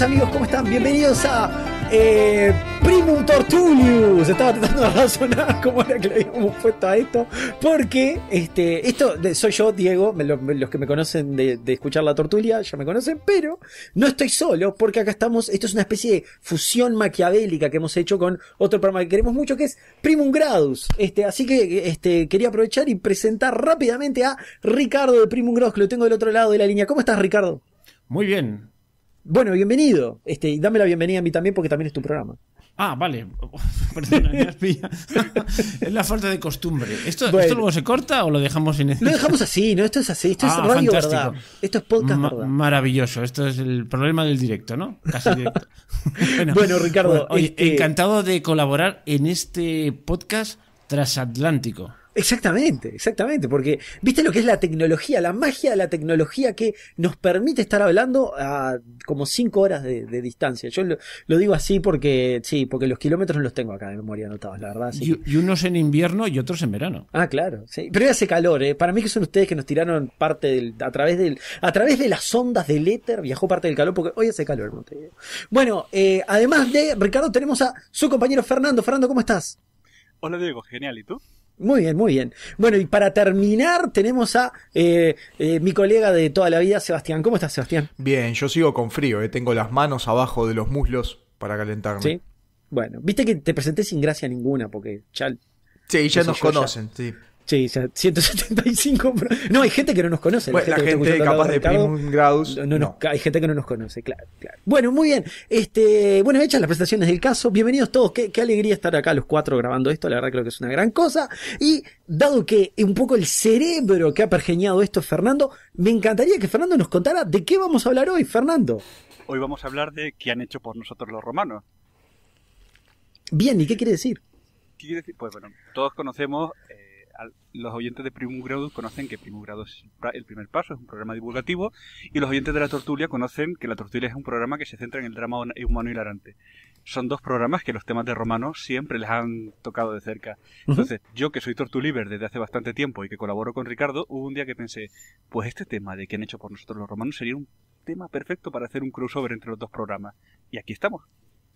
amigos, ¿cómo están? Bienvenidos a eh, Primum Tortulius. Estaba tratando de razonar cómo era que le habíamos puesto a esto. Porque este, esto soy yo, Diego. los que me conocen de, escuchar la tortulia ya me conocen. Pero no estoy solo porque acá estamos. Esto es una especie de fusión maquiavélica que hemos hecho con otro programa que queremos mucho que es Primum Gradus. Este, así que este, quería aprovechar y presentar rápidamente a Ricardo de Primum Gradus que lo tengo del otro lado de la línea. ¿Cómo estás Ricardo? Muy bien, bueno, bienvenido. Este, y dame la bienvenida a mí también porque también es tu programa. Ah, vale. es la falta de costumbre. ¿Esto, luego se corta o lo dejamos sin Lo dejamos así, ¿no? Esto es así. Esto es ah, radio verdad. Esto es podcast Maravilloso. Esto es el problema del directo, ¿no? Casi directo. bueno, Ricardo. Este encantado de colaborar en este podcast transatlántico. Exactamente, exactamente, porque viste lo que es la tecnología, la magia de la tecnología que nos permite estar hablando a como 5 horas de, distancia. Yo lo, digo así porque sí, porque los kilómetros no los tengo acá de memoria anotados, la verdad. Y, unos en invierno y otros en verano. Ah, claro, sí. Pero hace calor, ¿eh? Para mí que son ustedes que nos tiraron parte del, a través del, a través de las ondas del éter viajó parte del calor porque hoy hace calor. No bueno, eh, además de Ricardo tenemos a su compañero Fernando. Fernando, ¿cómo estás? Hola Diego, genial. ¿Y tú? Muy bien, muy bien. Bueno, y para terminar tenemos a eh, eh, mi colega de toda la vida, Sebastián. ¿Cómo estás, Sebastián? Bien, yo sigo con frío, eh. tengo las manos abajo de los muslos para calentarme. Sí. Bueno, viste que te presenté sin gracia ninguna, porque ya... Sí, ya nos conocen, sí. Sí, 175. No, hay gente que no nos conoce. la gente, capaz de primos grados... No, no, Hay gente que no nos conoce, claro, Bueno, muy bien. Este, bueno, hechas las presentaciones del caso. Bienvenidos todos. Qué, alegría estar acá los cuatro grabando esto. La verdad creo que es una gran cosa. Y dado que un poco el cerebro que ha pergeñado esto es Fernando, me encantaría que Fernando nos contara de qué vamos a hablar hoy, Fernando. Hoy vamos a hablar de qué han hecho por nosotros los romanos. Bien, ¿y qué quiere decir? Pues bueno, todos conocemos los oyentes de Primum conocen que Primum grado es el primer paso, es un programa divulgativo, y los oyentes de La Tortulia conocen que La Tortulia es un programa que se centra en el drama humano y hilarante. Son dos programas que los temas de romanos siempre les han tocado de cerca. Entonces, yo que soy Tortuliver desde hace bastante tiempo y que colaboro con Ricardo, hubo un día que pensé, pues este tema de que han hecho por nosotros los romanos sería un tema perfecto para hacer un crossover entre los dos programas. Y aquí estamos.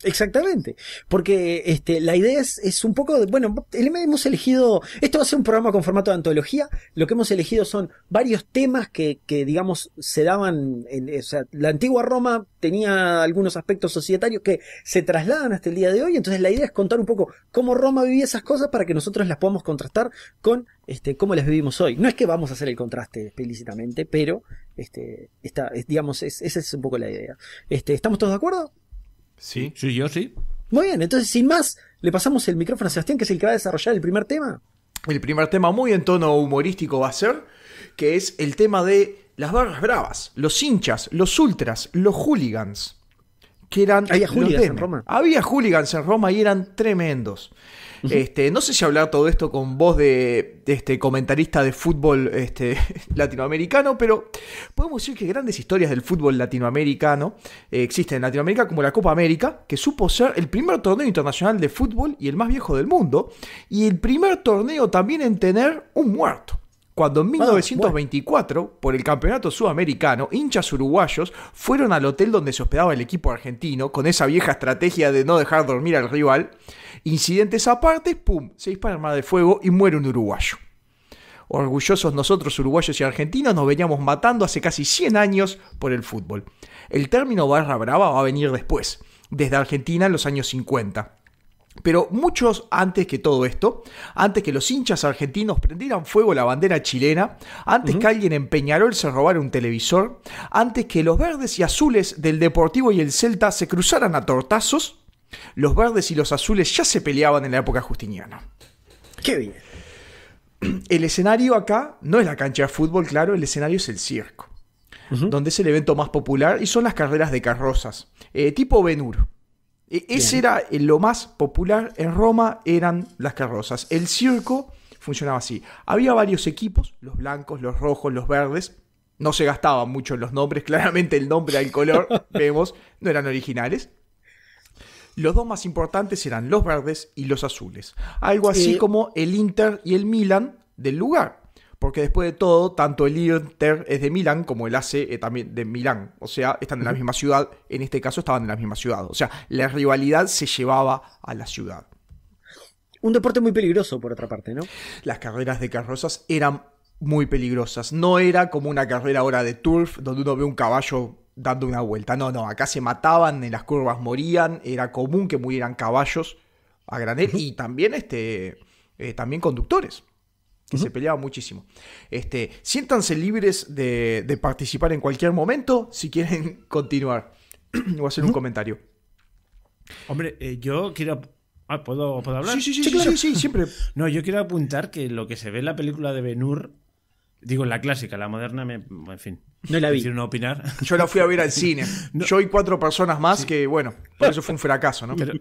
Exactamente, porque este, la idea es, un poco, de, bueno, hemos elegido, esto va a ser un programa con formato de antología, lo que hemos elegido son varios temas que, que digamos, se daban, en, o sea, la antigua Roma tenía algunos aspectos societarios que se trasladan hasta el día de hoy, entonces la idea es contar un poco cómo Roma vivía esas cosas para que nosotros las podamos contrastar con este, cómo las vivimos hoy. No es que vamos a hacer el contraste explícitamente, pero este, digamos, es, esa es un poco la idea. Este, ¿Estamos todos de acuerdo? Sí. yo sí. Muy bien, entonces sin más, le pasamos el micrófono a Sebastián, que es el que va a desarrollar el primer tema. El primer tema muy en tono humorístico va a ser, que es el tema de las barras bravas, los hinchas, los ultras, los hooligans. Que eran Había hooligans en Roma. Había hooligans en Roma y eran tremendos. Este, no sé si hablar todo esto con voz de, este, comentarista de fútbol este, latinoamericano, pero podemos decir que grandes historias del fútbol latinoamericano eh, existen en Latinoamérica, como la Copa América, que supo ser el primer torneo internacional de fútbol y el más viejo del mundo, y el primer torneo también en tener un muerto cuando en 1924, ah, por el Campeonato Sudamericano, hinchas uruguayos fueron al hotel donde se hospedaba el equipo argentino, con esa vieja estrategia de no dejar dormir al rival. Incidentes aparte, ¡pum! Se dispara arma de fuego y muere un uruguayo. Orgullosos nosotros, uruguayos y argentinos, nos veníamos matando hace casi 100 años por el fútbol. El término barra brava va a venir después, desde Argentina en los años 50. Pero muchos antes que todo esto, antes que los hinchas argentinos prendieran fuego la bandera chilena, antes que alguien en Peñarol se robara un televisor, antes que los verdes y azules del Deportivo y el Celta se cruzaran a tortazos, los verdes y los azules ya se peleaban en la época justiniana. ¡Qué bien! El escenario acá no es la cancha de fútbol, claro, el escenario es el circo, donde es el evento más popular y son las carreras de carrozas, eh, tipo Benur. E ese era eh, lo más popular en Roma, eran las carrozas. El circo funcionaba así. Había varios equipos, los blancos, los rojos, los verdes. No se gastaban mucho los nombres, claramente el nombre al color, vemos, no eran originales. Los dos más importantes eran los verdes y los azules. Algo así eh, como el Inter y el Milan del lugar. Porque después de todo, tanto el Inter es de Milán como el AC eh, también de Milán. O sea, están en la misma ciudad. En este caso estaban en la misma ciudad. O sea, la rivalidad se llevaba a la ciudad. Un deporte muy peligroso, por otra parte, ¿no? Las carreras de carrozas eran muy peligrosas. No era como una carrera ahora de turf, donde uno ve un caballo dando una vuelta. No, no, acá se mataban, en las curvas morían, era común que murieran caballos a granel y también, este, eh, también conductores que se peleaba muchísimo. Este, siéntanse libres de, participar en cualquier momento si quieren continuar o hacer un comentario. Hombre, eh, yo quiero... Ah, ¿puedo, hablar? Sí, sí, sí, siempre. No, yo quiero apuntar que lo que se ve en la película de Benur Digo, la clásica, la moderna, en fin. No la vi. no opinar. Yo la fui a ver al cine. Yo y cuatro personas más que, bueno, por eso fue un fracaso, ¿no? Pero,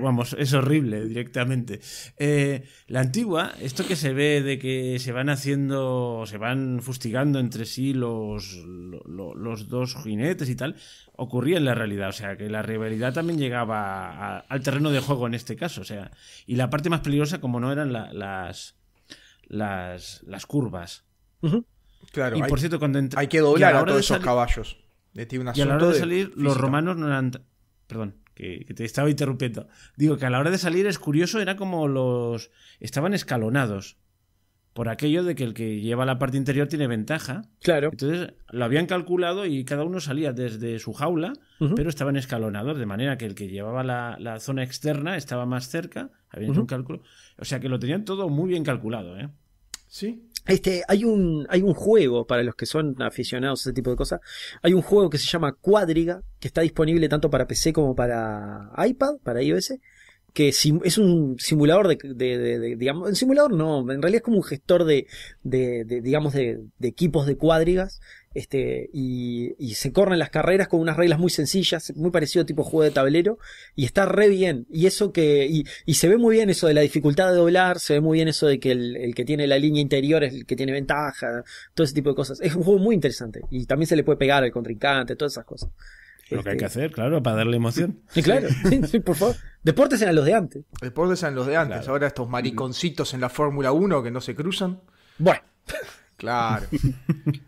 vamos, es horrible directamente. Eh, la antigua, esto que se ve de que se van haciendo, se van fustigando entre sí los, los, dos jinetes y tal, ocurría en la realidad. O sea, que la rivalidad también llegaba al terreno de juego en este caso. O sea, y la parte más peligrosa, como no eran las las, las curvas. Claro, y por cierto, cuando hay que doblar a, todos esos caballos. Tiene y a la hora de, salir, los romanos no eran. Perdón, que, que, te estaba interrumpiendo. Digo que a la hora de salir es curioso, era como los. Estaban escalonados por aquello de que el que lleva la parte interior tiene ventaja. Claro. Entonces lo habían calculado y cada uno salía desde su jaula, pero estaba en escalonador, de manera que el que llevaba la, zona externa estaba más cerca. Habían un cálculo. O sea que lo tenían todo muy bien calculado, ¿eh? Sí. Este, hay un, hay un juego, para los que son aficionados a ese tipo de cosas, hay un juego que se llama Cuádriga, que está disponible tanto para PC como para iPad, para iOS, que es un simulador de, digamos, un simulador no, en realidad es como un gestor de, digamos, de, equipos de cuadrigas, este, y, se corren las carreras con unas reglas muy sencillas, muy parecido tipo juego de tablero, y está re bien, y eso que, y, se ve muy bien eso de la dificultad de doblar, se ve muy bien eso de que el, el que tiene la línea interior es el que tiene ventaja, todo ese tipo de cosas, es un juego muy interesante, y también se le puede pegar al contrincante, todas esas cosas. Lo que hay que este, hacer, claro, para darle emoción. Sí, claro, sí, por favor. Deportes eran los de antes. Deportes eran los de antes. Ahora estos mariconcitos en la Fórmula 1 que no se cruzan. Bueno. Claro.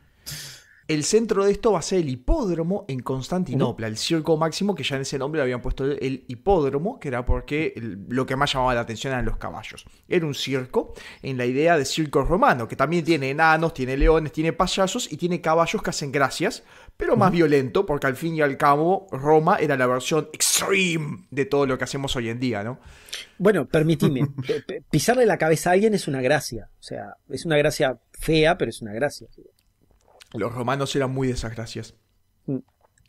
El centro de esto va a ser el hipódromo en Constantinopla, el Circo Máximo, que ya en ese nombre le habían puesto el hipódromo, que era porque lo que más llamaba la atención eran los caballos. Era un circo en la idea de circo romano, que también tiene enanos, tiene leones, tiene payasos y tiene caballos que hacen gracias, pero más violento, porque al fin y al cabo Roma era la versión extreme de todo lo que hacemos hoy en día, ¿no? Bueno, permitime, pisarle la cabeza a alguien es una gracia, o sea, es una gracia fea, pero es una gracia los romanos eran muy desagracias. Mm.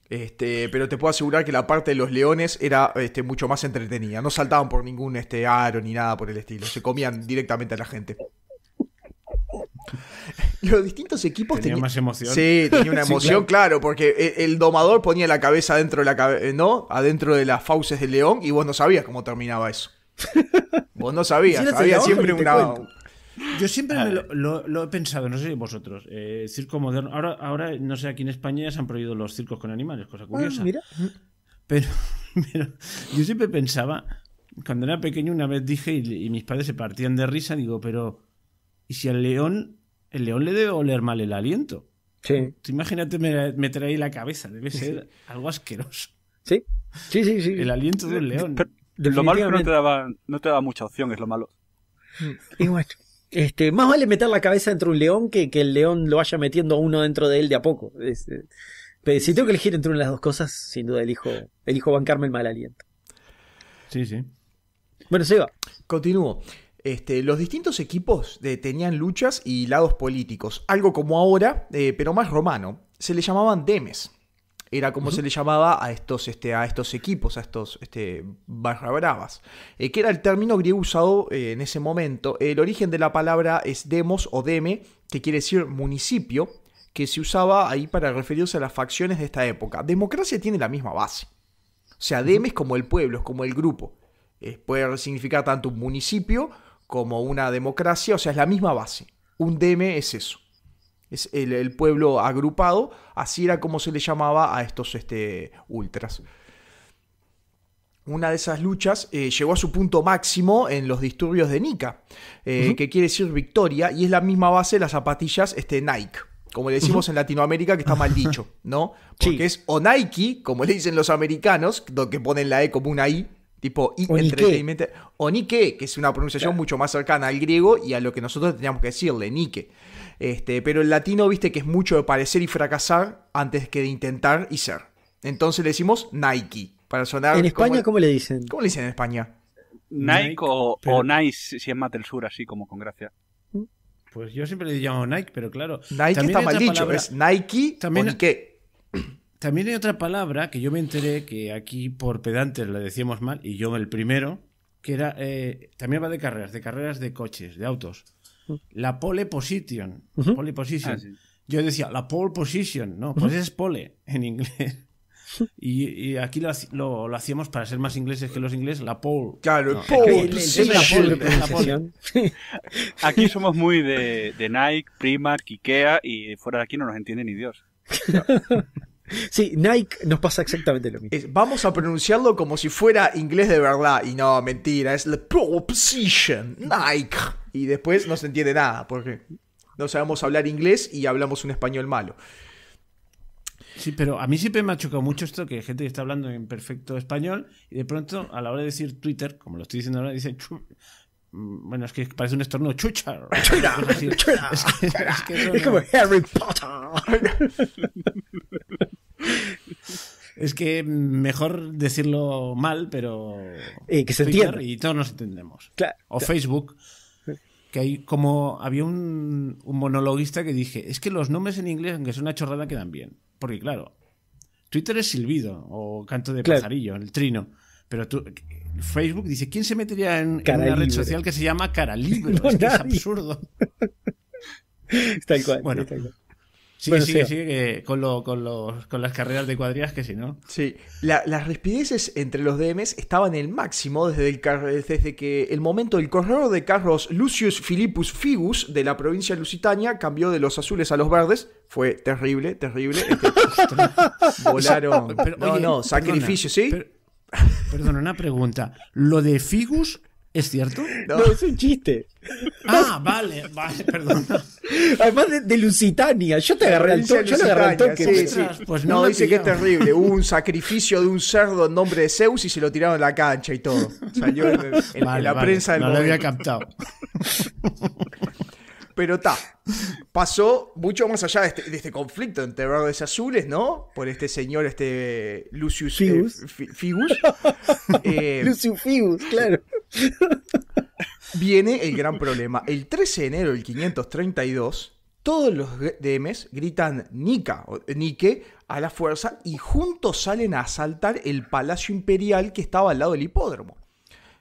Este, pero te puedo asegurar que la parte de los leones era este, mucho más entretenida. No saltaban por ningún este, aro ni nada por el estilo. Se comían directamente a la gente. Los distintos equipos tenían. más emoción. Sí, tenía una emoción, claro. porque el, domador ponía la cabeza dentro de la eh, ¿no? Adentro de las fauces del león y vos no sabías cómo terminaba eso. vos no sabías, había siempre una, yo siempre lo, he pensado, no sé si vosotros, eh, circo moderno. Ahora, ahora, no sé, aquí en España ya se han prohibido los circos con animales, cosa ah, curiosa. Pero, yo siempre pensaba, cuando era pequeño una vez dije, y, mis padres se partían de risa, digo, pero, ¿y si al león, el león le debe oler mal el aliento? Sí. Tú imagínate, meter ahí la cabeza, debe ser algo asqueroso. Sí, sí, sí. sí. El aliento del león. lo malo es que no te, daba, no te daba mucha opción, es lo malo. Y bueno. Este, más vale meter la cabeza dentro de un león que que el león lo vaya metiendo a uno dentro de él de a poco. Eh, pero si tengo que elegir entre una de las dos cosas, sin duda elijo, elijo bancarme el mal aliento. Sí, sí. Bueno, Seba. Continúo. Este, los distintos equipos eh, tenían luchas y lados políticos, algo como ahora, eh, pero más romano. Se le llamaban demes. Era como se le llamaba a estos, este, a estos equipos, a estos este, barra bravas, eh, que era el término griego usado eh, en ese momento. El origen de la palabra es demos o deme, que quiere decir municipio, que se usaba ahí para referirse a las facciones de esta época. Democracia tiene la misma base. O sea, deme es como el pueblo, es como el grupo. Eh, puede significar tanto un municipio como una democracia, o sea, es la misma base. Un deme es eso. Es el, pueblo agrupado, así era como se le llamaba a estos este, ultras. Una de esas luchas eh, llegó a su punto máximo en los disturbios de Nika, eh, que quiere decir victoria, y es la misma base de las zapatillas este, Nike como le decimos en Latinoamérica, que está mal dicho, ¿no? Porque es o Nike, como le dicen los americanos, que ponen la E como una I, tipo I entretenimiento, o Nike, que es una pronunciación mucho más cercana al griego y a lo que nosotros teníamos que decirle, Nike. Este, pero el latino, viste, que es mucho de parecer y fracasar antes que de intentar y ser. Entonces le decimos Nike, para sonar... ¿En España cómo le dicen? ¿Cómo le dicen en España? Nike, o, Nice, si es más sur, así como con gracia. Pues yo siempre le llamo Nike, pero claro. Nike está mal dicho, es Nike también... También hay otra palabra que yo me enteré que aquí por pedantes la decíamos mal, y yo el primero, que era. Eh, también va de carreras, de carreras de coches, de autos. La pole position. Pole position. Ah, Yo decía, la pole position. No, pues es pole en inglés. Y, aquí lo, hacíamos para ser más ingleses que los ingleses, la pole. Claro, pole. Aquí somos muy de, Nike, Prima, Kikea y fuera de aquí no nos entiende ni Dios. Sí, Nike nos pasa exactamente lo mismo. vamos a pronunciarlo como si fuera inglés de verdad. Y no, mentira, es la proposition, Nike. Y después no se entiende nada, porque no sabemos hablar inglés y hablamos un español malo. Sí, pero a mí siempre me ha chocado mucho esto que hay gente que está hablando en perfecto español y de pronto a la hora de decir Twitter, como lo estoy diciendo ahora, dice bueno, es que parece un estorno ¡Chucha! ¡Chucha! Es, que, como Harry Potter. Es que mejor decirlo mal, pero. y que se entienda. Y todos nos entendemos. o Facebook. Que hay como. Había un, monologuista que dije: Es que los nombres en inglés, aunque son una chorrada, quedan bien. Porque, claro, Twitter es silbido o canto de pajarillo, el trino. Pero tú, Facebook dice, ¿quién se metería en, una red social que se llama Cara es, absurdo. está Bueno, Sigue, sigue, sigue, eh, con, las carreras de cuadrillas que sí no. Sí, las respideces entre los DMs estaban el máximo desde, el, desde que el momento del corredor de carros Lucius Philippus Figus de la provincia lusitania cambió de los azules a los verdes. Fue terrible, terrible. Este, volaron. no, no, sacrificio, ¿sí? Perdón, una pregunta. ¿Lo de Figus es cierto? No, es un chiste. Ah, vale, vale, perdón. Además de, Lusitania, yo te agarré al toque. Yo agarré pues no, dice que es terrible. Hubo un sacrificio de un cerdo en nombre de Zeus y se lo tiraron en la cancha y todo. Salió en, la prensa del No lo había captado. Pero ta, pasó mucho más allá este, de este, conflicto entre verdes y azules, ¿no? Por este señor, este Lucius eh, Figus. Eh, Lucius Figus, claro. Viene el gran problema. El 13 de enero del 532, todos los DMs gritan Nica, Nike a la fuerza y juntos salen a asaltar el palacio imperial que estaba al lado del hipódromo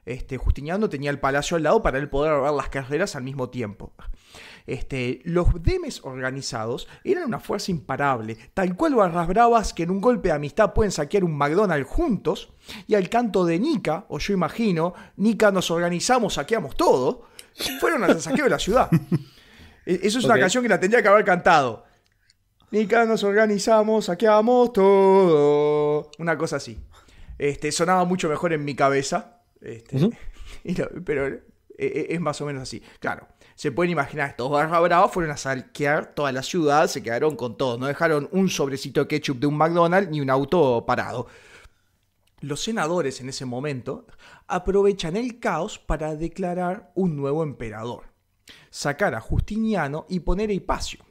este, Justiniano tenía el palacio al lado para él poder ver las carreras al mismo tiempo. Este, los demes organizados eran una fuerza imparable, tal cual barras bravas que en un golpe de amistad pueden saquear un McDonald's juntos, y al canto de Nica, o yo imagino, Nica nos organizamos, saqueamos todo, fueron al saqueo de la ciudad. E, Esa es una canción que la tendría que haber cantado. Nica nos organizamos, saqueamos todo. Una cosa así. Este, sonaba mucho mejor en mi cabeza. Este, pero eh, eh, es más o menos así. Claro, se pueden imaginar, estos barra bravos fueron a salquear toda la ciudad, se quedaron con todo, no dejaron un sobrecito de ketchup de un McDonald's ni un auto parado. Los senadores en ese momento aprovechan el caos para declarar un nuevo emperador, sacar a Justiniano y poner a Hipacio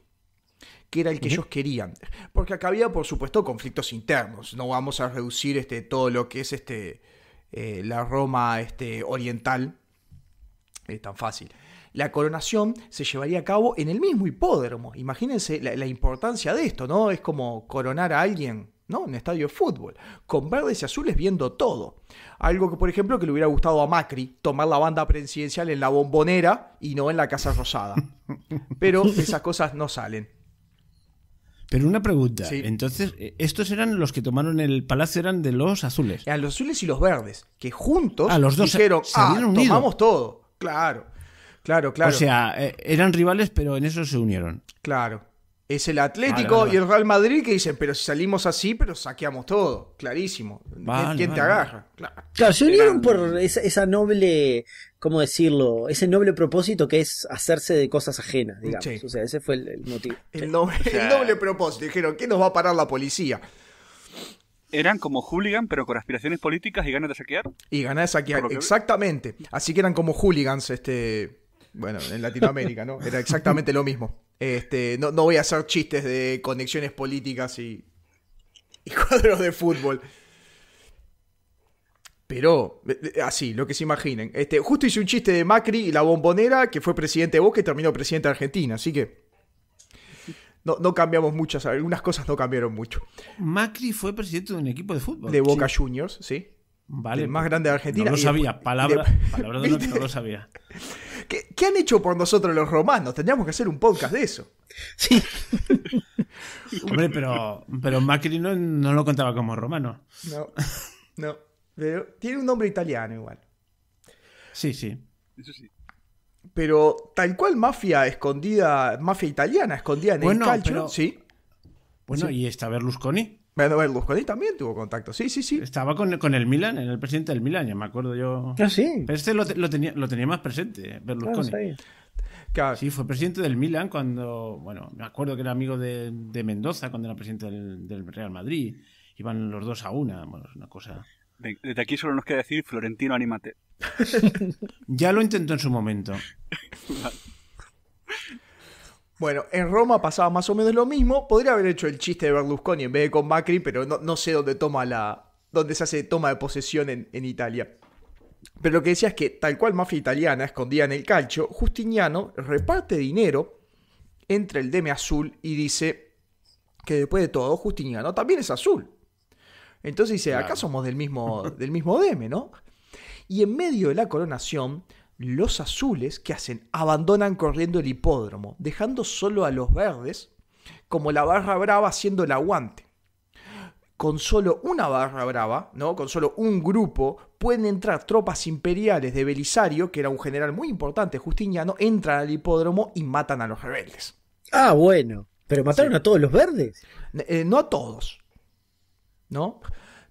que era el que ellos querían. Porque acá había, por supuesto, conflictos internos. No vamos a reducir este, todo lo que es este, eh, la Roma este, oriental. Es eh, tan fácil. La coronación se llevaría a cabo en el mismo hipódromo. Imagínense la, importancia de esto, ¿no? Es como coronar a alguien ¿no? Un estadio de fútbol, con verdes y azules viendo todo. Algo que, por ejemplo, que le hubiera gustado a Macri, tomar la banda presidencial en la bombonera y no en la Casa Rosada. Pero esas cosas no salen. Pero una pregunta, entonces, eh, estos eran los que tomaron el palacio, eran de los azules. a los azules y los verdes, que juntos a ah, los dos dijeron, ah, tomamos todo. Claro, claro, claro. O sea, eh, eran rivales, pero en eso se unieron. Claro. Es el Atlético ah, y el Real Madrid que dicen, pero si salimos así, pero saqueamos todo. Clarísimo. ¿Quién te agarra? Claro, se unieron por esa, esa noble ¿cómo decirlo? Ese noble propósito que es hacerse de cosas ajenas, digamos. O sea, ese fue el, motivo. El noble, propósito. Dijeron, ¿qué nos va a parar la policía? Eran como hooligans, pero con aspiraciones políticas y ganas de saquear. Y ganas de saquear, exactamente. Así que eran como hooligans, este. Bueno, en Latinoamérica, ¿no? Era exactamente lo mismo. Este, no, voy a hacer chistes de conexiones políticas y cuadros de fútbol. Pero, eh, eh, así, lo que se imaginen. Este, justo hice un chiste de Macri y la bombonera, que fue presidente de Boca y terminó presidente de Argentina, así que. No, cambiamos muchas, algunas cosas no cambiaron mucho. Macri fue presidente de un equipo de fútbol. De Boca Juniors, sí. Vale. El más grande de Argentina. No lo sabía, palabra, de... de no sabía. ¿Qué, han hecho por nosotros los romanos? Tendríamos que hacer un podcast de eso. Sí. Hombre, pero, Macri no, no lo contaba como romano. No, no tiene un nombre italiano igual. Sí, sí. Eso sí. Pero tal cual mafia escondida, mafia italiana escondida en bueno, el calcio, sí. Bueno, y está Berlusconi. Bueno, Berlusconi también tuvo contacto, sí, sí, sí. Estaba con, con el Milan, el presidente del Milan, ya me acuerdo yo. Ah, sí. Pero este lo, tenía, más presente, eh, Berlusconi. Ah, sí, fue presidente del Milan cuando, bueno, me acuerdo que era amigo de, Mendoza cuando era presidente del, Real Madrid. Iban los dos a una, bueno, es una cosa... Desde aquí solo nos queda decir, Florentino, anímate. ya lo intentó en su momento. Bueno, en Roma pasaba más o menos lo mismo. Podría haber hecho el chiste de Berlusconi en vez de con Macri, pero no, sé dónde toma la. dónde se hace toma de posesión en, Italia. Pero lo que decía es que, tal cual mafia italiana escondida en el calcio, Justiniano reparte dinero entre el Deme Azul y dice que después de todo, Justiniano también es azul. Entonces dice, acá somos del mismo, del mismo DM, ¿no? Y en medio de la coronación, los azules, ¿qué hacen? Abandonan corriendo el hipódromo, dejando solo a los verdes como la barra brava haciendo el aguante. Con solo una barra brava, ¿no? Con solo un grupo, pueden entrar tropas imperiales de Belisario, que era un general muy importante, Justiniano, entran al hipódromo y matan a los rebeldes. Ah, bueno. ¿Pero mataron a todos los verdes? Eh, no a todos. ¿no?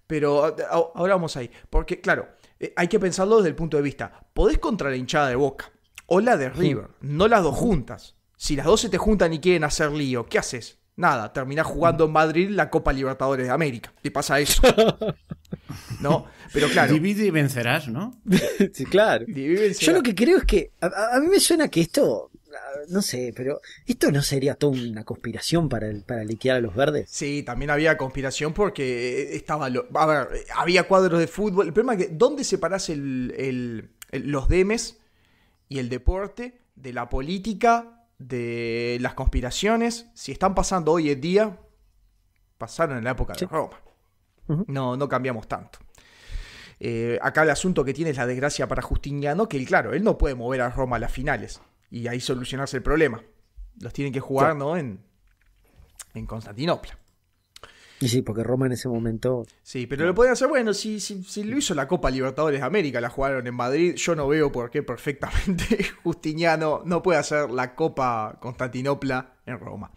Pero ahora vamos ahí. Porque, claro, eh, hay que pensarlo desde el punto de vista. Podés contra la hinchada de Boca o la de River, no las dos juntas. Si las dos se te juntan y quieren hacer lío, ¿qué haces? Nada, terminás jugando en Madrid la Copa Libertadores de América. Te pasa eso. ¿No? Pero claro. Divide y vencerás, ¿no? sí, claro. Yo lo que creo es que. a mí me suena que esto no sé, pero ¿esto no sería toda una conspiración para, para liquidar a los verdes? Sí, también había conspiración porque eh, estaba. a ver, había cuadros de fútbol. El problema es que, ¿dónde separás los demes y el deporte de la política, de las conspiraciones? Si están pasando hoy en día, pasaron en la época de Roma. No, no cambiamos tanto. Eh, acá el asunto que tiene es la desgracia para Justiniano, que claro, él no puede mover a Roma a las finales y ahí solucionarse el problema. Los tienen que jugar, ¿no? En, Constantinopla. Y sí, porque Roma en ese momento. Sí, pero lo pueden hacer, bueno, si, lo hizo la Copa Libertadores de América, la jugaron en Madrid, yo no veo por qué perfectamente Justiniano no puede hacer la Copa Constantinopla en Roma.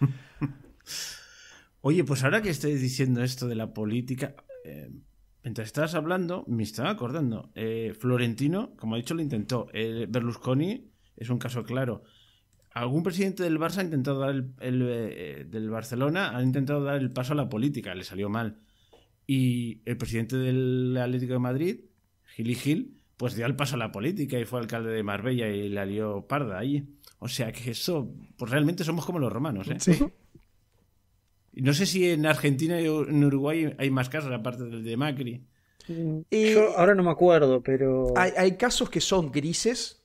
Oye, pues ahora que estoy diciendo esto de la política, eh, mientras estás hablando, me estaba acordando. Eh, Florentino, como ha dicho, lo intentó. Eh, Berlusconi es un caso claro. Algún presidente del Barça ha intentado dar el, eh, del Barcelona ha intentado dar el paso a la política, le salió mal. Y el presidente del Atlético de Madrid, Gil y Gil, pues dio el paso a la política y fue alcalde de Marbella y la lió parda ahí. O sea que eso, pues realmente somos como los romanos, ¿eh? No sé si en Argentina y en Uruguay hay más casos aparte del de Macri. ahora no me acuerdo, pero. hay, casos que son grises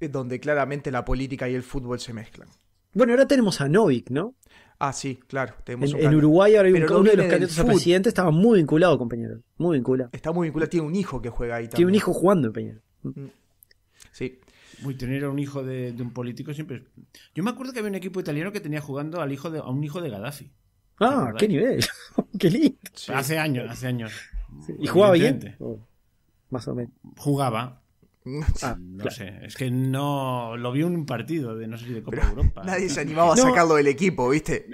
eh, donde claramente la política y el fútbol se mezclan. Bueno, ahora tenemos a Novik, ¿no? Ah, sí, claro. en, Uruguay ahora hay un, de los candidatos a presidente estaba muy vinculado con Muy vinculado. Está muy vinculado. Tiene un hijo que juega ahí también. Tiene un hijo jugando en Peñarol. Mm. Mm. Sí. Muy tener a un hijo de, un político siempre. Yo me acuerdo que había un equipo italiano que tenía jugando al hijo de, a un hijo de Gaddafi. Ah, qué nivel. qué lindo. Hace años, hace años. ¿Y jugaba bien? Oh, más o menos. Jugaba. Ah, no sé, es que no lo vi en un partido de no sé si de Copa Europa. Nadie se animaba a sacarlo del equipo, ¿viste?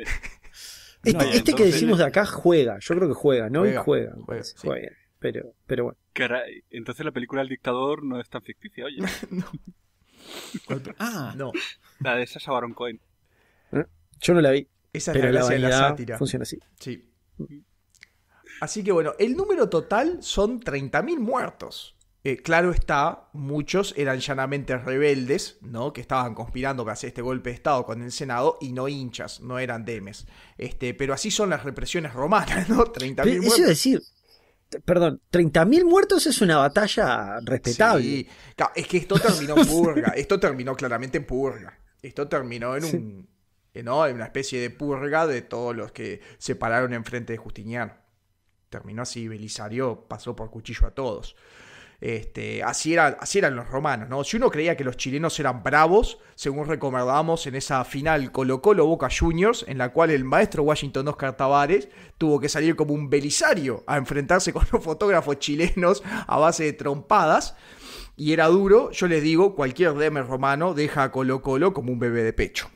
Este, este, que decimos de acá juega, yo creo que juega, ¿no? Juega, y juega. Juega, pero, pero bueno. entonces la película El Dictador no es tan ficticia, oye. ah, no. La de Sasha Baron Cohen. ¿Eh? Yo no la vi. Esa pero la, la sátira. Funciona así. Sí. Así que bueno, el número total son 30.000 muertos. Eh, claro está, muchos eran llanamente rebeldes, ¿no? Que estaban conspirando para hacer este golpe de Estado con el Senado y no hinchas, no eran demes. Este, pero así son las represiones romanas, ¿no? 30.000 muertos. Eso decir, perdón, 30.000 muertos es una batalla respetable. Sí. es que esto terminó en purga, esto terminó claramente en purga. Esto terminó en un eh, ¿no? en una especie de purga de todos los que se pararon enfrente de Justiniano. Terminó así, Belisario pasó por cuchillo a todos. Este, así, eran los romanos, ¿no? Si uno creía que los chilenos eran bravos, según recordamos en esa final Colo Colo Boca Juniors, en la cual el maestro Washington Oscar Tavares tuvo que salir como un belisario a enfrentarse con los fotógrafos chilenos a base de trompadas y era duro, yo les digo, cualquier Demer romano deja a Colo Colo como un bebé de pecho.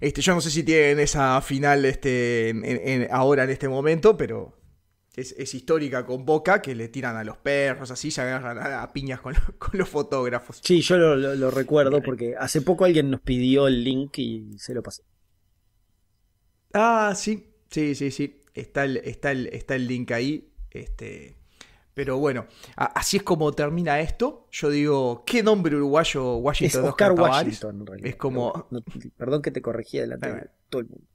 Este, yo no sé si tienen esa final este, ahora en este momento, pero es, histórica con Boca, que le tiran a los perros, así se agarran a, piñas con, los fotógrafos. Sí, yo lo, recuerdo porque hace poco alguien nos pidió el link y se lo pasé. Ah, sí, sí, sí, sí. Está el, está el, está el link ahí. Este, pero bueno, así es como termina esto. Yo digo, ¿qué nombre uruguayo Washington? Es Oscar Washington, como... perdón que te corregí adelante de todo el mundo.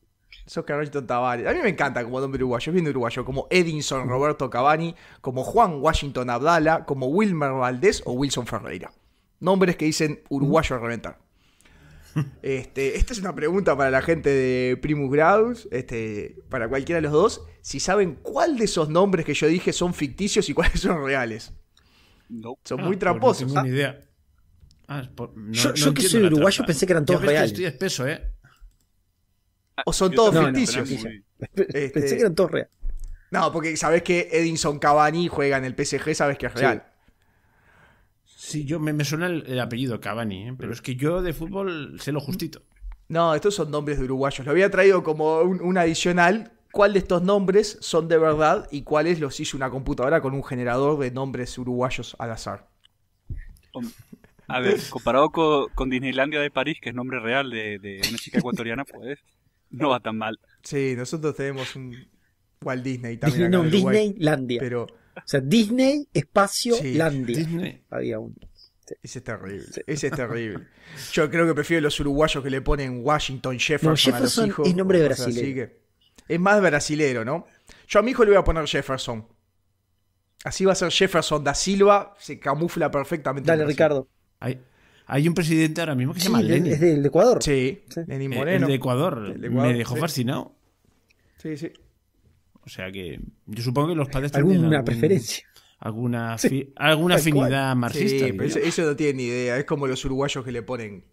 Sos Carlito Tavares. A mí me encanta como nombre uruguayo, es bien uruguayo, como Edinson mm. Roberto Cavani, como Juan Washington Abdala, como Wilmer Valdés o Wilson Ferreira. Nombres que dicen uruguayo a reventar. Este, esta es una pregunta para la gente de Primus Graus este, para cualquiera de los dos, si saben cuál de esos nombres que yo dije son ficticios y cuáles son reales. No. Son ah, muy tramposos. Pues no tengo ni idea. Ah, yo, que soy uruguayo pensé que eran todos reales. ¿eh? Ah, o son todos ficticios. Pensé que este, eran todos reales. No, porque sabes que Edinson Cavani juega en el PSG, sabes que es real. Sí, yo me, suena el, apellido Cavani, ¿eh? pero es que yo de fútbol sé lo justito. No, estos son nombres de uruguayos. Lo había traído como un, adicional. ¿Cuál de estos nombres son de verdad y cuáles los hizo una computadora con un generador de nombres uruguayos al azar? A ver, comparado con, con Disneylandia de París, que es nombre real de una chica ecuatoriana, pues no va tan mal. Sí, nosotros tenemos un Walt Disney también. no, Disneylandia. Pero... O sea, Disney, espacio, Landia. Disney. Había uno. Ese es terrible, ese es terrible. Yo creo que prefiero los uruguayos que le ponen Washington Jefferson, a los hijos. Es nombre brasileño. es más brasilero, ¿no? Yo a mi hijo le voy a poner Jefferson. Así va a ser Jefferson da Silva, se camufla perfectamente. Dale, Ricardo. Ahí, hay un presidente ahora mismo que se llama Lenin. ¿Es del de Ecuador? Sí, eh, Moreno. El de Ecuador. de me dejó fascinado. Sí, sí. O sea que yo supongo que los padres ¿Alguna tienen alguna preferencia. Alguna, alguna afinidad marxista. Sí, eso, no tiene ni idea. Es como los uruguayos que le ponen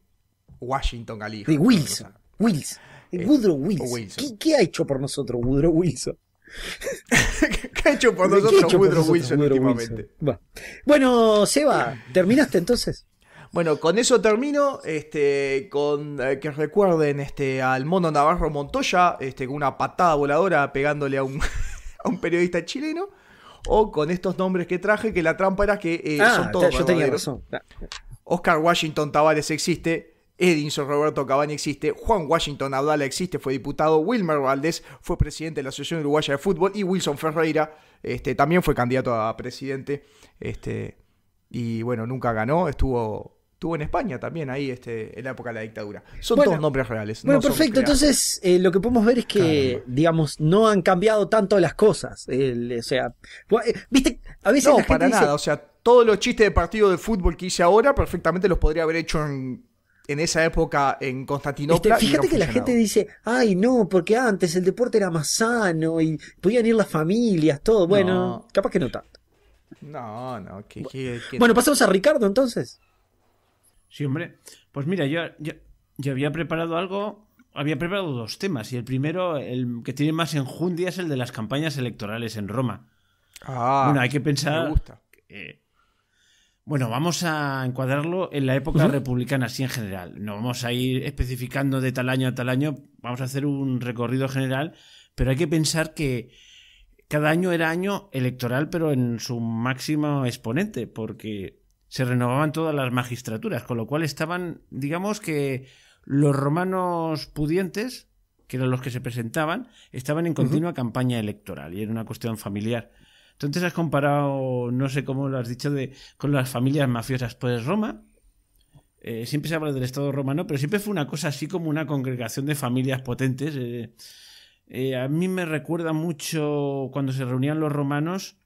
Washington al hijo. De eh, Wilson. Wilson. Woodrow Wilson. ¿Qué, ha hecho por nosotros Woodrow Wilson? ¿Qué ha hecho por nosotros Woodrow, Wilson, últimamente? Bueno, Seba, ¿terminaste entonces? Bueno, con eso termino. Este, con eh, que recuerden este, al mono Navarro Montoya, este, con una patada voladora pegándole a un, periodista chileno. O con estos nombres que traje, que la trampa era que eh, ah, son todos. Yo tenía razón. Ah. Oscar Washington Tavares existe. Edinson Roberto Cabani existe, Juan Washington Abdala existe, fue diputado, Wilmer Valdés fue presidente de la Asociación Uruguaya de Fútbol y Wilson Ferreira este, también fue candidato a presidente. Este, y bueno, nunca ganó, estuvo Estuvo en España también, ahí este, en la época de la dictadura. Son todos nombres reales. Bueno, perfecto. Entonces, eh, lo que podemos ver es que, digamos, no han cambiado tanto las cosas. o sea, eh, viste, a veces. No, para nada. O sea, todos los chistes de partido de fútbol que hice ahora, perfectamente los podría haber hecho en en esa época en Constantinopla. Este, fíjate que la gente dice, ay no, porque antes el deporte era más sano y podían ir las familias, todo. Bueno, capaz que no tanto. No, no, bueno. bueno, pasamos a Ricardo entonces. Sí, hombre. Pues mira, yo, había preparado algo había preparado dos temas y el primero, el que tiene más enjundia, es el de las campañas electorales en Roma. Ah, bueno, hay que pensar. Me gusta. Eh, bueno, vamos a encuadrarlo en la época republicana, así en general. No vamos a ir especificando de tal año a tal año, vamos a hacer un recorrido general, pero hay que pensar que cada año era año electoral, pero en su máximo exponente, porque se renovaban todas las magistraturas, con lo cual estaban, digamos que los romanos pudientes, que eran los que se presentaban, estaban en continua campaña electoral y era una cuestión familiar. Entonces has comparado, no sé cómo lo has dicho, de, con las familias mafiosas. Pues Roma, eh, siempre se habla del Estado romano, pero siempre fue una cosa así como una congregación de familias potentes. Eh, eh, a mí me recuerda mucho cuando se reunían los romanos.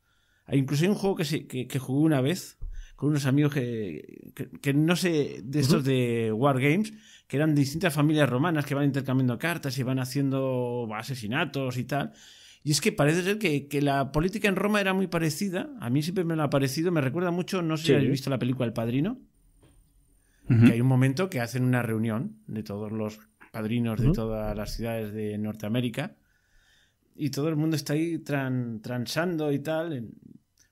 E incluso hay un juego que, se, que jugué una vez, con unos amigos que, no sé, de estos de War de Wargames, que eran distintas familias romanas que van intercambiando cartas y van haciendo asesinatos y tal. Y es que parece ser que, la política en Roma era muy parecida. A mí siempre me lo ha parecido. Me recuerda mucho, no sé he si habéis visto la película El Padrino. Que hay un momento que hacen una reunión de todos los padrinos de todas las ciudades de Norteamérica. Y todo el mundo está ahí tran, transando y tal.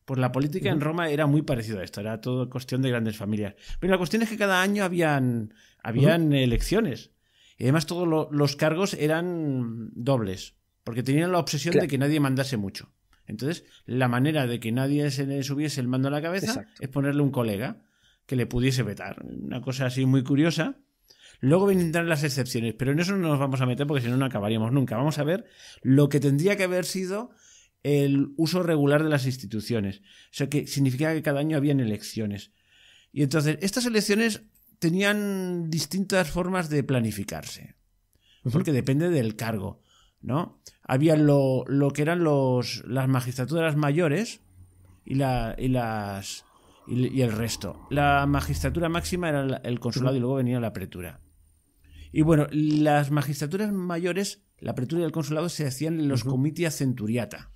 Pues la política en Roma era muy parecida a esto, era todo cuestión de grandes familias. Pero la cuestión es que cada año habían, habían elecciones. Y además todos los cargos eran dobles, porque tenían la obsesión de que nadie mandase mucho. Entonces, la manera de que nadie se le subiese el mando a la cabeza es ponerle un colega que le pudiese vetar. Una cosa así muy curiosa. Luego vendrán las excepciones, pero en eso no nos vamos a meter porque si no, no acabaríamos nunca. Vamos a ver lo que tendría que haber sido el uso regular de las instituciones. O sea, que significaba que cada año habían elecciones. Y entonces, estas elecciones tenían distintas formas de planificarse, porque depende del cargo, ¿no? Había lo, que eran las magistraturas mayores y, las y, el resto. La magistratura máxima era el consulado y luego venía la pretura. Y bueno, las magistraturas mayores, la pretura y el consulado se hacían en los comitia centuriata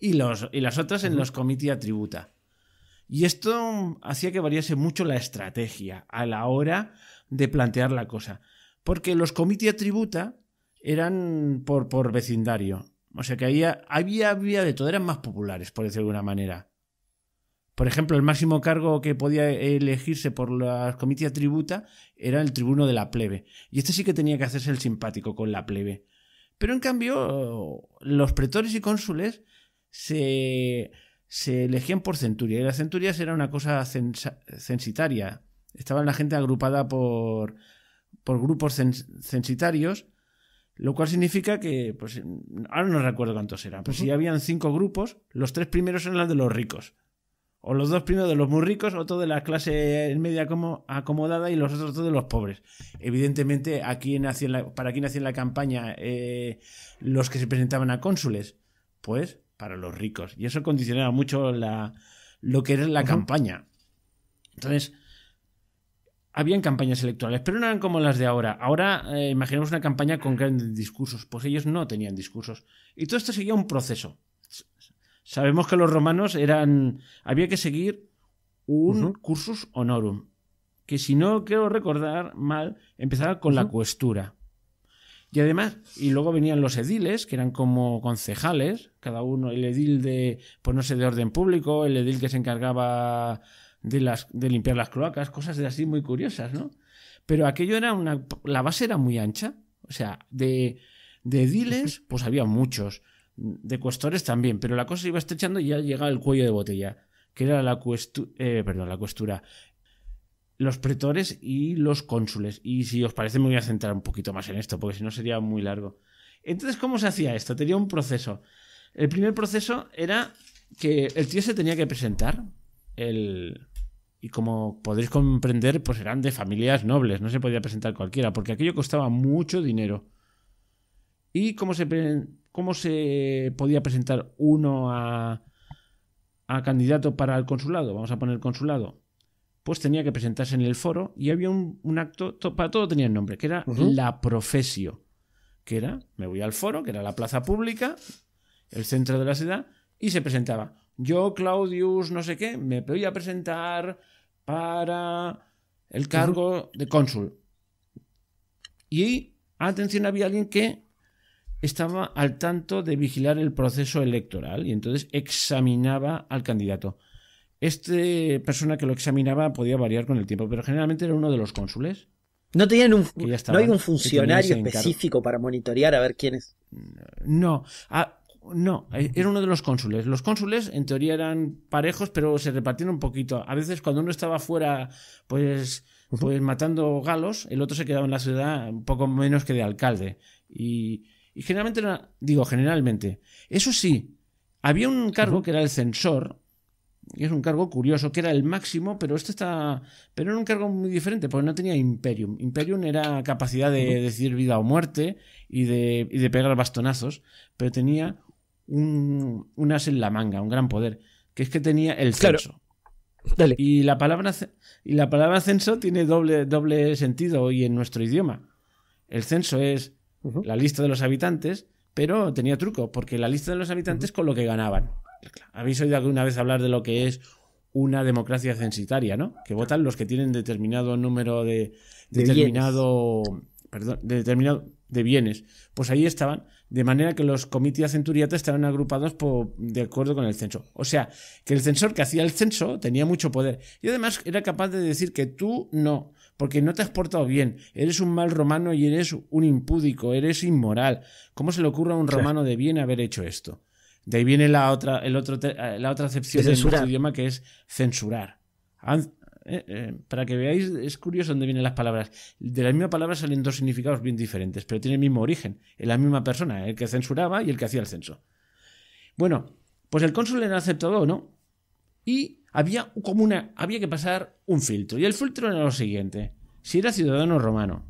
y, los, y las otras en los comitia tributa Y esto hacía que variase mucho la estrategia a la hora de plantear la cosa. Porque los comitia tributa eran por, vecindario. O sea que había, había, de todo, eran más populares, por decirlo de alguna manera. Por ejemplo, el máximo cargo que podía elegirse por los comitia tributa era el tribuno de la plebe. Y este sí que tenía que hacerse el simpático con la plebe. Pero en cambio, los pretores y cónsules se, elegían por centuria Y las centurias era una cosa censitaria. Estaban la gente agrupada por, grupos censitarios, lo cual significa que, pues, ahora no recuerdo cuántos eran, pero si habían cinco grupos, los tres primeros eran los de los ricos. O los dos primeros de los muy ricos, otro de la clase media como, acomodada y los otros dos de los pobres. Evidentemente, para quién hacían la campaña eh, los que se presentaban a cónsules. Pues para los ricos. Y eso condicionaba mucho la, lo que era la campaña. Entonces, habían campañas electorales, pero no eran como las de ahora. Ahora eh, imaginemos una campaña con grandes discursos, pues ellos no tenían discursos. Y todo esto seguía un proceso. Sabemos que los romanos eran. Había que seguir un cursus honorum, que si no quiero recordar mal, empezaba con la cuestura. Y además, y luego venían los ediles, que eran como concejales, cada uno, el edil de, pues no sé, de orden público, el edil que se encargaba de, las, de limpiar las cloacas, cosas de así muy curiosas, ¿no? Pero aquello era una, la base era muy ancha, o sea, de, de ediles, pues había muchos, de cuestores también, pero la cosa se iba estrechando y ya llegaba el cuello de botella, que era la, cuestu eh, perdón, la cuestura, los pretores y los cónsules. Y si os parece, me voy a centrar un poquito más en esto, porque si no sería muy largo. Entonces, ¿cómo se hacía esto? Tenía un proceso. El primer proceso era que el tío se tenía que presentar. Y como podéis comprender, pues eran de familias nobles, no se podía presentar cualquiera, porque aquello costaba mucho dinero. ¿Y cómo se, cómo se podía presentar uno a, a candidato para el consulado? Vamos a poner consulado pues tenía que presentarse en el foro y había un, acto, para todo tenía el nombre, que era la profesio, que era, me voy al foro, que era la plaza pública, el centro de la ciudad, y se presentaba, yo Claudius, no sé qué, me voy a presentar para el cargo de cónsul. Y atención, había alguien que estaba al tanto de vigilar el proceso electoral y entonces examinaba al candidato. Esta persona que lo examinaba podía variar con el tiempo, pero generalmente era uno de los cónsules. No tenían un hay un funcionario específico para monitorear a ver quién es. No, ah, no, eh, era uno de los cónsules. Los cónsules en teoría eran parejos, pero se repartieron un poquito. A veces cuando uno estaba fuera, pues pues matando galos, el otro se quedaba en la ciudad un poco menos que de alcalde. Y, generalmente, digo, generalmente. Eso sí, había un cargo que era el censor, y es un cargo curioso, que era el máximo, pero este está. Pero era un cargo muy diferente, porque no tenía Imperium. Imperium era capacidad de decir vida o muerte y de, y de pegar bastonazos, pero tenía un, as en la manga, un gran poder, que es que tenía el censo. Y la palabra y la palabra censo tiene doble, doble sentido hoy en nuestro idioma. El censo es la lista de los habitantes, pero tenía truco, porque la lista de los habitantes con lo que ganaban. Habéis oído alguna vez hablar de lo que es una democracia censitaria, ¿no? Que votan los que tienen determinado número de, determinado, perdón, de determinado de bienes. Pues ahí estaban, de manera que los comités centuriatas estaban agrupados de acuerdo con el censo. O sea, que el censor que hacía el censo tenía mucho poder y además era capaz de decir que tú no, porque no te has portado bien, eres un mal romano y eres un impúdico, eres inmoral. ¿Cómo se le ocurre a un romano de bien haber hecho esto? De ahí viene la otra, el otro, eh, la otra acepción del nuestro idioma que es censurar. Eh, eh, para que veáis, es curioso dónde vienen las palabras. De la misma palabra salen dos significados bien diferentes, pero tienen el mismo origen, Es la misma persona, el que censuraba y el que hacía el censo. Bueno, pues el cónsul era aceptado no, y había, como una, había que pasar un filtro. Y el filtro era lo siguiente: si era ciudadano romano,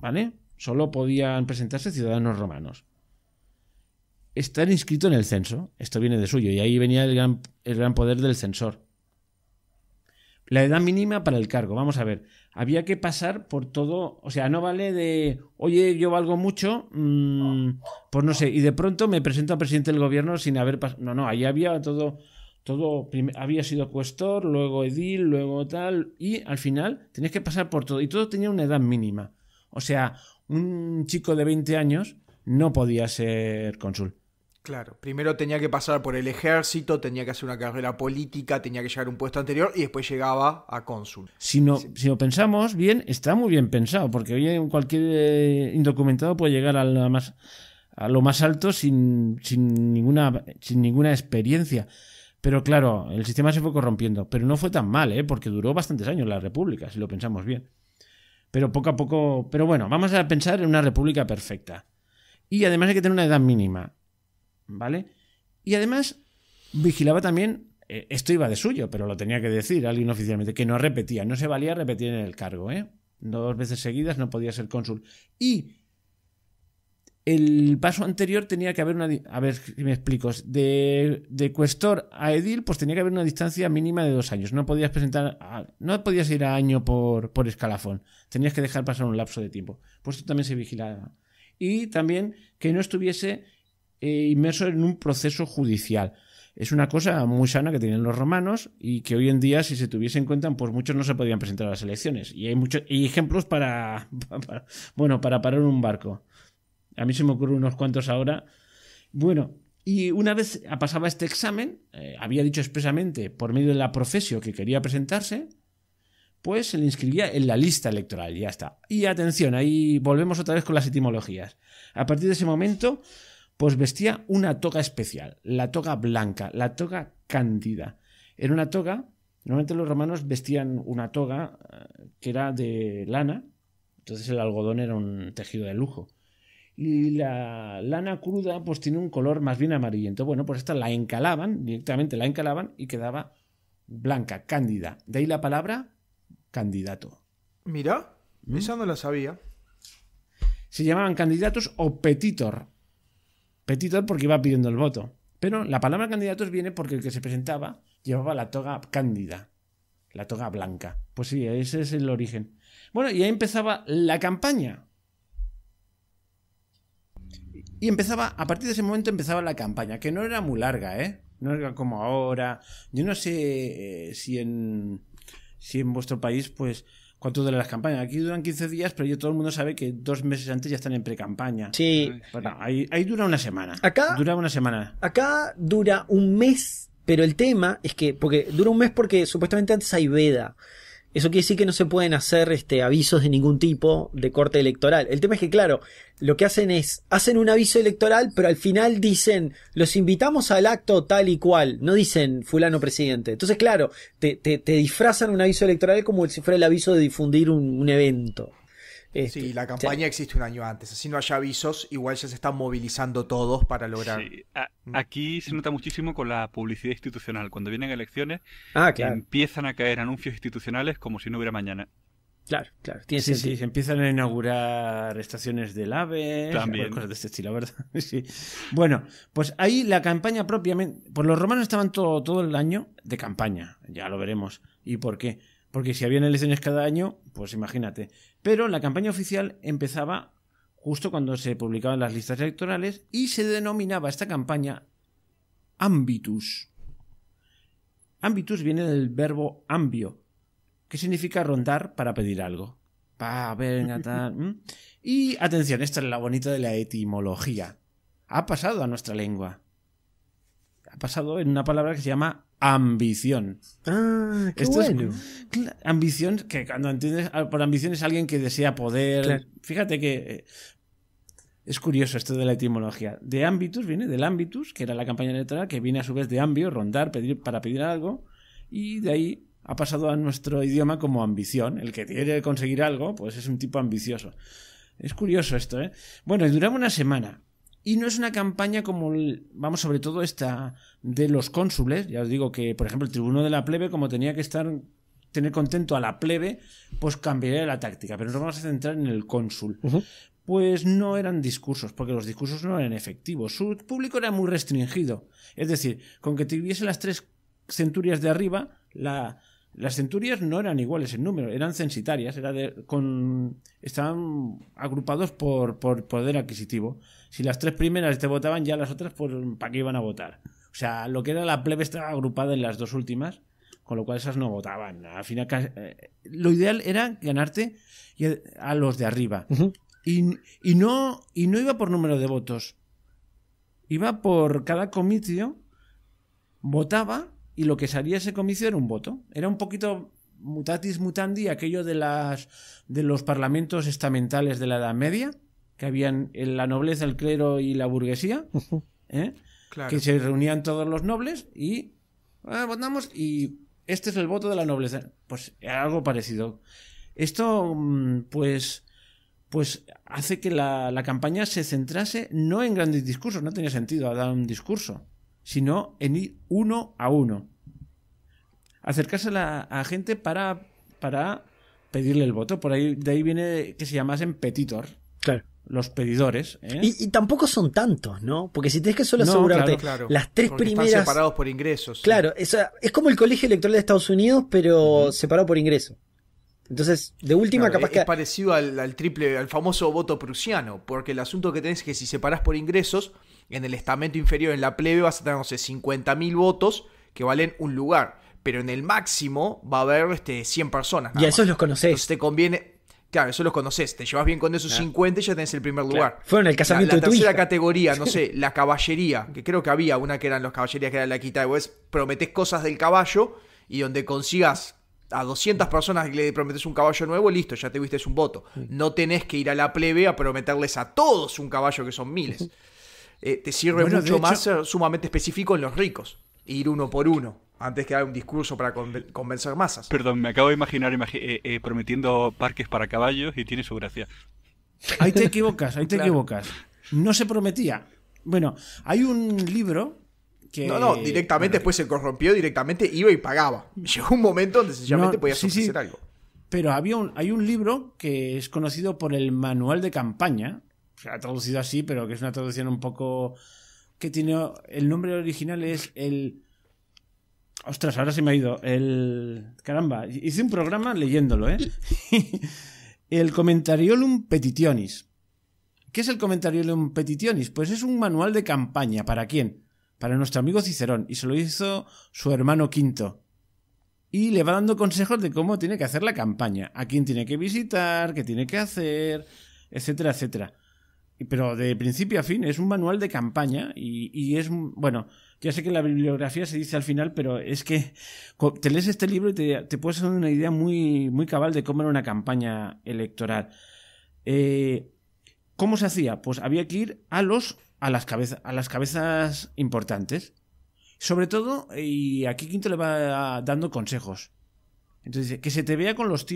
¿vale? Solo podían presentarse ciudadanos romanos estar inscrito en el censo. Esto viene de suyo y ahí venía el gran, el gran poder del censor. La edad mínima para el cargo, vamos a ver. Había que pasar por todo, o sea, no vale de, oye, yo valgo mucho, mm, pues no sé, y de pronto me presento a presidente del gobierno sin haber pasado. No, no, ahí había todo, todo, había sido cuestor, luego edil, luego tal, y al final tenías que pasar por todo, y todo tenía una edad mínima. O sea, un chico de 20 años no podía ser cónsul. Claro, primero tenía que pasar por el ejército, tenía que hacer una carrera política, tenía que llegar a un puesto anterior y después llegaba a cónsul. Si, no, si lo pensamos bien, está muy bien pensado, porque hoy cualquier eh, indocumentado puede llegar a, más, a lo más alto sin, ninguna, sin ninguna experiencia. Pero claro, el sistema se fue corrompiendo, pero no fue tan mal, ¿eh? porque duró bastantes años la República, si lo pensamos bien. Pero poco a poco, pero bueno, vamos a pensar en una República perfecta. Y además hay que tener una edad mínima. ¿vale? Y además vigilaba también, eh, esto iba de suyo, pero lo tenía que decir alguien oficialmente, que no repetía, no se valía repetir en el cargo, ¿eh? Dos veces seguidas no podía ser cónsul. Y el paso anterior tenía que haber una. A ver si me explico. De, de cuestor a edil, pues tenía que haber una distancia mínima de dos años. No podías presentar. no podías ir a año por, por, escalafón. Tenías que dejar pasar un lapso de tiempo. Pues esto también se vigilaba. Y también que no estuviese eh, inmerso en un proceso judicial. Es una cosa muy sana que tienen los romanos y que hoy en día, si se tuviese en cuenta, pues muchos no se podían presentar a las elecciones. Y hay muchos ejemplos para, bueno, para parar un barco. A mí se me ocurren unos cuantos ahora. Bueno, y una vez pasaba este examen, eh, había dicho expresamente por medio de la profesión que quería presentarse, pues se le inscribía en la lista electoral, ya está. Y atención, ahí volvemos otra vez con las etimologías. A partir de ese momento, pues vestía una toga especial, la toga blanca, la toga cándida. Era una toga, normalmente los romanos vestían una toga eh, que era de lana, entonces el algodón era un tejido de lujo. Y la lana cruda pues tiene un color más bien amarillento. Bueno, pues esta la encalaban, directamente la encalaban y quedaba blanca, cándida. De ahí la palabra candidato. Mira, ¿Mm? esa no la sabía. Se llamaban candidatos o petitor, Petitor porque iba pidiendo el voto. Pero la palabra candidatos viene porque el que se presentaba llevaba la toga cándida, la toga blanca. Pues sí, ese es el origen. Bueno, y ahí empezaba la campaña. Y empezaba, a partir de ese momento empezaba la campaña, que no era muy larga, ¿eh? No era como ahora. Yo no sé eh, si en si en vuestro país, pues cuánto dura las campañas. Aquí duran 15 días, pero yo, todo el mundo sabe que dos meses antes ya están en pre-campaña. Sí. Bueno, ahí, ahí, dura una semana. Acá. Dura una semana. Acá dura un mes, pero el tema es que, porque dura un mes porque supuestamente antes hay veda. Eso quiere decir que no se pueden hacer este, avisos de ningún tipo de corte electoral. El tema es que, claro, lo que hacen es, hacen un aviso electoral, pero al final dicen, los invitamos al acto tal y cual, no dicen fulano presidente. Entonces, claro, te, te, disfrazan un aviso electoral como si fuera el aviso de difundir un, un evento. Este, la campaña existe un año antes, así no haya avisos, igual ya se están movilizando todos para lograr. Sí. Mm. aquí se nota muchísimo con la publicidad institucional. Cuando vienen elecciones, ah, empiezan a caer anuncios institucionales como si no hubiera mañana. Claro, claro. sí, sí, empiezan a inaugurar estaciones del AVE, cosas de este estilo, ¿verdad? sí. Bueno, pues ahí la campaña propiamente. Pues los romanos estaban todo, todo el año de campaña, ya lo veremos. ¿Y por qué? Porque si habían elecciones cada año, pues imagínate, pero la campaña oficial empezaba justo cuando se publicaban las listas electorales y se denominaba esta campaña Ambitus. Ambitus viene del verbo ambio, que significa rondar para pedir algo. Pa, venga, tal. Y atención, esta es la bonita de la etimología. Ha pasado a nuestra lengua. Ha pasado en una palabra que se llama ambición. Ah, ambición, que cuando entiendes ah, por ambición es alguien que desea poder. Fíjate que eh, es curioso esto de la etimología. De ambitus viene del ambitus, que era la campaña electoral, que viene a su vez de ambio, rondar, pedir para pedir algo, y de ahí ha pasado a nuestro idioma como ambición. El que quiere conseguir algo, pues es un tipo ambicioso. Es curioso esto, ¿eh? Bueno, y duraba una semana. Y no es una campaña como, vamos, sobre todo esta de los cónsules. Ya os digo que, por ejemplo, el tribuno de la plebe, como tenía que estar, tener contento a la plebe, pues cambiaría la táctica. Pero nos vamos a centrar en el cónsul. Pues no eran discursos, porque los discursos no eran efectivos. Su público era muy restringido. Es decir, con que tuviese las tres centurias de arriba, las centurias no eran iguales en número, eran censitarias, era con, estaban agrupados por, por poder adquisitivo. Si las tres primeras te votaban, ya las otras, pues ¿para qué iban a votar? O sea, lo que era la plebe estaba agrupada en las dos últimas, con lo cual esas no votaban. Al final, eh, lo ideal era ganarte a los de arriba. y, y, no, y no iba por número de votos. Iba por cada comicio, votaba y lo que salía ese comicio era un voto. Era un poquito mutatis mutandi aquello de, las, de los parlamentos estamentales de la Edad Media que habían eh, la nobleza, el clero y la burguesía, ¿eh? que se reunían todos los nobles y ah, pues votamos y este es el voto de la nobleza. Pues eh, algo parecido. Esto, mm, pues, pues hace que la, campaña se centrase no en grandes discursos, no tenía sentido dar un discurso, sino en ir uno a uno. Acercarse a, la, gente para, para pedirle el voto. Por ahí, de ahí viene que se llamasen petitor. Claro los pedidores. ¿eh? Y, tampoco son tantos, ¿no? Porque si tenés que solo no, asegurarte claro, las tres primeras. Están separados por ingresos. Claro, es, como el colegio electoral de Estados Unidos, pero separado por ingresos. Entonces, de última capaz que. Es parecido al, triple, al famoso voto prusiano, porque el asunto que tenés es que si separás por ingresos, en el estamento inferior, en la plebe, vas a tener, no sé, 50.000 votos que valen un lugar. Pero en el máximo va a haber este, 100 personas. y a esos los conocés. Entonces te conviene. Claro, eso los conoces, te llevas bien con esos 50 y ya tenés el primer lugar. Fue Fueron el casamiento la, de tercera categoría, no sé, la caballería, que creo que había una que eran los caballerías que era la quita de vos prometés cosas del caballo y donde consigas a 200 personas que le prometes un caballo nuevo, listo, ya te viste un voto. No tenés que ir a la plebe a prometerles a todos un caballo que son miles. Eh, te sirve mucho más sumamente específico en los ricos, ir uno por uno antes que dar un discurso para convencer masas. Perdón, me acabo de imaginar eh, eh, prometiendo parques para caballos y tiene su gracia. Ahí te equivocas, ahí te equivocas. No se prometía. Bueno, hay un libro que... No, no, directamente después se corrompió, directamente iba y pagaba. Llegó un momento donde sencillamente podía podías algo. Pero había un, hay un libro que es conocido por el Manual de Campaña, se ha traducido así, pero que es una traducción un poco... que tiene... El nombre original es el Ostras, ahora se me ha ido. El. Caramba, hice un programa leyéndolo, ¿eh? el Comentariolum Petitionis. ¿Qué es el Comentariolum Petitionis? Pues es un manual de campaña. ¿Para quién? Para nuestro amigo Cicerón. Y se lo hizo su hermano Quinto. Y le va dando consejos de cómo tiene que hacer la campaña. A quién tiene que visitar, qué tiene que hacer, etcétera, etcétera. Pero de principio a fin es un manual de campaña y es, bueno, ya sé que la bibliografía se dice al final, pero es que te lees este libro y te, te puedes hacer una idea muy, muy cabal de cómo era una campaña electoral. Eh, ¿Cómo se hacía? Pues había que ir a los a las, a las cabezas importantes. Sobre todo, y aquí Quinto le va dando consejos. Entonces que se te vea con los,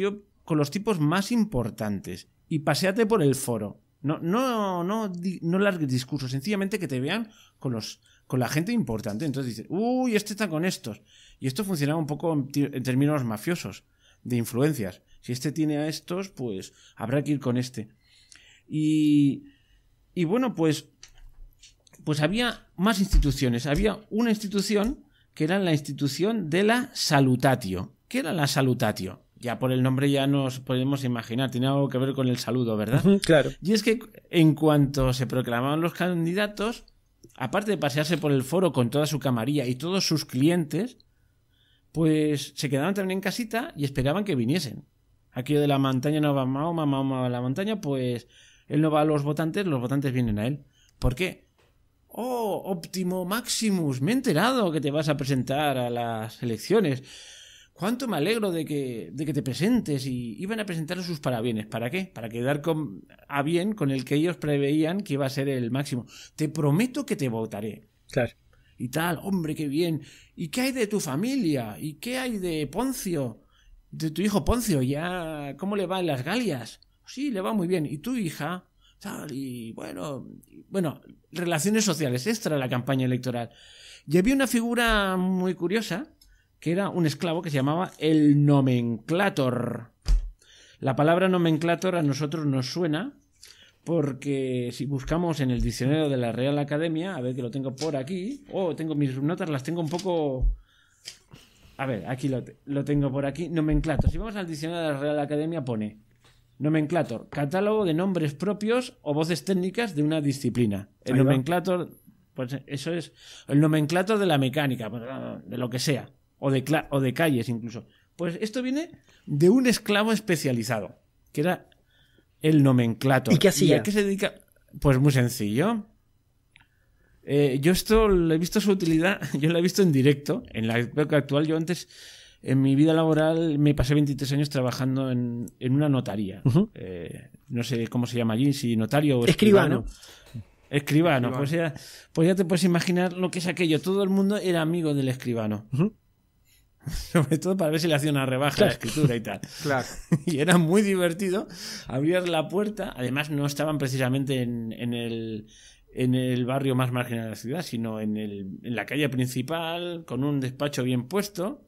con los tipos más importantes y paseate por el foro. No, no, no, no largues discursos, sencillamente que te vean con los con la gente importante. Entonces dicen uy, este está con estos. Y esto funcionaba un poco en, términos mafiosos, de influencias. Si este tiene a estos, pues habrá que ir con este. Y, y bueno, pues, pues había más instituciones. Había una institución que era la institución de la salutatio. ¿Qué era la salutatio? Ya por el nombre ya nos podemos imaginar, tiene algo que ver con el saludo, ¿verdad? Claro. Y es que en cuanto se proclamaban los candidatos, aparte de pasearse por el foro con toda su camarilla y todos sus clientes, pues se quedaban también en casita y esperaban que viniesen. Aquello de la montaña no va a Mahoma, mamá la montaña, pues él no va a los votantes, los votantes vienen a él. ¿Por qué? Oh, óptimo Maximus, me he enterado que te vas a presentar a las elecciones cuánto me alegro de que, de que te presentes y iban a presentar sus parabienes. ¿Para qué? Para quedar con, a bien con el que ellos preveían que iba a ser el máximo. Te prometo que te votaré. Claro. Y tal, hombre, qué bien. ¿Y qué hay de tu familia? ¿Y qué hay de Poncio? De tu hijo Poncio, ya, ¿cómo le va en las Galias? Sí, le va muy bien. ¿Y tu hija? Tal, y bueno, bueno, relaciones sociales, extra la campaña electoral. Y había una figura muy curiosa, que era un esclavo que se llamaba el nomenclator. La palabra nomenclator a nosotros nos suena porque si buscamos en el diccionario de la Real Academia, a ver que lo tengo por aquí, oh, tengo mis notas, las tengo un poco... A ver, aquí lo, lo tengo por aquí, nomenclator. Si vamos al diccionario de la Real Academia pone nomenclator, catálogo de nombres propios o voces técnicas de una disciplina. El nomenclator, pues eso es el nomenclator de la mecánica, pues, de lo que sea o de, calles incluso. Pues esto viene de un esclavo especializado, que era el nomenclato. ¿Y qué hacía? ¿Y a qué se dedica? Pues muy sencillo. Eh, yo esto le he visto su utilidad, yo lo he visto en directo, en la época actual. Yo antes, en mi vida laboral, me pasé 23 años trabajando en, una notaría. Eh, no sé cómo se llama allí, si notario o escribano. Escribano, Pues, ya, pues, te puedes imaginar lo que es aquello. Todo el mundo era amigo del escribano. Sobre todo para ver si le hacía una rebaja a la escritura y tal. Claro. Y era muy divertido abrir la puerta. Además, no estaban precisamente en, el en el barrio más marginal de la ciudad, sino en, el, en la calle principal, con un despacho bien puesto,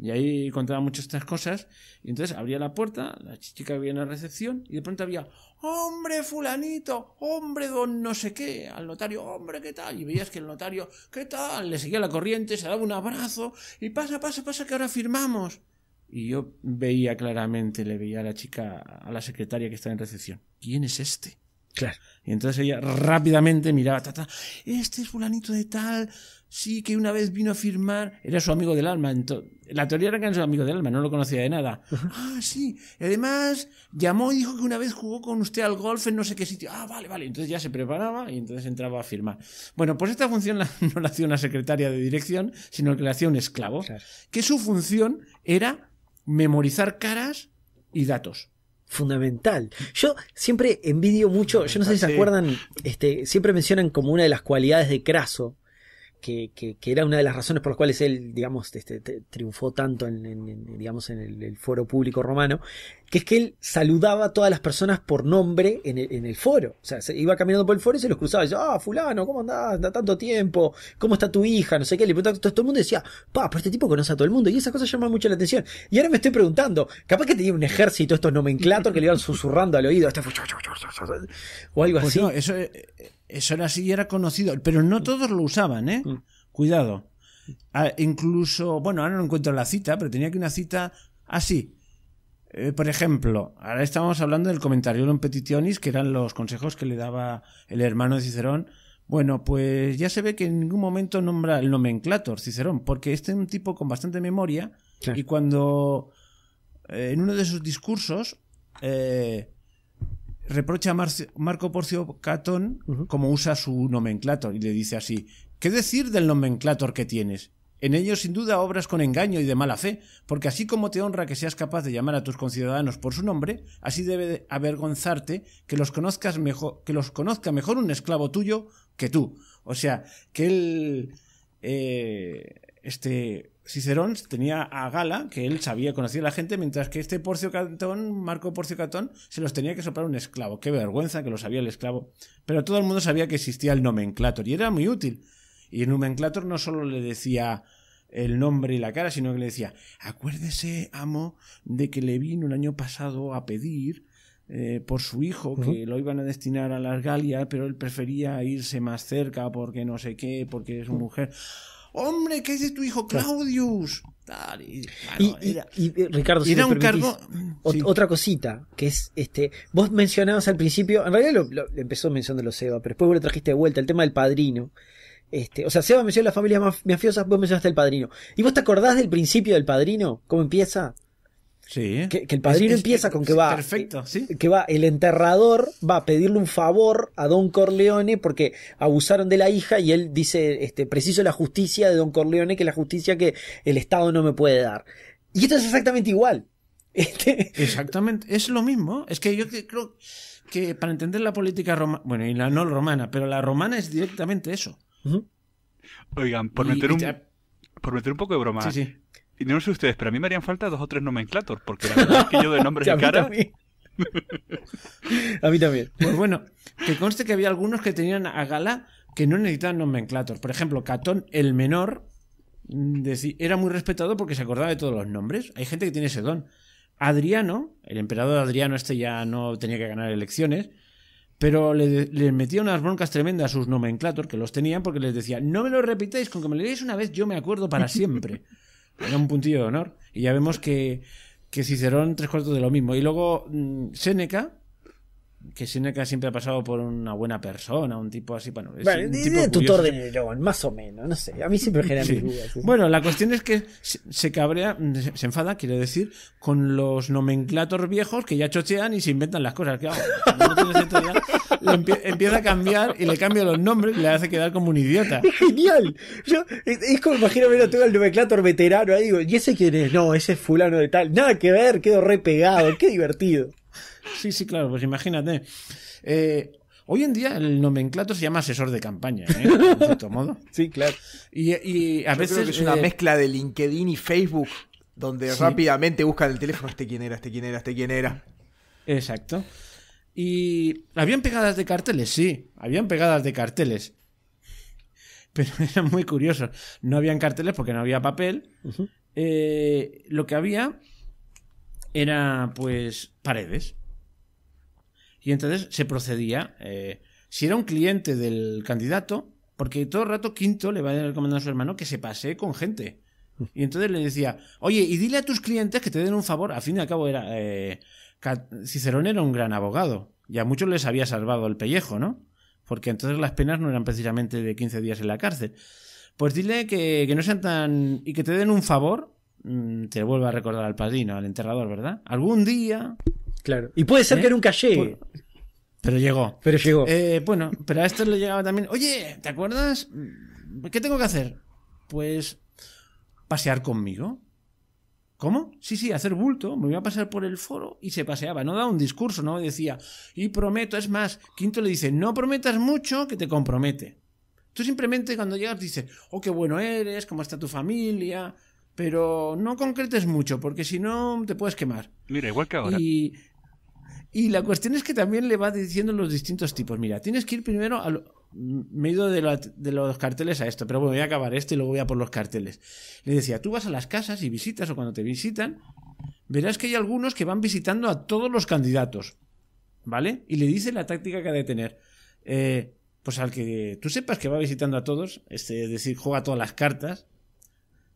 y ahí contaba muchas estas cosas. Y entonces abría la puerta, la chica que en la recepción, y de pronto había, hombre fulanito, hombre don no sé qué, al notario, hombre, ¿qué tal? Y veías que el notario, ¿qué tal? Le seguía la corriente, se daba un abrazo, y pasa, pasa, pasa, que ahora firmamos. Y yo veía claramente, le veía a la chica, a la secretaria que está en recepción, ¿quién es este? Claro. Y entonces ella rápidamente miraba, ta, ta, este es fulanito de tal, sí, que una vez vino a firmar, era su amigo del alma. Entonces, la teoría era que era su amigo del alma, no lo conocía de nada. ah, sí. además, llamó y dijo que una vez jugó con usted al golf en no sé qué sitio. Ah, vale, vale. Entonces ya se preparaba y entonces entraba a firmar. Bueno, pues esta función no la hacía una secretaria de dirección, sino que la hacía un esclavo. Que su función era memorizar caras y datos fundamental. Yo siempre envidio mucho, yo no sé si se acuerdan, este, siempre mencionan como una de las cualidades de Craso, que, que, era una de las razones por las cuales él, digamos, este, triunfó tanto en, digamos, en el, foro público romano, que es que él saludaba a todas las personas por nombre en el, foro. O sea, se iba caminando por el foro y se los cruzaba. Y decía, ah, fulano, ¿cómo andás? Da tanto tiempo. ¿Cómo está tu hija? No sé qué. Le preguntaba todo el mundo decía, pa, pero este tipo conoce a todo el mundo. Y esa cosa llama mucho la atención. Y ahora me estoy preguntando, capaz que tenía un ejército estos nomenclatos que le iban susurrando al oído. Este o algo pues así. no, eso, eh, eh, eso era así y era conocido, pero no todos lo usaban, ¿eh? Mm. Cuidado. Ah, incluso, bueno, ahora no encuentro la cita, pero tenía que una cita así. Ah, eh, por ejemplo, ahora estábamos hablando del comentario de Petitionis, que eran los consejos que le daba el hermano de Cicerón. Bueno, pues ya se ve que en ningún momento nombra el nomenclator Cicerón, porque este es un tipo con bastante memoria y cuando eh, en uno de sus discursos eh, reprocha a Marco Porcio Catón como usa su nomenclator y le dice así, ¿qué decir del nomenclator que tienes? En ello, sin duda, obras con engaño y de mala fe, porque así como te honra que seas capaz de llamar a tus conciudadanos por su nombre, así debe avergonzarte que los, conozcas mejor, que los conozca mejor un esclavo tuyo que tú. O sea, que él... Eh, este Cicerón tenía a Gala, que él sabía, conocía a la gente, mientras que este Porcio Catón, Marco Porcio Catón, se los tenía que soplar un esclavo. Qué vergüenza que lo sabía el esclavo. Pero todo el mundo sabía que existía el nomenclator y era muy útil. Y el nomenclator no solo le decía el nombre y la cara, sino que le decía, acuérdese, amo, de que le vino el año pasado a pedir eh, por su hijo, que lo iban a destinar a las Galias, pero él prefería irse más cerca porque no sé qué, porque es su mujer hombre, ¿qué es tu hijo Claudius? y, Ricardo, otra cosita, que es este, vos mencionabas al principio, en realidad lo, lo empezó mencionándolo Seba, pero después vos lo trajiste de vuelta, el tema del padrino. Este, o sea, Seba mencionó las familias mafiosas, vos mencionaste el padrino. ¿Y vos te acordás del principio del padrino? ¿Cómo empieza? Que, el padrino empieza con que va. Perfecto, Que va, el enterrador va a pedirle un favor a Don Corleone porque abusaron de la hija y él dice: este, Preciso la justicia de Don Corleone, que la justicia que el Estado no me puede dar. Y esto es exactamente igual. Este exactamente, es lo mismo. Es que yo creo que para entender la política romana, bueno, y la no romana, pero la romana es directamente eso. Oigan, por meter un. Por meter un poco de broma. Sí, sí. Y no sé ustedes, pero a mí me harían falta dos o tres nomenclator, porque la verdad es que yo de nombres y cara. a mí también. Pues bueno, que conste que había algunos que tenían a gala que no necesitaban nomenclator. Por ejemplo, Catón el Menor mm, era muy respetado porque se acordaba de todos los nombres. Hay gente que tiene ese don. Adriano, el emperador Adriano, este ya no tenía que ganar elecciones, pero le, metía unas broncas tremendas a sus nomenclator que los tenían porque les decía, no me lo repitáis, con que me lo digáis una vez yo me acuerdo para siempre. Era un puntillo de honor. Y ya vemos que, que Cicerón tres cuartos de lo mismo. Y luego mm, Seneca que Seneca siempre ha pasado por una buena persona, un tipo así, bueno, es tutor de Nerón, más o menos, no sé, a mí siempre genera Bueno, la cuestión es que se, cabrea, se, enfada, quiero decir, con los nomenclatos viejos que ya chochean y se inventan las cosas. empieza a cambiar y le cambia los nombres y le hace quedar como un idiota. genial. Yo, es, como imagino tengo el nomenclator veterano ahí, digo, ¿y ese quién es? No, ese es fulano de tal. Nada que ver, quedo re pegado, qué divertido. Sí, sí, claro, pues imagínate. Eh, hoy en día el nomenclato se llama asesor de campaña, ¿eh? en cierto modo. Sí, claro. Y, a veces. es una eh, mezcla de LinkedIn y Facebook, donde rápidamente buscan el teléfono, este quién era, este quién era, este quién era. Exacto. Y habían pegadas de carteles, sí, habían pegadas de carteles. Pero era muy curioso. No habían carteles porque no había papel. Eh, lo que había era, pues, paredes. Y entonces se procedía, eh, si era un cliente del candidato, porque todo rato Quinto le va a recomendar a su hermano que se pase con gente. Y entonces le decía, oye, y dile a tus clientes que te den un favor. Al fin y al cabo era... Eh, Cicerón era un gran abogado y a muchos les había salvado el pellejo, ¿no? Porque entonces las penas no eran precisamente de 15 días en la cárcel. Pues dile que, no sean tan... y que te den un favor. Mm, te vuelvo a recordar al padrino, al enterrador, ¿verdad? Algún día y puede ser que ¿Eh? era un caché. Pero llegó. Pero llegó. Eh, bueno, pero a esto le llegaba también. Oye, ¿te acuerdas? ¿Qué tengo que hacer? Pues pasear conmigo. ¿Cómo? Sí, sí, hacer bulto, me voy a pasar por el foro y se paseaba, no daba un discurso, no decía, y prometo, es más, Quinto le dice, no prometas mucho que te compromete. Tú simplemente cuando llegas dices, oh, qué bueno eres, cómo está tu familia, pero no concretes mucho, porque si no te puedes quemar. Mira, igual que ahora. Y y la cuestión es que también le va diciendo los distintos tipos. Mira, tienes que ir primero a medio mm, Me de, los carteles a esto, pero bueno, voy a acabar esto y luego voy a por los carteles. Le decía, tú vas a las casas y visitas o cuando te visitan, verás que hay algunos que van visitando a todos los candidatos, ¿vale? Y le dice la táctica que ha de tener. Eh, pues al que tú sepas que va visitando a todos, es decir, juega todas las cartas,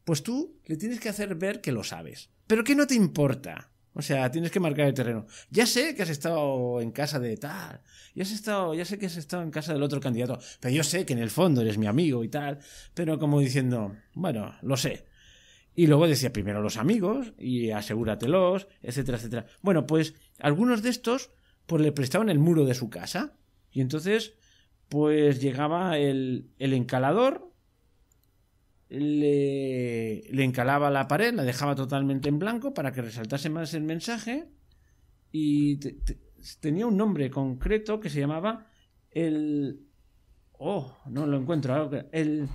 pues tú le tienes que hacer ver que lo sabes. Pero que no te importa. O sea, tienes que marcar el terreno. Ya sé que has estado en casa de tal, ya has estado, ya sé que has estado en casa del otro candidato, pero yo sé que en el fondo eres mi amigo y tal, pero como diciendo, bueno, lo sé. Y luego decía primero los amigos y asegúratelos, etcétera, etcétera. Bueno, pues algunos de estos pues le prestaban el muro de su casa y entonces pues llegaba el, el encalador, le le encalaba la pared, la dejaba totalmente en blanco para que resaltase más el mensaje y tenía un nombre concreto que se llamaba el... Oh, no lo encuentro. El,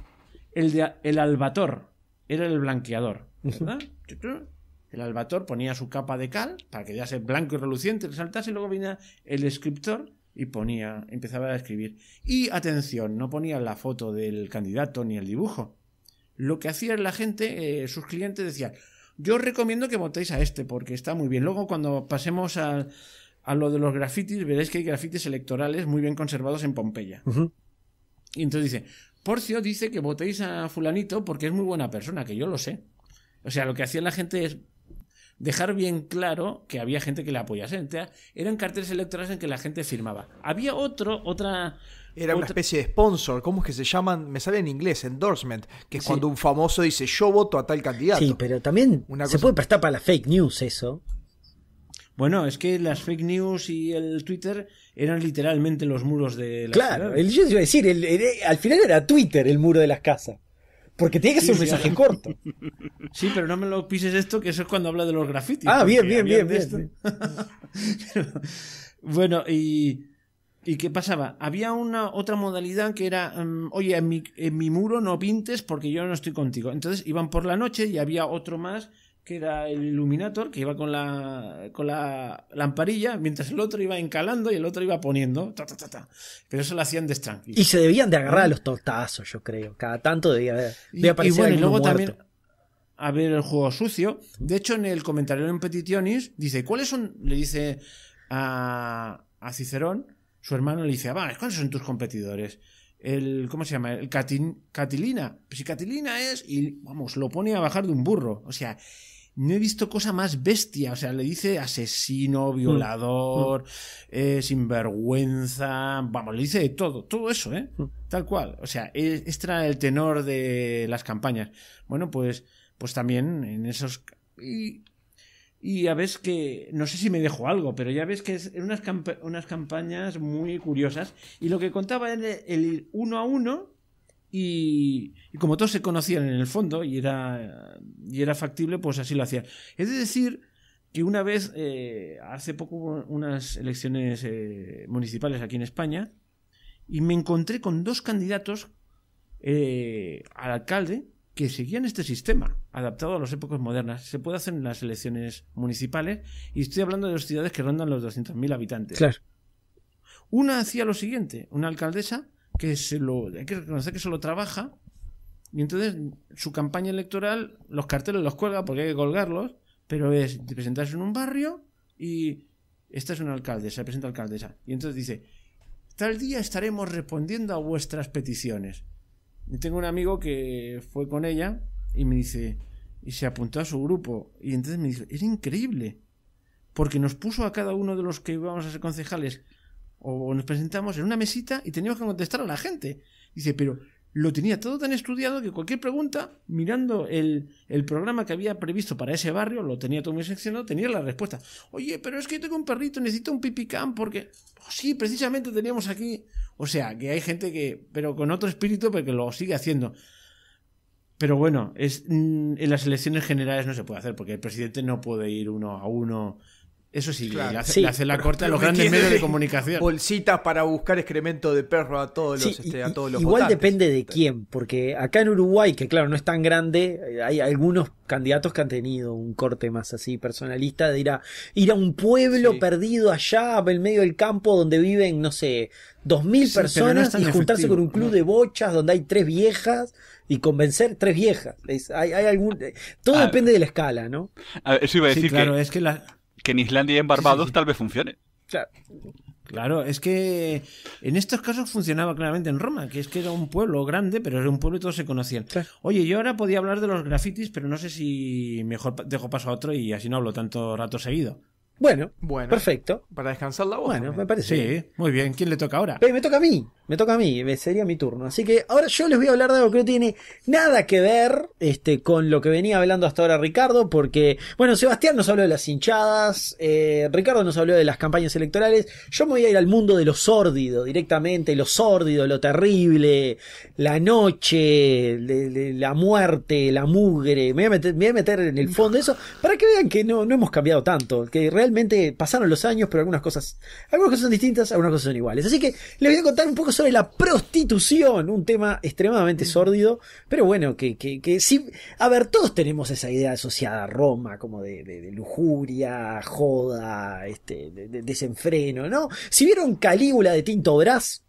el, el albator era el blanqueador. El albator ponía su capa de cal para que quedase blanco y reluciente, resaltase, y luego venía el escriptor y ponía, empezaba a escribir. Y atención, no ponía la foto del candidato ni el dibujo, lo que hacía la gente, eh, sus clientes decían, yo recomiendo que votéis a este porque está muy bien. Luego cuando pasemos a, lo de los grafitis, veréis que hay grafitis electorales muy bien conservados en Pompeya. Y entonces dice, Porcio dice que votéis a fulanito porque es muy buena persona, que yo lo sé. O sea, lo que hacía la gente es dejar bien claro que había gente que le apoyase. eran carteles electorales en que la gente firmaba. Había otro, otra era una especie de sponsor, ¿cómo es que se llaman? Me sale en inglés, endorsement, que es cuando un famoso dice yo voto a tal candidato. Sí, pero también se puede prestar para las fake news eso. Bueno, es que las fake news y el Twitter eran literalmente los muros de las Claro, yo iba a decir, al final era Twitter el muro de las casas. Porque tiene que ser un mensaje corto. Sí, pero no me lo pises esto, que eso es cuando habla de los grafitis. Ah, bien, bien, bien, bien. bueno, y ¿Y qué pasaba? Había una otra modalidad que era, mm, oye, en mi, muro no pintes porque yo no estoy contigo. Entonces iban por la noche y había otro más que era el iluminator, que iba con la, con la lamparilla, mientras el otro iba encalando y el otro iba poniendo. Pero eso lo hacían de tranqui. Y se debían de agarrar los tortazos, yo creo. Cada tanto debía haber. De y, y, luego también a ver el juego sucio. De hecho, en el comentario en Petitionis dice, ¿cuáles son? Le dice a, a Cicerón, su hermano le dice, ah, ¿cuáles son tus competidores? El, ¿Cómo se llama? El Catilina. Pues si Catilina es, y vamos, lo pone a bajar de un burro. O sea, no he visto cosa más bestia. O sea, le dice asesino, mm. violador, mm. Eh, sinvergüenza. Vamos, le dice todo, todo eso, ¿eh? Mm. Tal cual. O sea, este el tenor de las campañas. Bueno, pues, pues también en esos. Y ya ves que, no sé si me dejo algo, pero ya ves que es unas, unas campañas muy curiosas. Y lo que contaba era el ir uno a uno y, como todos se conocían en el fondo y era, y era factible, pues así lo hacían. Es decir, que una vez, eh, hace poco unas elecciones eh, municipales aquí en España, y me encontré con dos candidatos eh, al alcalde que seguían este sistema, adaptado a las épocas modernas. Se puede hacer en las elecciones municipales y estoy hablando de dos ciudades que rondan los 200.000 habitantes. Una hacía lo siguiente, una alcaldesa que se lo, hay que reconocer que solo trabaja y entonces su campaña electoral, los carteles los cuelga porque hay que colgarlos, pero es te presentarse en un barrio y esta es una alcaldesa, presenta alcaldesa. Y entonces dice, tal día estaremos respondiendo a vuestras peticiones tengo un amigo que fue con ella y me dice, y se apuntó a su grupo. Y entonces me dice... era increíble, porque nos puso a cada uno de los que íbamos a ser concejales o nos presentamos en una mesita y teníamos que contestar a la gente. dice, pero lo tenía todo tan estudiado que cualquier pregunta, mirando el, programa que había previsto para ese barrio, lo tenía todo muy seccionado, tenía la respuesta. Oye, pero es que tengo un perrito, necesito un pipicán porque... Oh, sí, precisamente teníamos aquí... O sea, que hay gente que... pero con otro espíritu, pero que lo sigue haciendo. Pero bueno, es, mm, en las elecciones generales no se puede hacer porque el presidente no puede ir uno a uno eso sí, le, hace, la corte a los grandes medios de comunicación. Bolsitas para buscar excremento de perro a todos los, este, todos Igual depende de quién, porque acá en Uruguay, que claro, no es tan grande, hay algunos candidatos que han tenido un corte más así personalista de ir a, ir a un pueblo perdido allá, en medio del campo, donde viven, no sé, dos mil personas y juntarse con un club de bochas donde hay tres viejas y convencer tres viejas. hay, algún, todo ah. depende de la escala, ¿no? eso iba a decir claro, es que la que en Islandia y en Barbados tal vez funcione. Claro. es que en estos casos funcionaba claramente en Roma, que es que era un pueblo grande, pero era un pueblo y todos se conocían. Oye, yo ahora podía hablar de los grafitis, pero no sé si mejor dejo paso a otro y así no hablo tanto rato seguido. Bueno, bueno perfecto. Para descansar la voz. Bueno, me parece. Sí, muy bien. ¿Quién le toca ahora? me toca a mí me toca a mí, sería mi turno. Así que ahora yo les voy a hablar de algo que no tiene nada que ver este, con lo que venía hablando hasta ahora Ricardo, porque, bueno, Sebastián nos habló de las hinchadas, eh, Ricardo nos habló de las campañas electorales, yo me voy a ir al mundo de lo sórdido directamente, lo sórdido, lo terrible, la noche, la muerte, la mugre, me voy, a meter, en el fondo eso, para que vean que no, no hemos cambiado tanto, que realmente pasaron los años, pero algunas cosas, algunas cosas son distintas, algunas cosas son iguales. Así que les voy a contar un poco sobre sobre la prostitución, un tema extremadamente sórdido, pero bueno, que, que, a ver, todos tenemos esa idea asociada a Roma, como de, de, lujuria, joda, este, de, desenfreno, ¿no? Si vieron Calígula de Tinto Brass,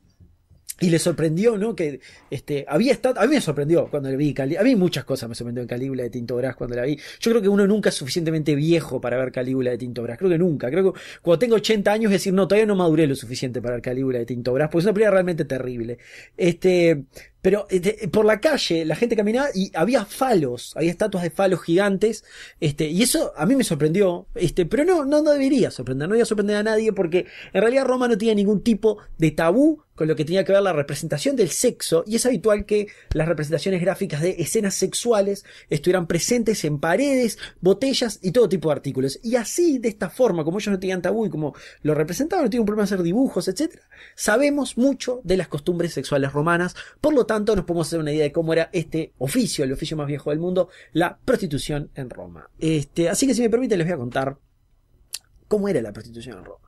y le sorprendió, ¿no? Que este, había estado. A mí me sorprendió cuando le vi A mí muchas cosas me sorprendió en Calígula de Tinto Brás cuando la vi. Yo creo que uno nunca es suficientemente viejo para ver Calígula de Tinto Brás. Creo que nunca. Creo que cuando tengo 80 años, decir, no, todavía no maduré lo suficiente para ver Calígula de Brás. porque es una película realmente terrible. Este. Pero este, por la calle la gente caminaba y había falos, había estatuas de falos gigantes, este, y eso a mí me sorprendió, este, pero no, no, debería sorprender, no a sorprender a nadie porque en realidad Roma no tenía ningún tipo de tabú con lo que tenía que ver la representación del sexo, y es habitual que las representaciones gráficas de escenas sexuales estuvieran presentes en paredes, botellas y todo tipo de artículos. Y así, de esta forma, como ellos no tenían tabú y como lo representaban, no tenían un problema hacer dibujos, etc., sabemos mucho de las costumbres sexuales romanas, por lo tanto, nos podemos hacer una idea de cómo era este oficio, el oficio más viejo del mundo, la prostitución en Roma. Este, así que si me permite les voy a contar cómo era la prostitución en Roma.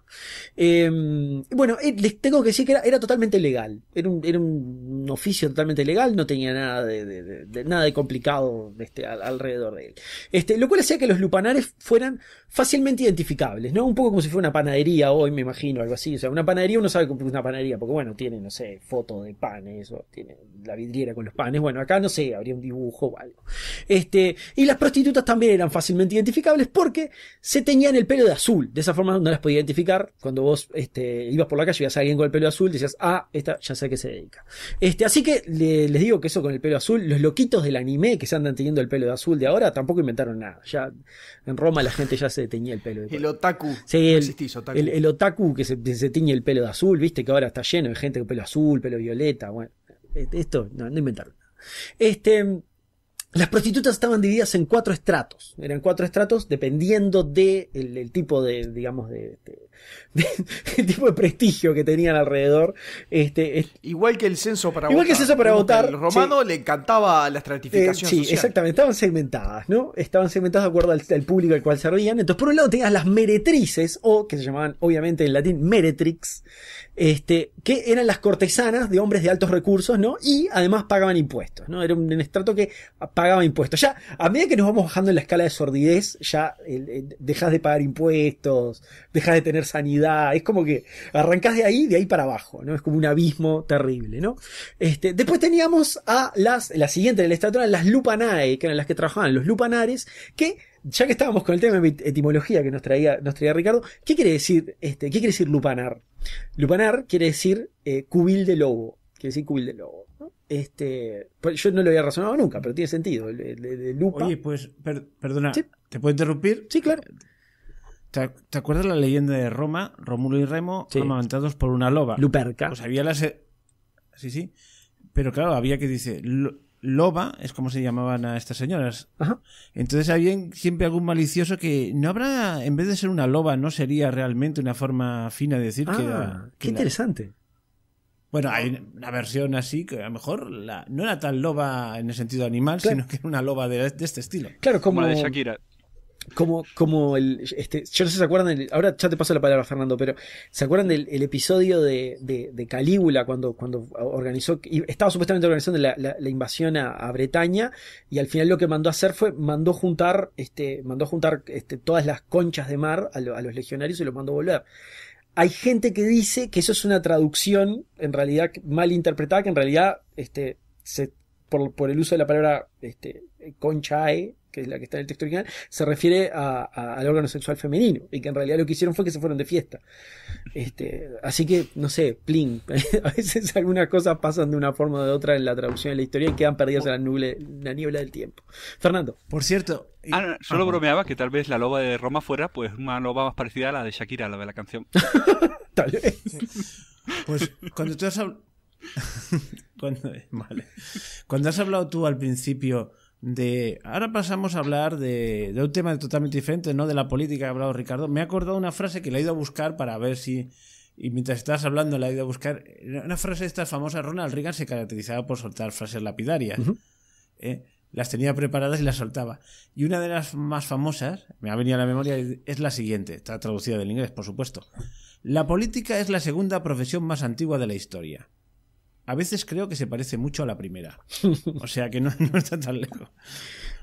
Em, bueno, eh, les tengo que decir que era, totalmente legal. Era un, oficio totalmente legal, no tenía nada de, nada de complicado este, alrededor de él. Este, lo cual hacía que los lupanares fueran fácilmente identificables, ¿no? Un poco como si fuera una panadería hoy, me imagino, algo así. O sea, una panadería uno sabe que es una panadería, porque bueno, tiene, no sé, foto de panes, o tiene la vidriera con los panes. Bueno, acá no sé, habría un dibujo o algo. Este, y las prostitutas también eran fácilmente identificables porque se tenían el pelo de azul. De esa forma no las podía identificar cuando vos este, ibas por la calle y veías a alguien con el pelo azul, decías, ah, esta ya sé a qué se dedica. Este, así que les digo que eso con el pelo azul, los loquitos del anime que se andan teniendo el pelo de azul de ahora, tampoco inventaron nada. Ya en Roma la gente ya se teñía el pelo. De el otaku. el, otaku. que se, se tiñe el pelo de azul, viste que ahora está lleno de gente con pelo azul, pelo violeta, bueno. E, esto no, inventaron nada. Este, las prostitutas estaban divididas en cuatro estratos. Eran cuatro estratos dependiendo de el, tipo de, digamos, de, tipo de prestigio que tenían alrededor. Este, igual que el censo para votar. que el censo para votar. El romano le encantaba la estratificación. Eh, sí, exactamente. Estaban segmentadas, ¿no? Estaban segmentadas de acuerdo al, al, público al cual servían. Entonces, por un lado tenías las meretrices, o que se llamaban, obviamente en latín, meretrix, este, que eran las cortesanas de hombres de altos recursos, ¿no? Y además pagaban impuestos, ¿no? Era un, estrato que pagaba impuestos. Ya, a medida que nos vamos bajando en la escala de sordidez, ya dejas de pagar impuestos, dejas de tener sanidad, es como que arrancas de ahí, de ahí para abajo, ¿no? Es como un abismo terrible, ¿no? Este, después teníamos a las, la siguiente en el estrato eran las lupanae, que eran las que trabajaban, los lupanares, que ya que estábamos con el tema de etimología que nos traía, nos traía Ricardo, ¿qué quiere decir este? ¿Qué quiere decir lupanar? Lupanar quiere decir eh, cubil de lobo. Quiere decir cubil de lobo. ¿no? Este, pues yo no lo había razonado nunca, pero tiene sentido. De, de, lupa. Oye, pues, perdona, ¿te puedo interrumpir? Sí, claro. ¿Te, acuerdas la leyenda de Roma? Romulo y Remo sí. amamentados por una loba. Luperca. Pues había las. Sí, sí. Pero claro, había que decir loba, es como se llamaban a estas señoras. Entonces había siempre algún malicioso que no habrá, en vez de ser una loba, no sería realmente una forma fina de decir que, ah, Qué interesante. Bueno, hay una versión así que a lo mejor no era tan loba en el sentido animal, sino que era una loba de, este estilo. Claro, como la de Shakira como, como el, este, yo no sé si se acuerdan, ahora ya te paso la palabra Fernando, pero ¿se acuerdan del episodio de, de, Calígula cuando, cuando organizó, estaba supuestamente organizando la, invasión a, Bretaña y al final lo que mandó a hacer fue, mandó juntar, este, mandó juntar este, todas las conchas de mar a, los legionarios y los mandó volver hay gente que dice que eso es una traducción en realidad mal interpretada, que en realidad este, por, por, el uso de la palabra este, conchae, que es la que está en el texto original, se refiere al órgano sexual femenino, y que en realidad lo que hicieron fue que se fueron de fiesta. Este, así que, no sé, plin, a veces algunas cosas pasan de una forma u de otra en la traducción de la historia y quedan perdidas en la, niebla del tiempo. Fernando. Por cierto... solo ah, bromeaba que tal vez la loba de Roma fuera pues una loba más parecida a la de Shakira, la de la canción. tal vez. Pues cuando tú has hablado... cuando, cuando has hablado tú al principio de... Ahora pasamos a hablar de, un tema totalmente diferente, ¿no? De la política que ha hablado Ricardo. Me he acordado una frase que le he ido a buscar para ver si... Y mientras estabas hablando la he ido a buscar. Una frase de estas famosa, Ronald Reagan se caracterizaba por soltar frases lapidarias. ¿eh? Las tenía preparadas y las soltaba. Y una de las más famosas, me ha venido a la memoria, es la siguiente. Está traducida del inglés, por supuesto. La política es la segunda profesión más antigua de la historia. A veces creo que se parece mucho a la primera. O sea que no, está tan lejos.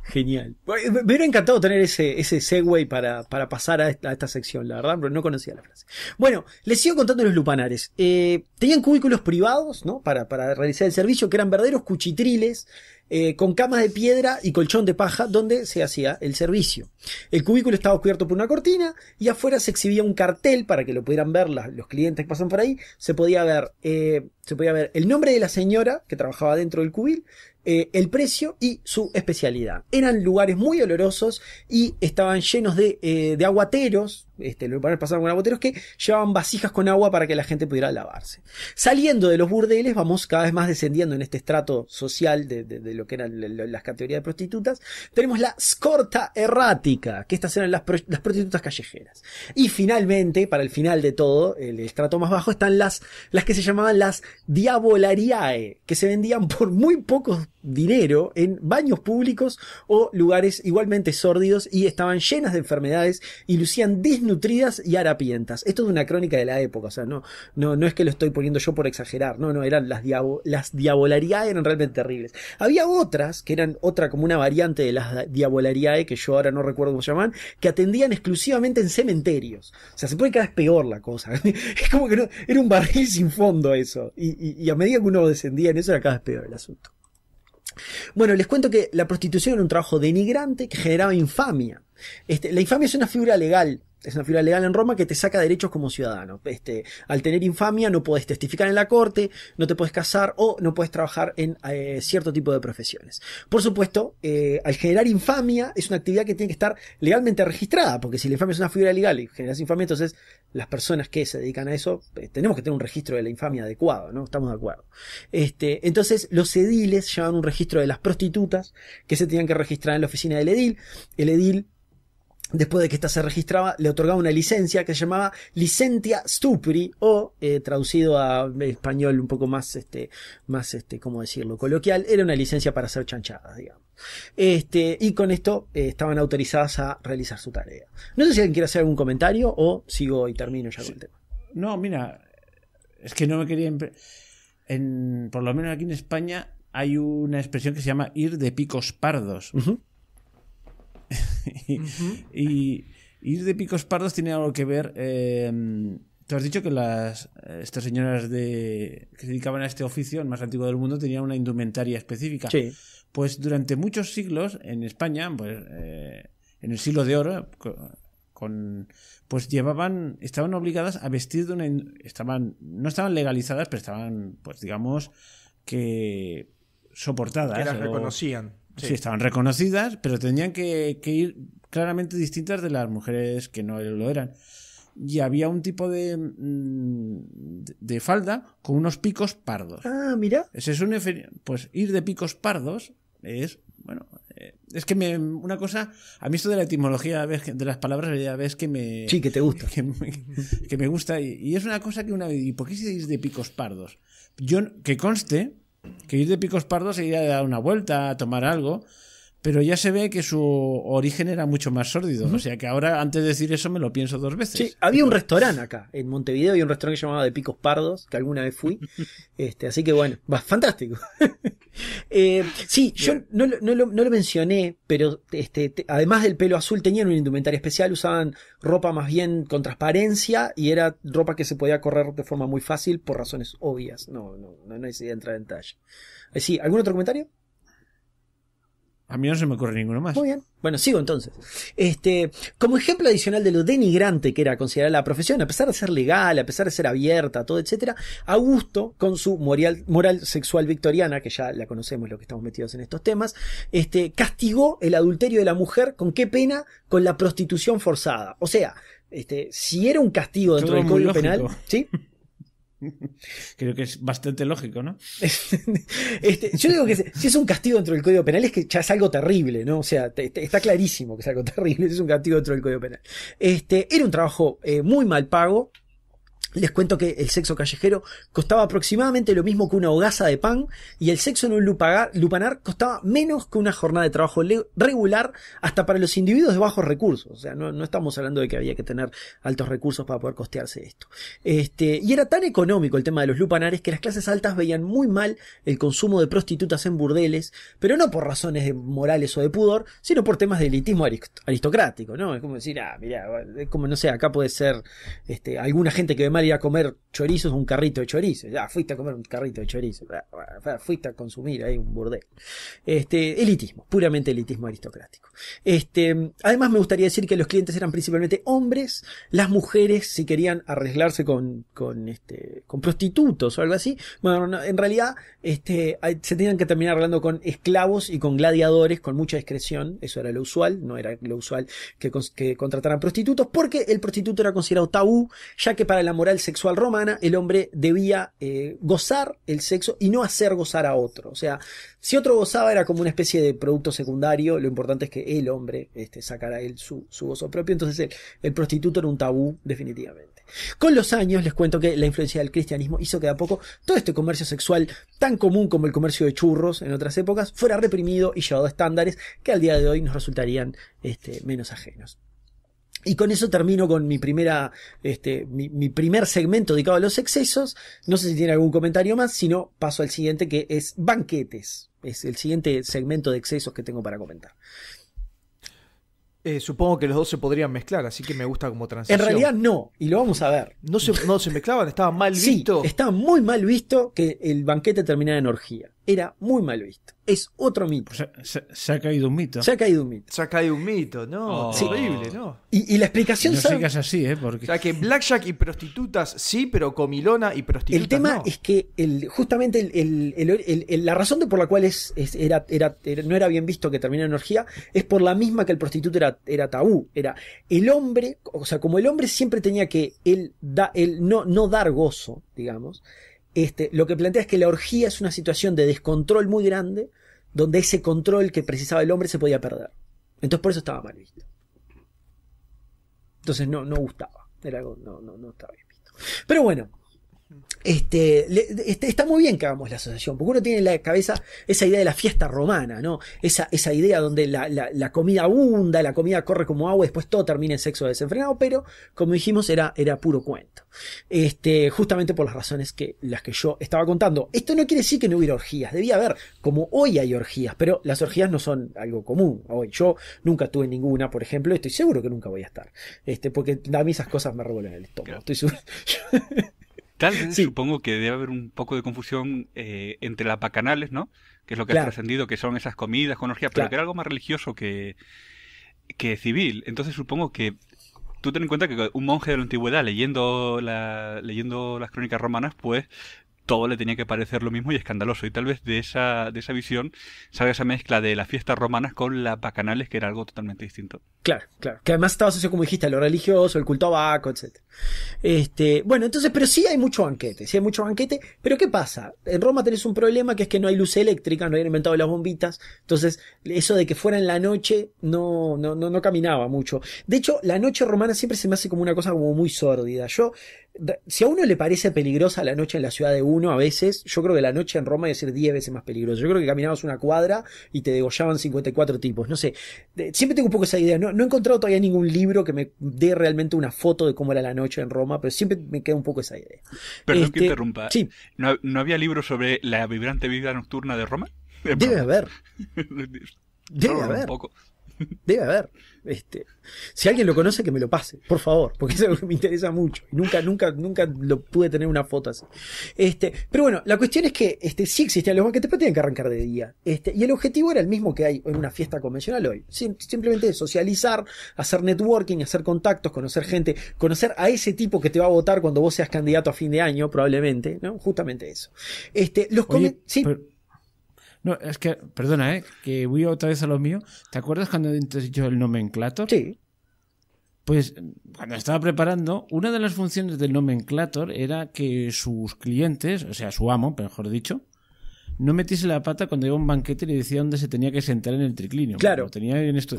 Genial. Eh, me hubiera encantado tener ese, ese segue para, para pasar a esta, esta, sección, la verdad, pero no conocía la frase. Bueno, les sigo contando los lupanares. Eh, tenían cubículos privados, ¿no? Para, para realizar el servicio, que eran verdaderos cuchitriles eh, con camas de piedra y colchón de paja donde se hacía el servicio. El cubículo estaba cubierto por una cortina y afuera se exhibía un cartel para que lo pudieran ver los clientes que pasan por ahí. Se podía ver, eh, se podía ver el nombre de la señora que trabajaba dentro del cubil, eh, el precio y su especialidad. Eran lugares muy olorosos y estaban llenos de, de aguateros, este, lo que pasar con boteros que llevaban vasijas con agua para que la gente pudiera lavarse. Saliendo de los burdeles, vamos cada vez más descendiendo en este estrato social de, lo que eran las categorías de prostitutas. Tenemos la scorta errática, que estas eran las, prostitutas callejeras. Y finalmente, para el final de todo, el estrato más bajo, están las, las que se llamaban las diabolariae, que se vendían por muy poco dinero en baños públicos o lugares igualmente sórdidos y estaban llenas de enfermedades y lucían des nutridas y harapientas. Esto es una crónica de la época, o sea, no, no, no es que lo estoy poniendo yo por exagerar, no, no, eran las, diabolariae eran realmente terribles. Había otras, que eran otra como una variante de las diabolariae, que yo ahora no recuerdo cómo se llaman, que atendían exclusivamente en cementerios. O sea, se pone cada vez peor la cosa. es como que era un barril sin fondo eso. Y, a medida que uno descendía en eso era cada vez peor el asunto. Bueno, les cuento que la prostitución era un trabajo denigrante que generaba infamia. Este, la infamia es una figura legal es una figura legal en Roma que te saca derechos como ciudadano. Este, al tener infamia no puedes testificar en la corte, no te puedes casar o no puedes trabajar en eh, cierto tipo de profesiones. Por supuesto, eh, al generar infamia es una actividad que tiene que estar legalmente registrada, porque si la infamia es una figura legal y generas infamia, entonces las personas que se dedican a eso eh, tenemos que tener un registro de la infamia adecuado, ¿no? Estamos de acuerdo. Este, entonces los ediles llevan un registro de las prostitutas que se tenían que registrar en la oficina del edil. El edil después de que ésta se registraba, le otorgaba una licencia que se llamaba Licentia Stupri, o eh, traducido a español un poco más, este, más, este, ¿cómo decirlo? Coloquial, era una licencia para hacer chanchadas, digamos. Este, y con esto eh, estaban autorizadas a realizar su tarea. No sé si alguien quiere hacer algún comentario o sigo y termino ya con el tema. No, mira, es que no me quería... En, por lo menos aquí en España hay una expresión que se llama ir de picos pardos. y, ir de picos pardos tiene algo que ver. Eh, Te has dicho que las, eh, estas señoras de, que se dedicaban a este oficio, el más antiguo del mundo, tenían una indumentaria específica. Pues durante muchos siglos en España, pues, eh, en el siglo de oro, con, pues llevaban, estaban obligadas a vestir de una, estaban, no estaban legalizadas, pero estaban, pues digamos que soportadas. Que las reconocían. Sí. estaban reconocidas, pero tenían que, ir claramente distintas de las mujeres que no lo eran. Y había un tipo de, mm, de, falda con unos picos pardos. Ah, mira. Ese es un pues ir de picos pardos es, bueno, eh, es que me, una cosa, a mí esto de la etimología de las palabras ya ves que me... Sí, que te gusta. Que me, gusta. Y, es una cosa que una vez, ¿y por qué se de picos pardos? Yo, que conste, que ir de Picos Pardos y e a dar una vuelta, a tomar algo, pero ya se ve que su origen era mucho más sórdido. O sea que ahora, antes de decir eso, me lo pienso dos veces. Sí, había un restaurante acá, en Montevideo, había un restaurante llamado De Picos Pardos, que alguna vez fui. este, así que bueno, va fantástico. Eh, sí, yo no, lo, mencioné, pero este, además del pelo azul tenían un indumentario especial, usaban ropa más bien con transparencia y era ropa que se podía correr de forma muy fácil por razones obvias. No, no, no, entrar en detalle. Eh, sí, ¿algún otro comentario? A mí no se me ocurre ninguno más. Muy bien. Bueno, sigo entonces. Este, como ejemplo adicional de lo denigrante que era considerar la profesión, a pesar de ser legal, a pesar de ser abierta, todo, etcétera, Augusto, con su moral, sexual victoriana, que ya la conocemos lo que estamos metidos en estos temas, este, castigó el adulterio de la mujer con qué pena, con la prostitución forzada. O sea, este, si era un castigo dentro del código penal, ¿sí? Creo que es bastante lógico, ¿no? Este, yo digo que si es un castigo dentro del Código Penal es que ya es algo terrible, ¿no? O sea, está clarísimo que es algo terrible, es un castigo dentro del Código Penal. Este, era un trabajo eh, muy mal pago, les cuento que el sexo callejero costaba aproximadamente lo mismo que una hogaza de pan y el sexo en un lupanar costaba menos que una jornada de trabajo regular hasta para los individuos de bajos recursos. O sea, no, estamos hablando de que había que tener altos recursos para poder costearse esto. Este, y era tan económico el tema de los lupanares que las clases altas veían muy mal el consumo de prostitutas en burdeles, pero no por razones de morales o de pudor, sino por temas de elitismo aristocrático, ¿no? Es como decir, ah, mira, como no sé, acá puede ser este, alguna gente que ve mal a comer chorizos, un carrito de chorizos. Ya, fuiste a comer un carrito de chorizos. Fuiste a consumir ahí un burdel. Este, elitismo, puramente elitismo aristocrático. Este, además me gustaría decir que los clientes eran principalmente hombres. Las mujeres, si querían arreglarse con, con, este, con prostitutos o algo así, bueno, en realidad, este, se tenían que terminar hablando con esclavos y con gladiadores con mucha discreción. Eso era lo usual. No era lo usual que, contrataran prostitutos porque el prostituto era considerado tabú, ya que para la moral el sexual romana, el hombre debía eh, gozar el sexo y no hacer gozar a otro. O sea, si otro gozaba era como una especie de producto secundario, lo importante es que el hombre este, sacara él su, gozo propio. Entonces el, prostituto era un tabú, definitivamente. Con los años, les cuento que la influencia del cristianismo hizo que de a poco todo este comercio sexual, tan común como el comercio de churros en otras épocas, fuera reprimido y llevado a estándares que al día de hoy nos resultarían este, menos ajenos. Y con eso termino con mi primera, este, mi, primer segmento dedicado a los excesos. No sé si tiene algún comentario más, sino paso al siguiente que es banquetes. Es el siguiente segmento de excesos que tengo para comentar. Eh, supongo que los dos se podrían mezclar, así que me gusta como transición. En realidad no, y lo vamos a ver. No se, no se mezclaban, estaba mal visto. Sí, estaba muy mal visto que el banquete terminara en orgía era muy mal visto. Es otro mito. Se, ha caído un mito. Se ha caído un mito. Se ha caído un mito, ¿no? Oh. ¿no? Y, la explicación... No así, ¿eh? Porque... que blackjack y prostitutas sí, pero comilona y prostitutas El tema es que justamente la razón de por la cual es, era, no era bien visto que terminara en orgía es por la misma que el prostituto era, era tabú. Era el hombre, o sea, como el hombre siempre tenía que él, él no, no dar gozo, digamos, este, lo que plantea es que la orgía es una situación de descontrol muy grande, donde ese control que precisaba el hombre se podía perder. Entonces por eso estaba mal visto. Entonces no, no gustaba, no estaba bien visto. Pero bueno, este, este, está muy bien que hagamos la asociación, porque uno tiene en la cabeza esa idea de la fiesta romana, ¿no? Esa, idea donde la, comida abunda, la comida corre como agua y después todo termina en sexo desenfrenado, pero como dijimos, era, puro cuento. Este, justamente por las razones que las que yo estaba contando. Esto no quiere decir que no hubiera orgías, debía haber, como hoy hay orgías, pero las orgías no son algo común hoy. Yo nunca tuve ninguna, por ejemplo, estoy seguro que nunca voy a estar. Este, porque a mí esas cosas me revuelven el estómago. Estoy seguro. Tal supongo que debe haber un poco de confusión eh, entre las bacanales, ¿no? Que es lo que ha trascendido, que son esas comidas con orgías, pero que era algo más religioso que, que civil. Entonces supongo que tú ten en cuenta que un monje de la antigüedad leyendo la, leyendo las crónicas romanas, pues todo le tenía que parecer lo mismo y escandaloso. Y tal vez de esa, de esa visión salga esa mezcla de las fiestas romanas con las bacanales, que era algo totalmente distinto. Claro, claro. Que además estaba asociado, como dijiste, a lo religioso, el culto a Baco, etc. Este, bueno, entonces, pero sí hay mucho banquete, sí hay mucho banquete. Pero ¿qué pasa? En Roma tenés un problema que es que no hay luz eléctrica, no habían inventado las bombitas. Entonces, eso de que fuera en la noche no, no, no, caminaba mucho. De hecho, la noche romana siempre se me hace como una cosa como muy sórdida. Yo si a uno le parece peligrosa la noche en la ciudad de uno a veces, yo creo que la noche en Roma debe ser 10 veces más peligrosa. Yo creo que caminabas una cuadra y te degollaban 54 tipos. No sé, siempre tengo un poco esa idea. No, he encontrado todavía ningún libro que me dé realmente una foto de cómo era la noche en Roma, pero siempre me queda un poco esa idea. Perdón que este, interrumpa. Sí. ¿No, había libros sobre la vibrante vida nocturna de Roma? Debe haber. Debe haber. poco. Debe haber. Este, si alguien lo conoce, que me lo pase, por favor, porque es algo que me interesa mucho. nunca, nunca, nunca lo pude tener una foto así. Este, pero bueno, la cuestión es que este, sí existían los banquetes, pero tenían que arrancar de día. Este, y el objetivo era el mismo que hay en una fiesta convencional hoy. simplemente socializar, hacer networking, hacer contactos, conocer gente, conocer a ese tipo que te va a votar cuando vos seas candidato a fin de año, probablemente, ¿no? Justamente eso. Este, los Oye, no, es que, perdona, ¿eh? que voy otra vez a lo mío. ¿Te acuerdas cuando te he dicho el nomenclator? Sí. Pues cuando estaba preparando, una de las funciones del nomenclator era que sus clientes, o sea, su amo, mejor dicho, no metiese la pata cuando iba a un banquete y le decía dónde se tenía que sentar en el triclinio. Claro. Tenía en esto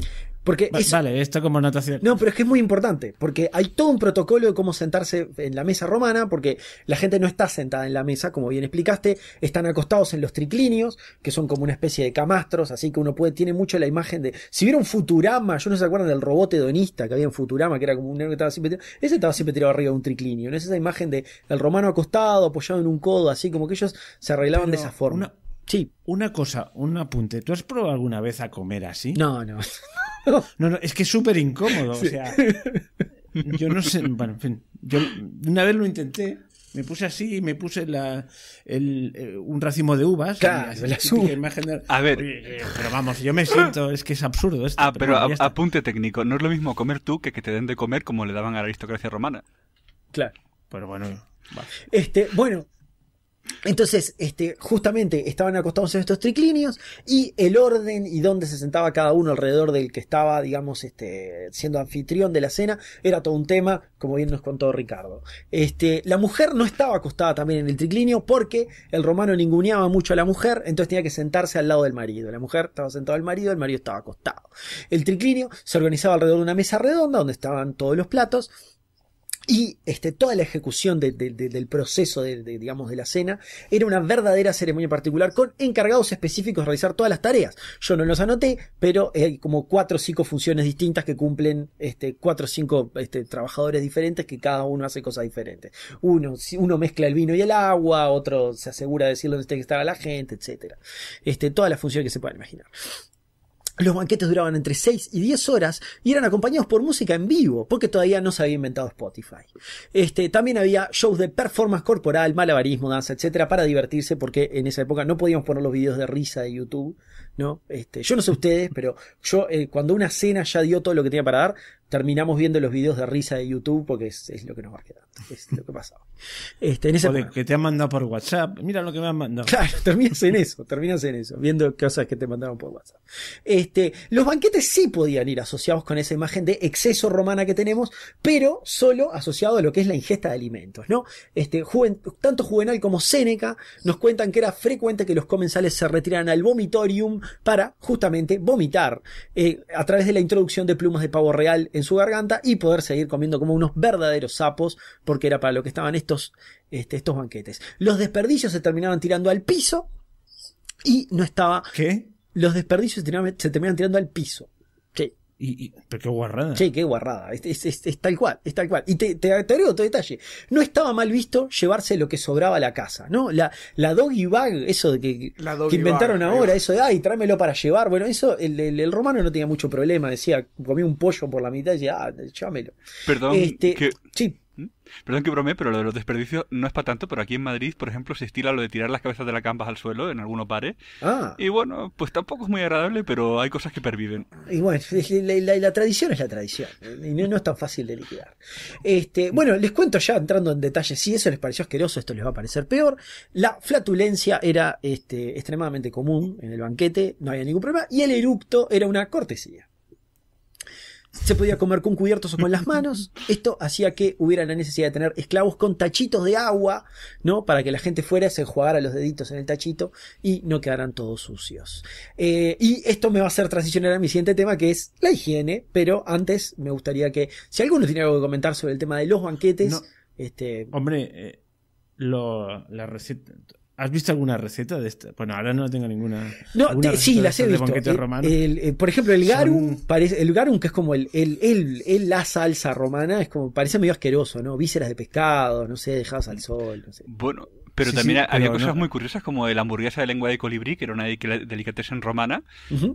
esto como anotación. No, pero es que es muy importante, porque hay todo un protocolo de cómo sentarse en la mesa romana, porque la gente no está sentada en la mesa, como bien explicaste, están acostados en los triclinios, que son como una especie de camastros, así que uno puede, tiene mucho la imagen de. Si vieron Futurama, yo no se acuerdan del robot hedonista que había en Futurama, que era como un héroe que estaba siempre tirado, ese estaba siempre tirado arriba de un triclinio, ¿no? esa imagen de, del romano acostado, apoyado en un codo, así como que ellos se arreglaban de esa forma. Sí. Una cosa, un apunte. ¿Tú has probado alguna vez a comer así? No, no. No, no, es que es súper incómodo. O sea, yo no sé. Bueno, en fin. Yo una vez lo intenté. Me puse así me puse la, eh, un racimo de uvas. A ver. Eh, pero vamos, yo me siento, es que es absurdo esto. Ah, pero, apunte técnico. No es lo mismo comer tú que que te den de comer como le daban a la aristocracia romana. Claro. Pero pues bueno. Este, bueno, entonces, este, justamente estaban acostados en estos triclinios y el orden y dónde se sentaba cada uno alrededor del que estaba, digamos, este, siendo anfitrión de la cena, era todo un tema, como bien nos contó Ricardo. Este, la mujer no estaba acostada también en el triclinio porque el romano ninguneaba mucho a la mujer, entonces tenía que sentarse al lado del marido. La mujer estaba sentada al marido, el marido estaba acostado. El triclinio se organizaba alrededor de una mesa redonda donde estaban todos los platos y este, toda la ejecución del proceso de, digamos, de la cena era una verdadera ceremonia particular con encargados específicos de realizar todas las tareas. Yo no los anoté, pero hay como cuatro o cinco funciones distintas que cumplen este, cuatro o cinco este, trabajadores diferentes que cada uno hace cosas diferentes. Uno, uno mezcla el vino y el agua, otro se asegura de decir dónde tiene que estar a la gente, etc. Este, todas las funciones que se puedan imaginar. Los banquetes duraban entre 6 y 10 horas y eran acompañados por música en vivo, porque todavía no se había inventado Spotify. Este, también había shows de performance corporal, malabarismo, danza, etcétera, para divertirse, porque en esa época no podíamos poner los videos de risa de YouTube, ¿no? Este, yo no sé ustedes, pero yo eh, cuando una cena ya dio todo lo que tenía para dar, terminamos viendo los videos de risa de YouTube porque es, lo que nos va a quedar es lo que pasaba. Este, que te han mandado por WhatsApp, mira lo que me han mandado. Claro, terminas en eso, terminas en eso, viendo cosas que te mandaron por WhatsApp. Este, los banquetes sí podían ir asociados con esa imagen de exceso romana que tenemos, pero solo asociado a lo que es la ingesta de alimentos, ¿no? Este, tanto Juvenal como Séneca nos cuentan que era frecuente que los comensales se retiraran al vomitorium para justamente vomitar eh, a través de la introducción de plumas de pavo real en su garganta y poder seguir comiendo como unos verdaderos sapos, porque era para lo que estaban estos, este, estos banquetes. Los desperdicios se terminaban tirando al piso y no estaba... ¿Qué? Los desperdicios se terminaban, se terminaban tirando al piso y, pero qué guarrada. Sí, qué guarrada. Es, tal cual, es tal cual. Y te, te, agrego otro detalle. No estaba mal visto llevarse lo que sobraba a la casa, ¿no? La, la doggy bag, eso de que, inventaron ahora, eso de, ay, tráemelo para llevar. Bueno, eso, el, romano no tenía mucho problema. Decía, comí un pollo por la mitad y decía, ah, llámelo. Perdón, este, sí. ¿Mm? Perdón que bromee, pero lo de los desperdicios no es para tanto, pero aquí en Madrid, por ejemplo, se estila lo de tirar las cabezas de la campas al suelo en algunos bares. Ah. Y bueno, pues tampoco es muy agradable, pero hay cosas que perviven. Y bueno, la, tradición es la tradición, y no, es tan fácil de liquidar. Este, bueno, les cuento ya entrando en detalles si eso les pareció asqueroso, esto les va a parecer peor. La flatulencia era este, extremadamente común en el banquete, no había ningún problema, y el eructo era una cortesía se podía comer con cubiertos o con las manos. Esto hacía que hubiera la necesidad de tener esclavos con tachitos de agua, ¿no? Para que la gente fuera, se jugara los deditos en el tachito y no quedaran todos sucios. Eh, y esto me va a hacer transicionar a mi siguiente tema, que es la higiene, pero antes me gustaría que, si alguno tiene algo que comentar sobre el tema de los banquetes, este... Hombre, eh, lo, la receta ¿Has visto alguna receta de esta? Bueno, ahora no tengo ninguna. No, eh, sí, las he visto. De eh, el, eh, por ejemplo, el garum, parece, el garum que es como el, el, la salsa romana, es como parece medio asqueroso, ¿no? Vísceras de pescado, no sé, dejadas al sol, no sé. Bueno, pero también había cosas muy curiosas como la hamburguesa de lengua de colibrí, que era una delicatessen romana,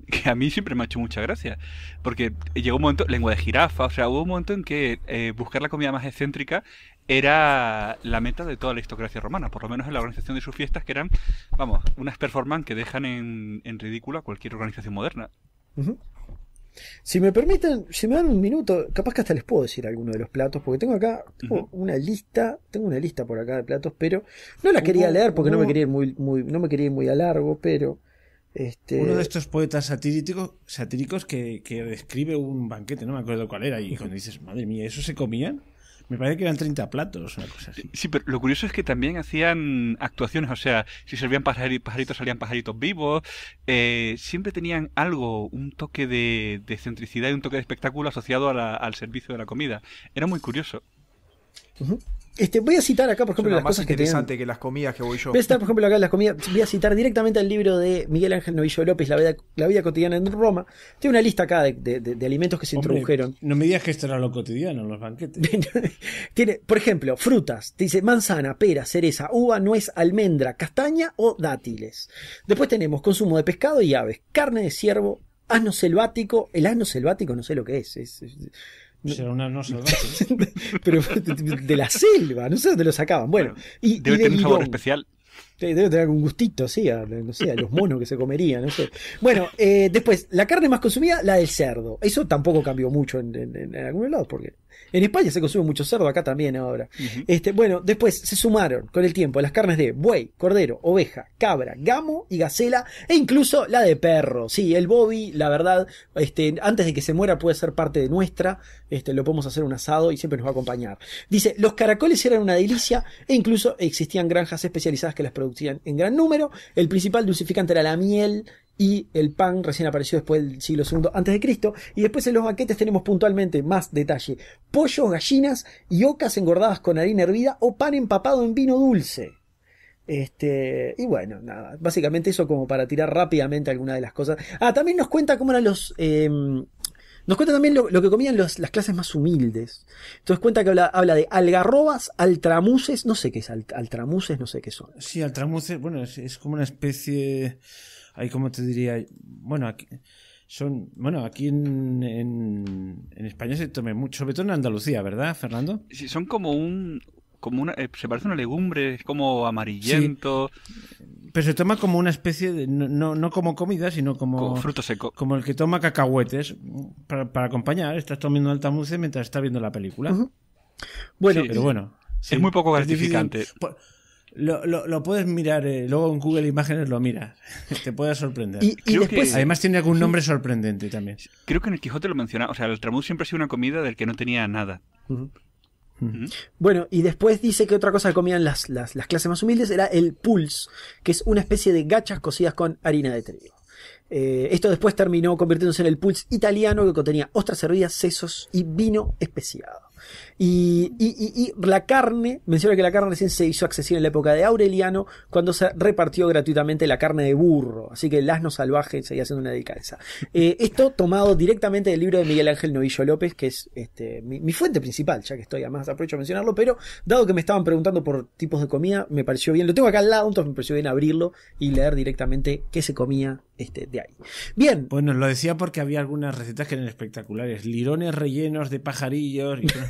que a mí siempre me ha hecho mucha gracia. Porque llegó un momento, lengua de jirafa, o sea, hubo un momento en que buscar la comida más excéntrica era la meta de toda la aristocracia romana, por lo menos en la organización de sus fiestas, que eran, vamos, unas performances que dejan en, ridícula cualquier organización moderna. Si me permiten, si me dan un minuto, capaz que hasta les puedo decir alguno de los platos, porque tengo acá una lista, tengo una lista por acá de platos, pero no la quería leer porque no me quería ir muy, no me quería muy a largo, pero este... uno de estos poetas satíricos, satíricos que, que describe un banquete, no me acuerdo cuál era, y cuando dices, madre mía, ¿eso se comían? Me parece que eran 30 platos, o cosa así. Sí, pero lo curioso es que también hacían actuaciones, o sea, si servían pajaritos, salían pajaritos vivos. Eh, siempre tenían algo, un toque de, de, centricidad y un toque de espectáculo asociado al servicio de la comida. Era muy curioso. Este, voy a citar acá, por ejemplo, las más interesante que, las comidas que voy yo. Voy a citar, por ejemplo, acá las comidas. Voy a citar directamente el libro de Miguel Ángel Novillo López, La vida, cotidiana en Roma. Tiene una lista acá de, de, alimentos que se introdujeron. No me digas que esto era lo cotidiano, los banquetes. Tiene, por ejemplo, frutas. dice manzana, pera, cereza, uva, nuez, almendra, castaña o dátiles. Después tenemos consumo de pescado y aves, carne de ciervo, asno selvático. El asno selvático no sé lo que es, es pues pero de, la selva, no sé dónde lo sacaban. Bueno, y, debe tener un sabor especial. Debe tener algún gustito, sí, a, los monos que se comerían, no sé. Bueno, eh, después, la carne más consumida, la del cerdo. Eso tampoco cambió mucho en, en, en algunos lados, porque en España se consume mucho cerdo, acá también ahora. este, bueno, después se sumaron con el tiempo las carnes de buey, cordero, oveja, cabra, gamo y gacela, e incluso la de perro. Sí, el bobi, la verdad, este, antes de que se muera puede ser parte de nuestra, este, lo podemos hacer un asado y siempre nos va a acompañar. Dice, los caracoles eran una delicia e incluso existían granjas especializadas que las producían en gran número. El principal dulcificante era la miel y el pan recién apareció después del siglo II antes de Cristo y después en los banquetes tenemos puntualmente más detalle pollos, gallinas y ocas engordadas con harina hervida o pan empapado en vino dulce. Este, y bueno, nada, básicamente eso como para tirar rápidamente alguna de las cosas. Ah, también nos cuenta cómo eran los em, nos cuenta también lo, que comían las clases más humildes. Entonces cuenta que habla, de algarrobas, altramuses, no sé qué es, altramuces, no sé qué son. Sí, altramuses, bueno, es como una especie hay como te diría, bueno, aquí, son, bueno, aquí en, España se tome mucho, sobre todo en Andalucía, ¿verdad, Fernando? Sí, son como un, como una, eh, se parece una legumbre, es como amarillento. pero se toma como una especie de, no, no, como comida, sino como, fruto seco. Como el que toma cacahuetes para, acompañar. Estás tomando altamuce mientras estás viendo la película. Bueno, pero bueno. es muy poco gratificante. Lo, puedes mirar, eh, luego en Google Imágenes lo miras. Te puede sorprender. Además tiene algún nombre sorprendente también. Creo que en el Quijote lo mencionaba. O sea, el tramud siempre ha sido una comida del que no tenía nada. Bueno, y después dice que otra cosa que comían las, las, clases más humildes era el pulse, que es una especie de gachas cocidas con harina de trigo. Eh, esto después terminó convirtiéndose en el puls italiano que contenía ostras hervidas, sesos y vino especiado. Y, la carne, menciona que la carne recién se hizo accesible en la época de Aureliano, cuando se repartió gratuitamente la carne de burro. Así que el asno salvaje seguía siendo una delicadeza eh, esto tomado directamente del libro de Miguel Ángel Novillo López, que es este, mi, fuente principal, ya que estoy, además aprovecho a mencionarlo, pero dado que me estaban preguntando por tipos de comida, me pareció bien. Lo tengo acá al lado, entonces me pareció bien abrirlo y leer directamente qué se comía este, de ahí. Bien. Bueno, lo decía porque había algunas recetas que eran espectaculares. Lirones rellenos de pajarillos y cosas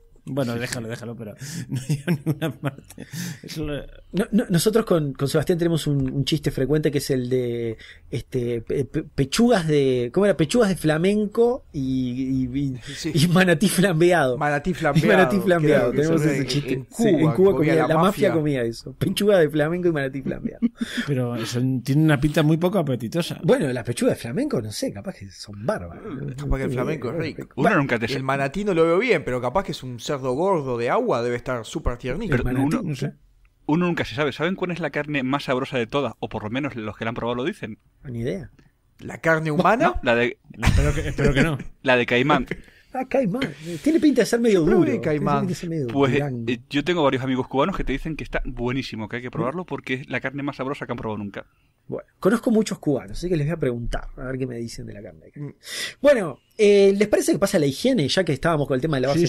Bueno, déjalo, déjalo, pero no llega ninguna parte. nosotros con, con, Sebastián tenemos un, chiste frecuente que es el de este pechugas de. ¿Cómo era? Pechugas de flamenco y, y, manatí flambeado. Manatí flambeado. manatí flambeado. Tenemos ese chiste. En Cuba, comía, la, mafia. comía eso. Pechuga de flamenco y manatí flambeado. Pero tiene una pinta muy poco apetitosa. Bueno, las pechugas de flamenco, no sé, capaz que son bárbaras. Capaz que el flamenco es rico. Uno nunca te El manatí no lo veo bien, pero capaz que es un cerdo gordo de agua debe estar súper tiernito. Pero uno, nunca se sabe. ¿Saben cuál es la carne más sabrosa de todas? O por lo menos los que la han probado lo dicen. Ni idea. ¿La carne humana? la de... espero, que, no. la de caimán. Ah, caimán. Tiene pinta de ser medio duro. caimán. pues eh, yo tengo varios amigos cubanos que te dicen que está buenísimo, que hay que ¿Mm? probarlo porque es la carne más sabrosa que han probado nunca. Bueno, conozco muchos cubanos, así que les voy a preguntar, a ver qué me dicen de la carne. Mm. Bueno, eh, ¿les parece que pasa la higiene ya que estábamos con el tema de la base?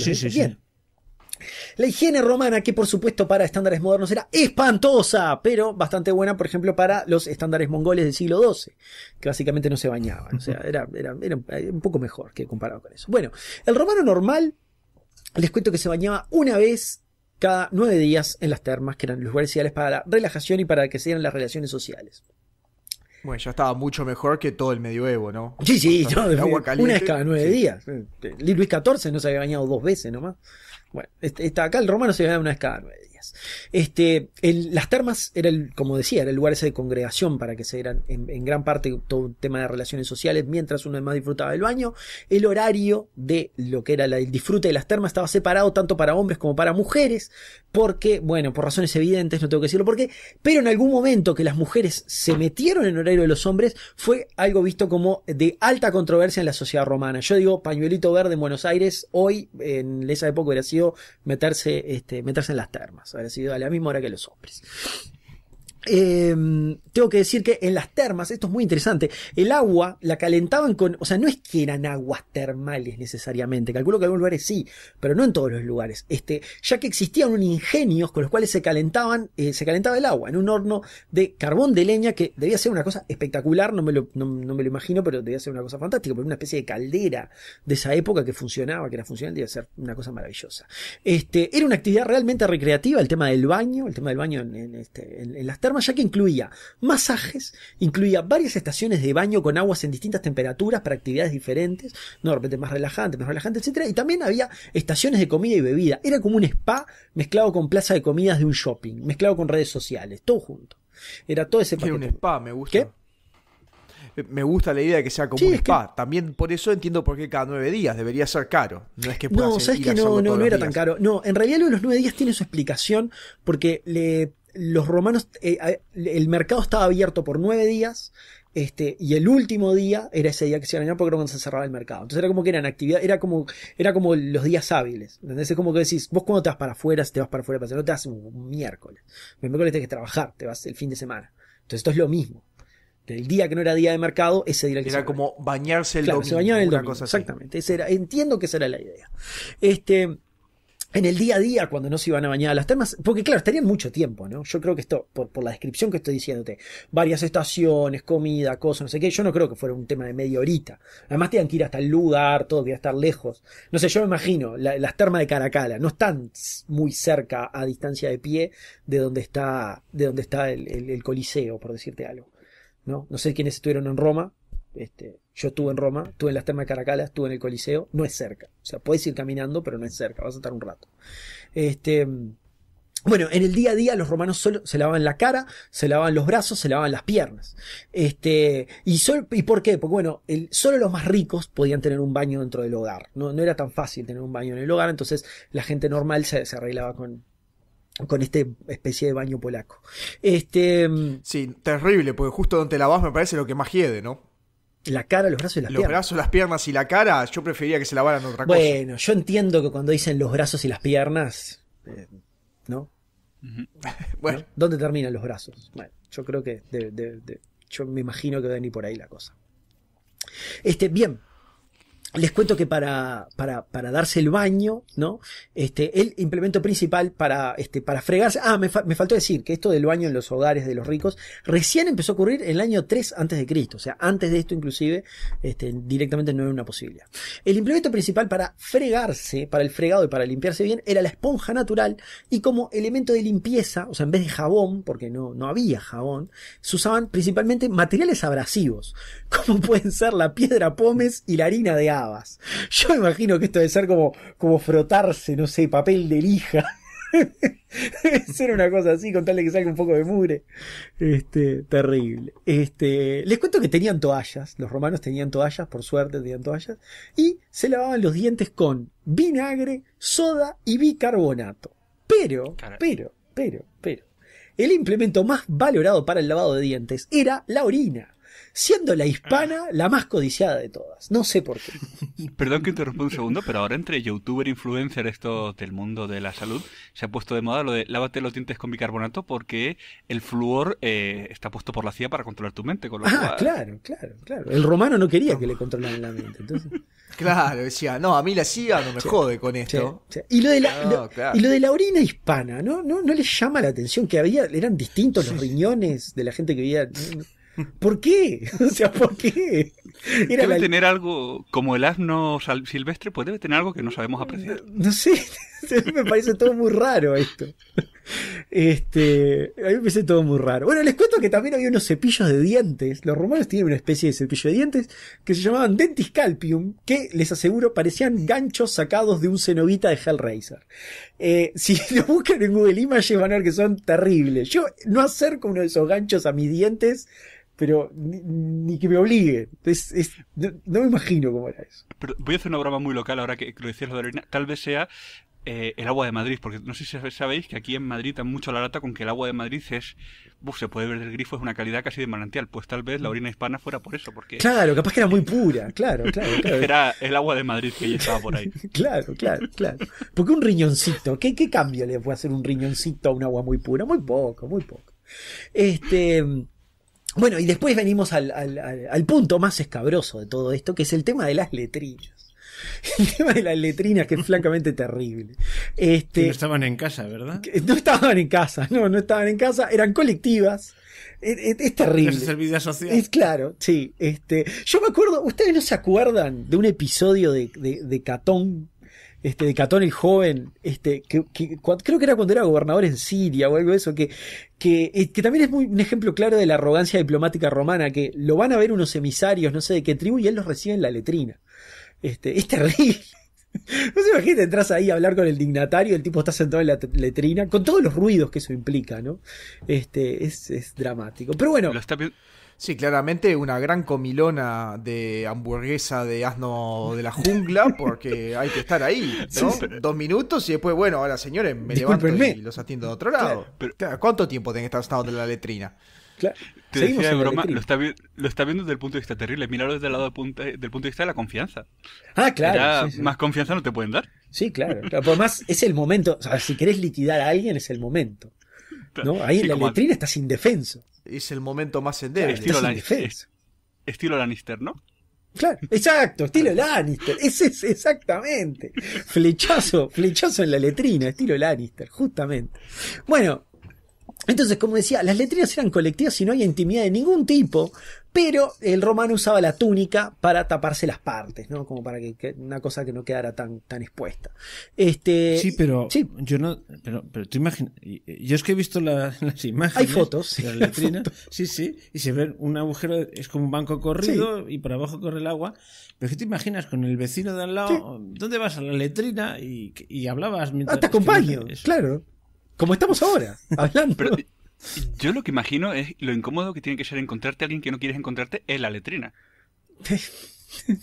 La higiene romana, que por supuesto para estándares modernos era espantosa, pero bastante buena, por ejemplo, para los estándares mongoles del siglo XII, que básicamente no se bañaban. O sea, era, un poco mejor que comparado con eso. Bueno, el romano normal, les cuento que se bañaba una vez cada nueve días en las termas, que eran los lugares ideales para la relajación y para que se dieran las relaciones sociales. Bueno, ya estaba mucho mejor que todo el medioevo, ¿no? Sí, sí, una vez cada nueve días. Luis XIV no se había bañado dos veces nomás. Bueno, este, está acá el romano se en una escala. Este, las termas era como decía, era el lugar ese de congregación para que se dieran en, gran parte todo un tema de relaciones sociales, mientras uno además disfrutaba del baño. El horario de lo que era el disfrute de las termas estaba separado tanto para hombres como para mujeres, porque, bueno, por razones evidentes, no tengo que decirlo por qué, pero en algún momento que las mujeres se metieron en el horario de los hombres fue algo visto como de alta controversia en la sociedad romana. Yo digo, pañuelito verde en Buenos Aires, hoy, en esa época hubiera sido meterse, este, meterse en las termas habrá sido a la misma hora que los hombres. Em, tengo que decir que en las termas, esto es muy interesante, el agua la calentaban con, o sea, no es que eran aguas termales necesariamente, calculo que en algunos lugares sí, pero no en todos los lugares, este, ya que existían unos ingenios con los cuales se calentaban, eh, se calentaba el agua en un horno de carbón de leña que debía ser una cosa espectacular, no me lo, me lo imagino, pero debía ser una cosa fantástica, Porque una especie de caldera de esa época que funcionaba, que era funcional, debía ser una cosa maravillosa. Este, era una actividad realmente recreativa, el tema del baño, el tema del baño en, en este, las termas, ya que incluía masajes, incluía varias estaciones de baño con aguas en distintas temperaturas para actividades diferentes, no, de repente más relajante, más relajante, etc. Y también había estaciones de comida y bebida. Era como un spa mezclado con plaza de comidas de un shopping, mezclado con redes sociales, todo junto. Era todo ese paquete. Era un spa, me gusta. me gusta la idea de que sea como un spa. También por eso entiendo por qué cada nueve días debería ser caro. No es que pueda No, sabes que no, no, era tan caro. No, en realidad lo de los nueve días tiene su explicación porque le los romanos, eh, el mercado estaba abierto por nueve días, este, y el último día era ese día que se iba a porque era se cerraba el mercado. Entonces era como que eran actividad, era como, era como los días hábiles. entonces Es como que decís, vos cuando te vas para afuera, te vas para afuera, no te vas un miércoles. El miércoles tienes que trabajar, te vas el fin de semana. Entonces esto es lo mismo. El día que no era día de mercado, ese día que era como bañarse el domingo. Cosa exactamente. era, entiendo que esa era la idea. Este en el día a día cuando no se iban a bañar las termas, porque claro, estarían mucho tiempo, ¿no? Yo creo que esto, por, la descripción que estoy diciéndote, varias estaciones, comida, cosas, no sé qué, yo no creo que fuera un tema de media horita. Además tenían que ir hasta el lugar, todo, que estar lejos. No sé, yo me imagino, las termas de Caracala no están muy cerca a distancia de pie de donde está, de donde está el Coliseo, por decirte algo. ¿No? no sé quiénes estuvieron en Roma, este, yo estuve en Roma, estuve en las termas de Caracalas, estuve en el Coliseo, no es cerca. O sea, puedes ir caminando, pero no es cerca, vas a estar un rato. Este, bueno, en el día a día los romanos solo se lavaban la cara, se lavaban los brazos, se lavaban las piernas. Este, y, ¿Y por qué? Porque bueno, solo los más ricos podían tener un baño dentro del hogar. No, era tan fácil tener un baño en el hogar, entonces la gente normal se, se arreglaba con, con esta especie de baño polaco. Este, mm, sí, terrible, porque justo donde te lavas me parece lo que más hiede, ¿no? La cara, los brazos y las piernas. Los brazos, las piernas y la cara, yo prefería que se lavaran otra cosa. Bueno, yo entiendo que cuando dicen los brazos y las piernas, eh, ¿no? bueno. ¿Dónde terminan los brazos? Bueno, yo creo que yo me imagino que va a venir por ahí la cosa. Este, bien, les cuento que para, para, darse el baño, ¿no? Este, el implemento principal para, este, para fregarse. Ah, me, me faltó decir que esto del baño en los hogares de los ricos recién empezó a ocurrir en el año 3 antes de Cristo. O sea, antes de esto inclusive, este, directamente no era una posibilidad. El implemento principal para fregarse, para el fregado y para limpiarse bien, era la esponja natural y como elemento de limpieza, o sea, en vez de jabón, porque no, no había jabón, se usaban principalmente materiales abrasivos, como pueden ser la piedra pomes y la harina de agua. Yo imagino que esto debe ser como, como frotarse, no sé, papel de lija. Debe ser una cosa así, con tal de que salga un poco de mugre. Este, terrible. Este, les cuento que tenían toallas, los romanos tenían toallas, por suerte tenían toallas, y se lavaban los dientes con vinagre, soda y bicarbonato. Pero, pero, pero, pero, el implemento más valorado para el lavado de dientes era la orina siendo la hispana ah. la más codiciada de todas. No sé por qué. Perdón que te un segundo, pero ahora entre youtuber, influencer, esto del mundo de la salud, se ha puesto de moda lo de lávate los dientes con bicarbonato porque el flúor eh, está puesto por la CIA para controlar tu mente. Con ah, claro, claro, claro. El romano no quería que le controlaran la mente. Claro, decía, no, a mí la CIA no me jode con esto. Y, lo de la, y lo de la orina hispana, ¿no? ¿no? ¿No les llama la atención que había, eran distintos los riñones de la gente que vivía... ¿Por qué? O sea, ¿por qué? Era debe tener algo, como el asno silvestre, pues debe tener algo que no sabemos apreciar. No, sé, me parece todo muy raro esto. Este, a mí me parece todo muy raro. Bueno, les cuento que también había unos cepillos de dientes. Los romanos tienen una especie de cepillo de dientes que se llamaban dentiscalpium, que les aseguro parecían ganchos sacados de un cenovita de Hellraiser. Eh, si lo buscan en Google Images van a ver que son terribles. Yo no acerco uno de esos ganchos a mis dientes pero ni, que me obligue. no, me imagino cómo era eso. Pero voy a hacer una broma muy local ahora que lo decías de la Tal vez sea eh, el agua de Madrid, porque no sé si sabéis que aquí en Madrid dan mucho la lata con que el agua de Madrid es, se puede ver del grifo, es una calidad casi de manantial. Pues tal vez la orina hispana fuera por eso, porque... Claro, capaz que era muy pura, claro, claro. Era el agua de Madrid que llegaba estaba por ahí. claro, claro, claro. Porque un riñoncito, ¿qué, qué cambio le puede hacer un riñoncito a un agua muy pura? Muy poco, muy poco. Este, bueno, y después venimos al, punto más escabroso de todo esto, que es el tema de las letrinas. El tema de las letrinas, que es francamente terrible. Este, no estaban en casa, ¿verdad? no estaban en casa, no, no estaban en casa, eran colectivas. Es, e, es terrible. Es social. Es claro, sí. Este, yo me acuerdo, ¿ustedes no se acuerdan de un episodio de, de, de Catón este, de Catón el joven, este, que, creo que era cuando era gobernador en Siria o algo de eso, que, eh, que, también es muy, un ejemplo claro de la arrogancia diplomática romana, que lo van a ver unos emisarios, no sé de qué tribu, y él los recibe en la letrina. Este, es terrible. No se imagina, entras ahí a hablar con el dignatario, el tipo está sentado en la letrina, con todos los ruidos que eso implica, ¿no? Este, es, es dramático. Pero bueno. Sí, claramente una gran comilona de hamburguesa de asno de la jungla, porque hay que estar ahí, ¿no? Dos minutos y después, bueno, ahora señores, me levanto y los atiendo de otro lado. ¿Cuánto tiempo tenés que estar estado de la letrina? Te decía broma, lo está, viendo desde el punto de vista terrible, Mirarlo desde el lado del punto de vista de la confianza. Ah, claro. Más confianza no te pueden dar. Sí, claro. Por más, es el momento. O sea, si querés liquidar a alguien, es el momento. Ahí en la letrina estás indefenso. Es el momento más endeble. estilo, Lannister, estilo Lannister, ¿no? Claro, exacto, estilo Lannister, Ese es exactamente. Flechazo, flechazo en la letrina, estilo Lannister, justamente. Bueno, entonces, como decía, las letrinas eran colectivas y no había intimidad de ningún tipo, pero el romano usaba la túnica para taparse las partes, ¿no? Como para que, una cosa que no quedara tan, tan expuesta. Este, sí, pero yo no, pero, pero tú imaginas, yo es que he visto las imágenes. Hay fotos. De la sí, letrina, sí, sí, y se ve un agujero, es como un banco corrido y por abajo corre el agua, pero ¿qué te imaginas con el vecino de al lado? ¿Dónde vas a la letrina? Y, y hablabas mientras... Ah, te acompaño, claro. Como estamos ahora, hablando. yo lo que imagino es lo incómodo que tiene que ser encontrarte a alguien que no quieres encontrarte es la letrina.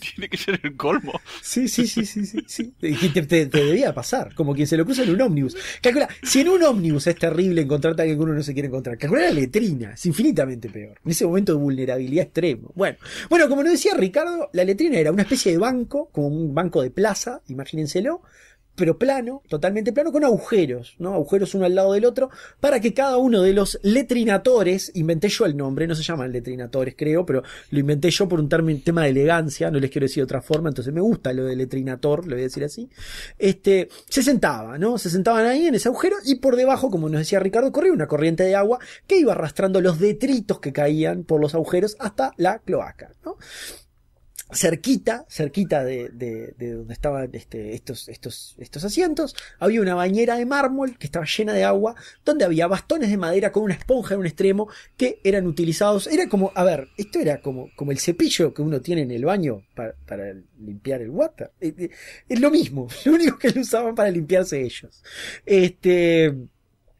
tiene que ser el colmo. Sí, sí, sí, sí, sí. sí. te, debía pasar, como quien se lo cruza en un ómnibus. Calcula, si en un ómnibus es terrible encontrarte a alguien que uno no se quiere encontrar, calcula la letrina, es infinitamente peor. En ese momento de vulnerabilidad extremo. Bueno, bueno, como nos decía Ricardo, la letrina era una especie de banco, como un banco de plaza, imagínenselo, pero plano, totalmente plano, con agujeros, ¿no? Agujeros uno al lado del otro, para que cada uno de los letrinatores, inventé yo el nombre, no se llaman letrinatores, creo, pero lo inventé yo por un tema de elegancia, no les quiero decir de otra forma, entonces me gusta lo de letrinator, lo voy a decir así. Este, se sentaba, ¿no? Se sentaban ahí en ese agujero y por debajo, como nos decía Ricardo, corría una corriente de agua que iba arrastrando los detritos que caían por los agujeros hasta la cloaca, ¿no? cerquita, cerquita de, de, donde estaban este, estos, estos, estos asientos, había una bañera de mármol que estaba llena de agua, donde había bastones de madera con una esponja en un extremo que eran utilizados. Era como, a ver, esto era como, como el cepillo que uno tiene en el baño para, limpiar el water. Eh, eh, es, lo mismo, lo único que lo usaban para limpiarse ellos. Este.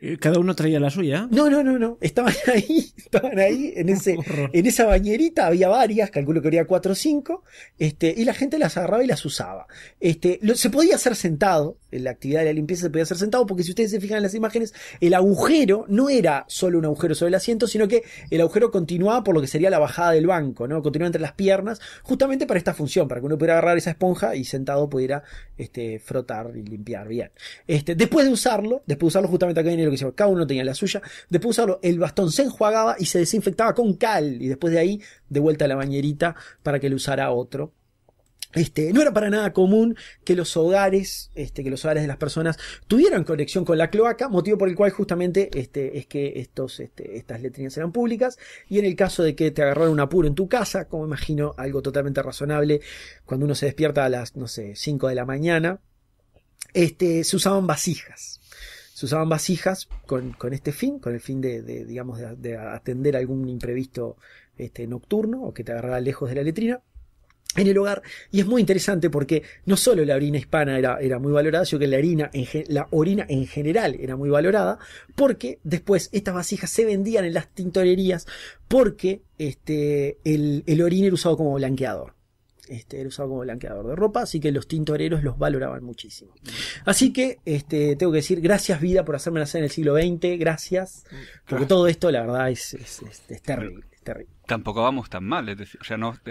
Eh, cada uno traía la suya. No, no, no, no. Estaban ahí, estaban ahí, en, esa bañerita había varias, calculo que había cuatro o cinco, este, y la gente las agarraba y las usaba. Este, se podía hacer sentado, en la actividad de la limpieza se podía hacer sentado, porque si ustedes se fijan en las imágenes, el agujero no era solo un agujero sobre el asiento, sino que el agujero continuaba por lo que sería la bajada del banco, ¿no? Continuaba entre las piernas, justamente para esta función, para que uno pudiera agarrar esa esponja y sentado pudiera este, frotar y limpiar bien. Este, después de usarlo, después de usarlo justamente acá en el que Cada uno tenía la suya. Después de usarlo, el bastón se enjuagaba y se desinfectaba con cal. Y después de ahí, de vuelta a la bañerita para que lo usara otro. Este, no era para nada común que los hogares, este, que los hogares de las personas tuvieran conexión con la cloaca, motivo por el cual justamente este, es que estos, este, estas letrinas eran públicas, y en el caso de que te agarraran un apuro en tu casa, como imagino algo totalmente razonable, cuando uno se despierta a las, no sé, 5 de la mañana, este, se usaban vasijas, se usaban vasijas con, este fin, con el fin de, digamos, de, atender algún imprevisto este, nocturno o que te agarrara lejos de la letrina en el hogar y es muy interesante porque no solo la orina hispana era, muy valorada, sino que la, orina en general era muy valorada porque después estas vasijas se vendían en las tintorerías porque este, el, el era usado como blanqueador. Este, era usado como blanqueador de ropa, así que los tintoreros los valoraban muchísimo. Así que este, tengo que decir, gracias vida por hacerme nacer en el siglo XX, gracias, porque todo esto la verdad es, terrible, Tampoco vamos tan mal,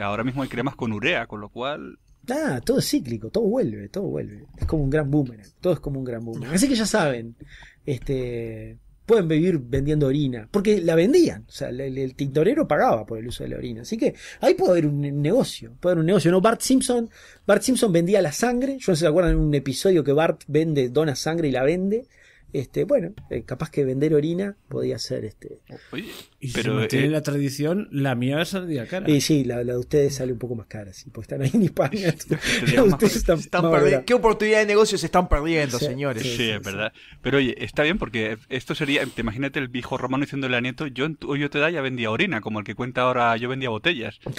ahora mismo hay cremas con urea, con lo cual Ah, todo es cíclico, todo vuelve, todo vuelve. Es como un gran boomerang, todo es como un gran boomerang. Así que ya saben, este, pueden vivir vendiendo orina, porque la vendían, o sea, el, tintorero pagaba por el uso de la orina, así que ahí puede haber un negocio, puede haber un negocio, ¿no? Bart Simpson, Bart Simpson vendía la sangre, yo no sé si se acuerdan en un episodio que Bart vende, dona sangre y la vende, este, bueno, eh, capaz que vender orina podía ser este. Oye, pero tiene eh, la tradición, la mía saldría cara. Y sí, la, la, de ustedes sale un poco más cara, sí, porque están ahí en España. perdiendo. ¿Qué oportunidad de negocio se están perdiendo, señores? Sí, es verdad. Pero oye, está bien porque esto sería, te imagínate el viejo romano diciéndole a Nieto, yo en yo te da ya vendía orina, como el que cuenta ahora yo vendía botellas.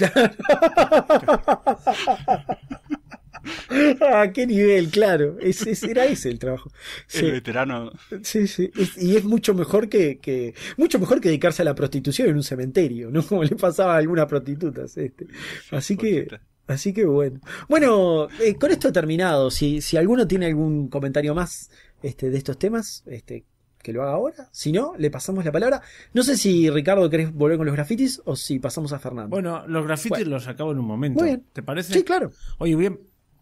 ah, qué nivel, claro. era ese el trabajo. Sí. El veterano. Sí, sí. y es mucho mejor que, mucho mejor que dedicarse a la prostitución en un cementerio, ¿no? Como le pasaba a algunas prostitutas. Este. Así que. Así que bueno. Bueno, eh, con esto terminado. Si, si alguno tiene algún comentario más este, de estos temas, este, que lo haga ahora. Si no, le pasamos la palabra. No sé si Ricardo querés volver con los grafitis o si pasamos a Fernando. Bueno, los grafitis los acabo en un momento. ¿Te parece? Sí, claro. Oye, bien,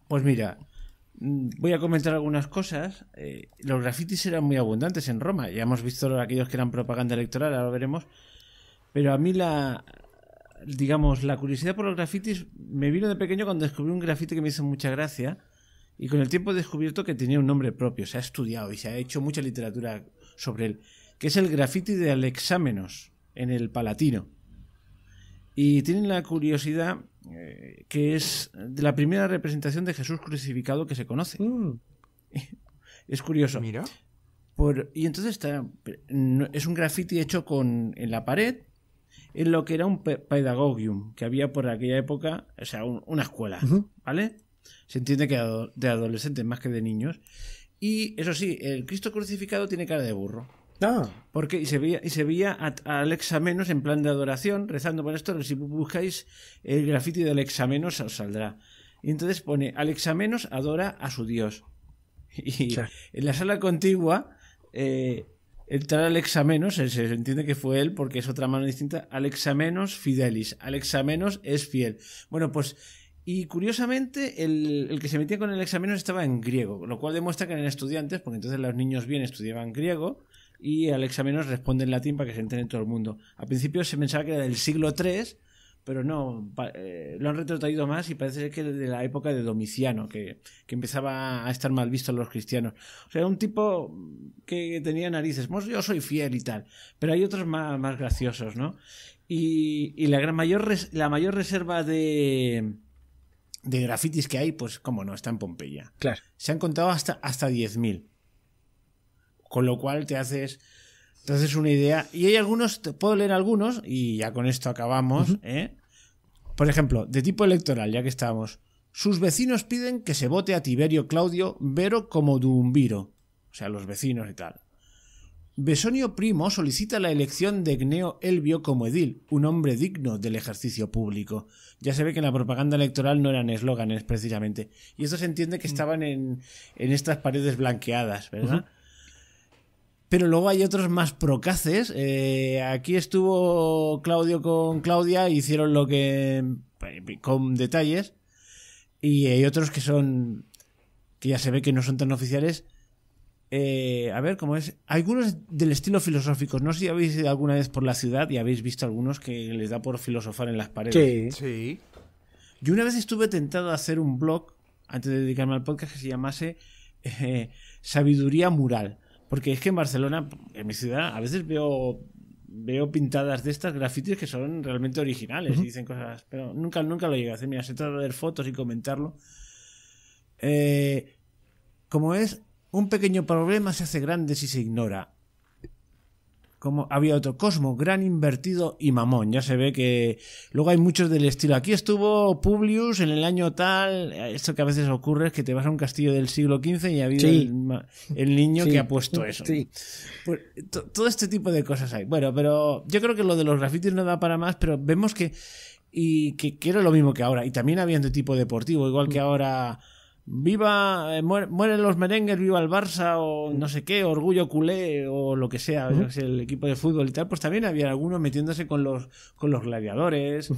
pues mira, mm, voy a comentar algunas cosas. Eh, los grafitis eran muy abundantes en Roma. Ya hemos visto aquellos que eran propaganda electoral, ahora veremos. Pero a mí la, digamos, la curiosidad por los grafitis me vino de pequeño cuando descubrí un grafiti que me hizo mucha gracia. Y con el tiempo he descubierto que tenía un nombre propio, se ha estudiado y se ha hecho mucha literatura sobre él, que es el grafiti de Alexámenos en el Palatino. Y tienen la curiosidad eh, que es la primera representación de Jesús crucificado que se conoce. Mm. es curioso. Mira. Por, y entonces está, es un graffiti hecho con, en la pared, en lo que era un pedagogium que había por aquella época, o sea, una escuela, ¿vale? Se entiende que de adolescentes más que de niños. Y eso sí, el Cristo crucificado tiene cara de burro. Ah. Porque y se veía, y se veía a, en plan de adoración, rezando por esto. Si buscáis el grafiti de Alexa os saldrá. Y entonces pone: Alexa Menos adora a su Dios. Y en la sala contigua, eh, el tal Alexa Menos, eh, se, entiende que fue él porque es otra mano distinta. Alexa Menos Fidelis. Alexa Menos es fiel. Bueno, pues y curiosamente, el, que se metía con el examenos estaba en griego, lo cual demuestra que eran estudiantes, porque entonces los niños bien estudiaban griego, y examen nos responde en latín para que se entere todo el mundo. Al principio se pensaba que era del siglo III, pero no, eh, lo han retrotraído más y parece ser que de la época de Domiciano, que, empezaba a estar mal visto los cristianos. O sea, un tipo que tenía narices, pues yo soy fiel y tal, pero hay otros más, graciosos, ¿no? Y, la, gran mayor, la mayor reserva de, de grafitis que hay, pues como no, está en Pompeya. Claro. Se han contado hasta, hasta 10.000. Con lo cual te haces, te una idea. Y hay algunos, puedo leer algunos, y ya con esto acabamos. ¿eh? Por ejemplo, de tipo electoral, ya que estamos. Sus vecinos piden que se vote a Tiberio Claudio Vero como Dumbiro. O sea, los vecinos y tal. Besonio Primo solicita la elección de Gneo Elvio como edil, un hombre digno del ejercicio público. Ya se ve que en la propaganda electoral no eran eslóganes, precisamente. Y esto se entiende que mm. estaban en, estas paredes blanqueadas, ¿verdad? pero luego hay otros más procaces. Eh, aquí estuvo Claudio con Claudia, hicieron lo que. con detalles. Y hay otros que son. que ya se ve que no son tan oficiales. Eh, a ver, ¿cómo es? Algunos del estilo filosófico. No sé si habéis ido alguna vez por la ciudad y habéis visto algunos que les da por filosofar en las paredes. Sí. sí. Yo una vez estuve tentado a hacer un blog, antes de dedicarme al podcast, que se llamase eh, Sabiduría Mural porque es que en Barcelona, en mi ciudad, a veces veo veo pintadas de estas grafitis que son realmente originales y dicen cosas, pero nunca, nunca lo llegué a hacer. Mira, se trata de ver fotos y comentarlo. Eh, como es, un pequeño problema se hace grande si se ignora como había otro Cosmo, Gran Invertido y Mamón. Ya se ve que luego hay muchos del estilo. Aquí estuvo Publius en el año tal. Esto que a veces ocurre es que te vas a un castillo del siglo XV y ha habido el, niño que ha puesto eso. Sí. Pues, todo este tipo de cosas hay. Bueno, pero yo creo que lo de los grafitis no da para más, pero vemos que. Y que, quiero era lo mismo que ahora. Y también había de este tipo deportivo, igual que mm. ahora viva, eh, mueren los merengues, viva el Barça o no sé qué, orgullo culé o lo que sea, el equipo de fútbol y tal, pues también había algunos metiéndose con los, con los gladiadores.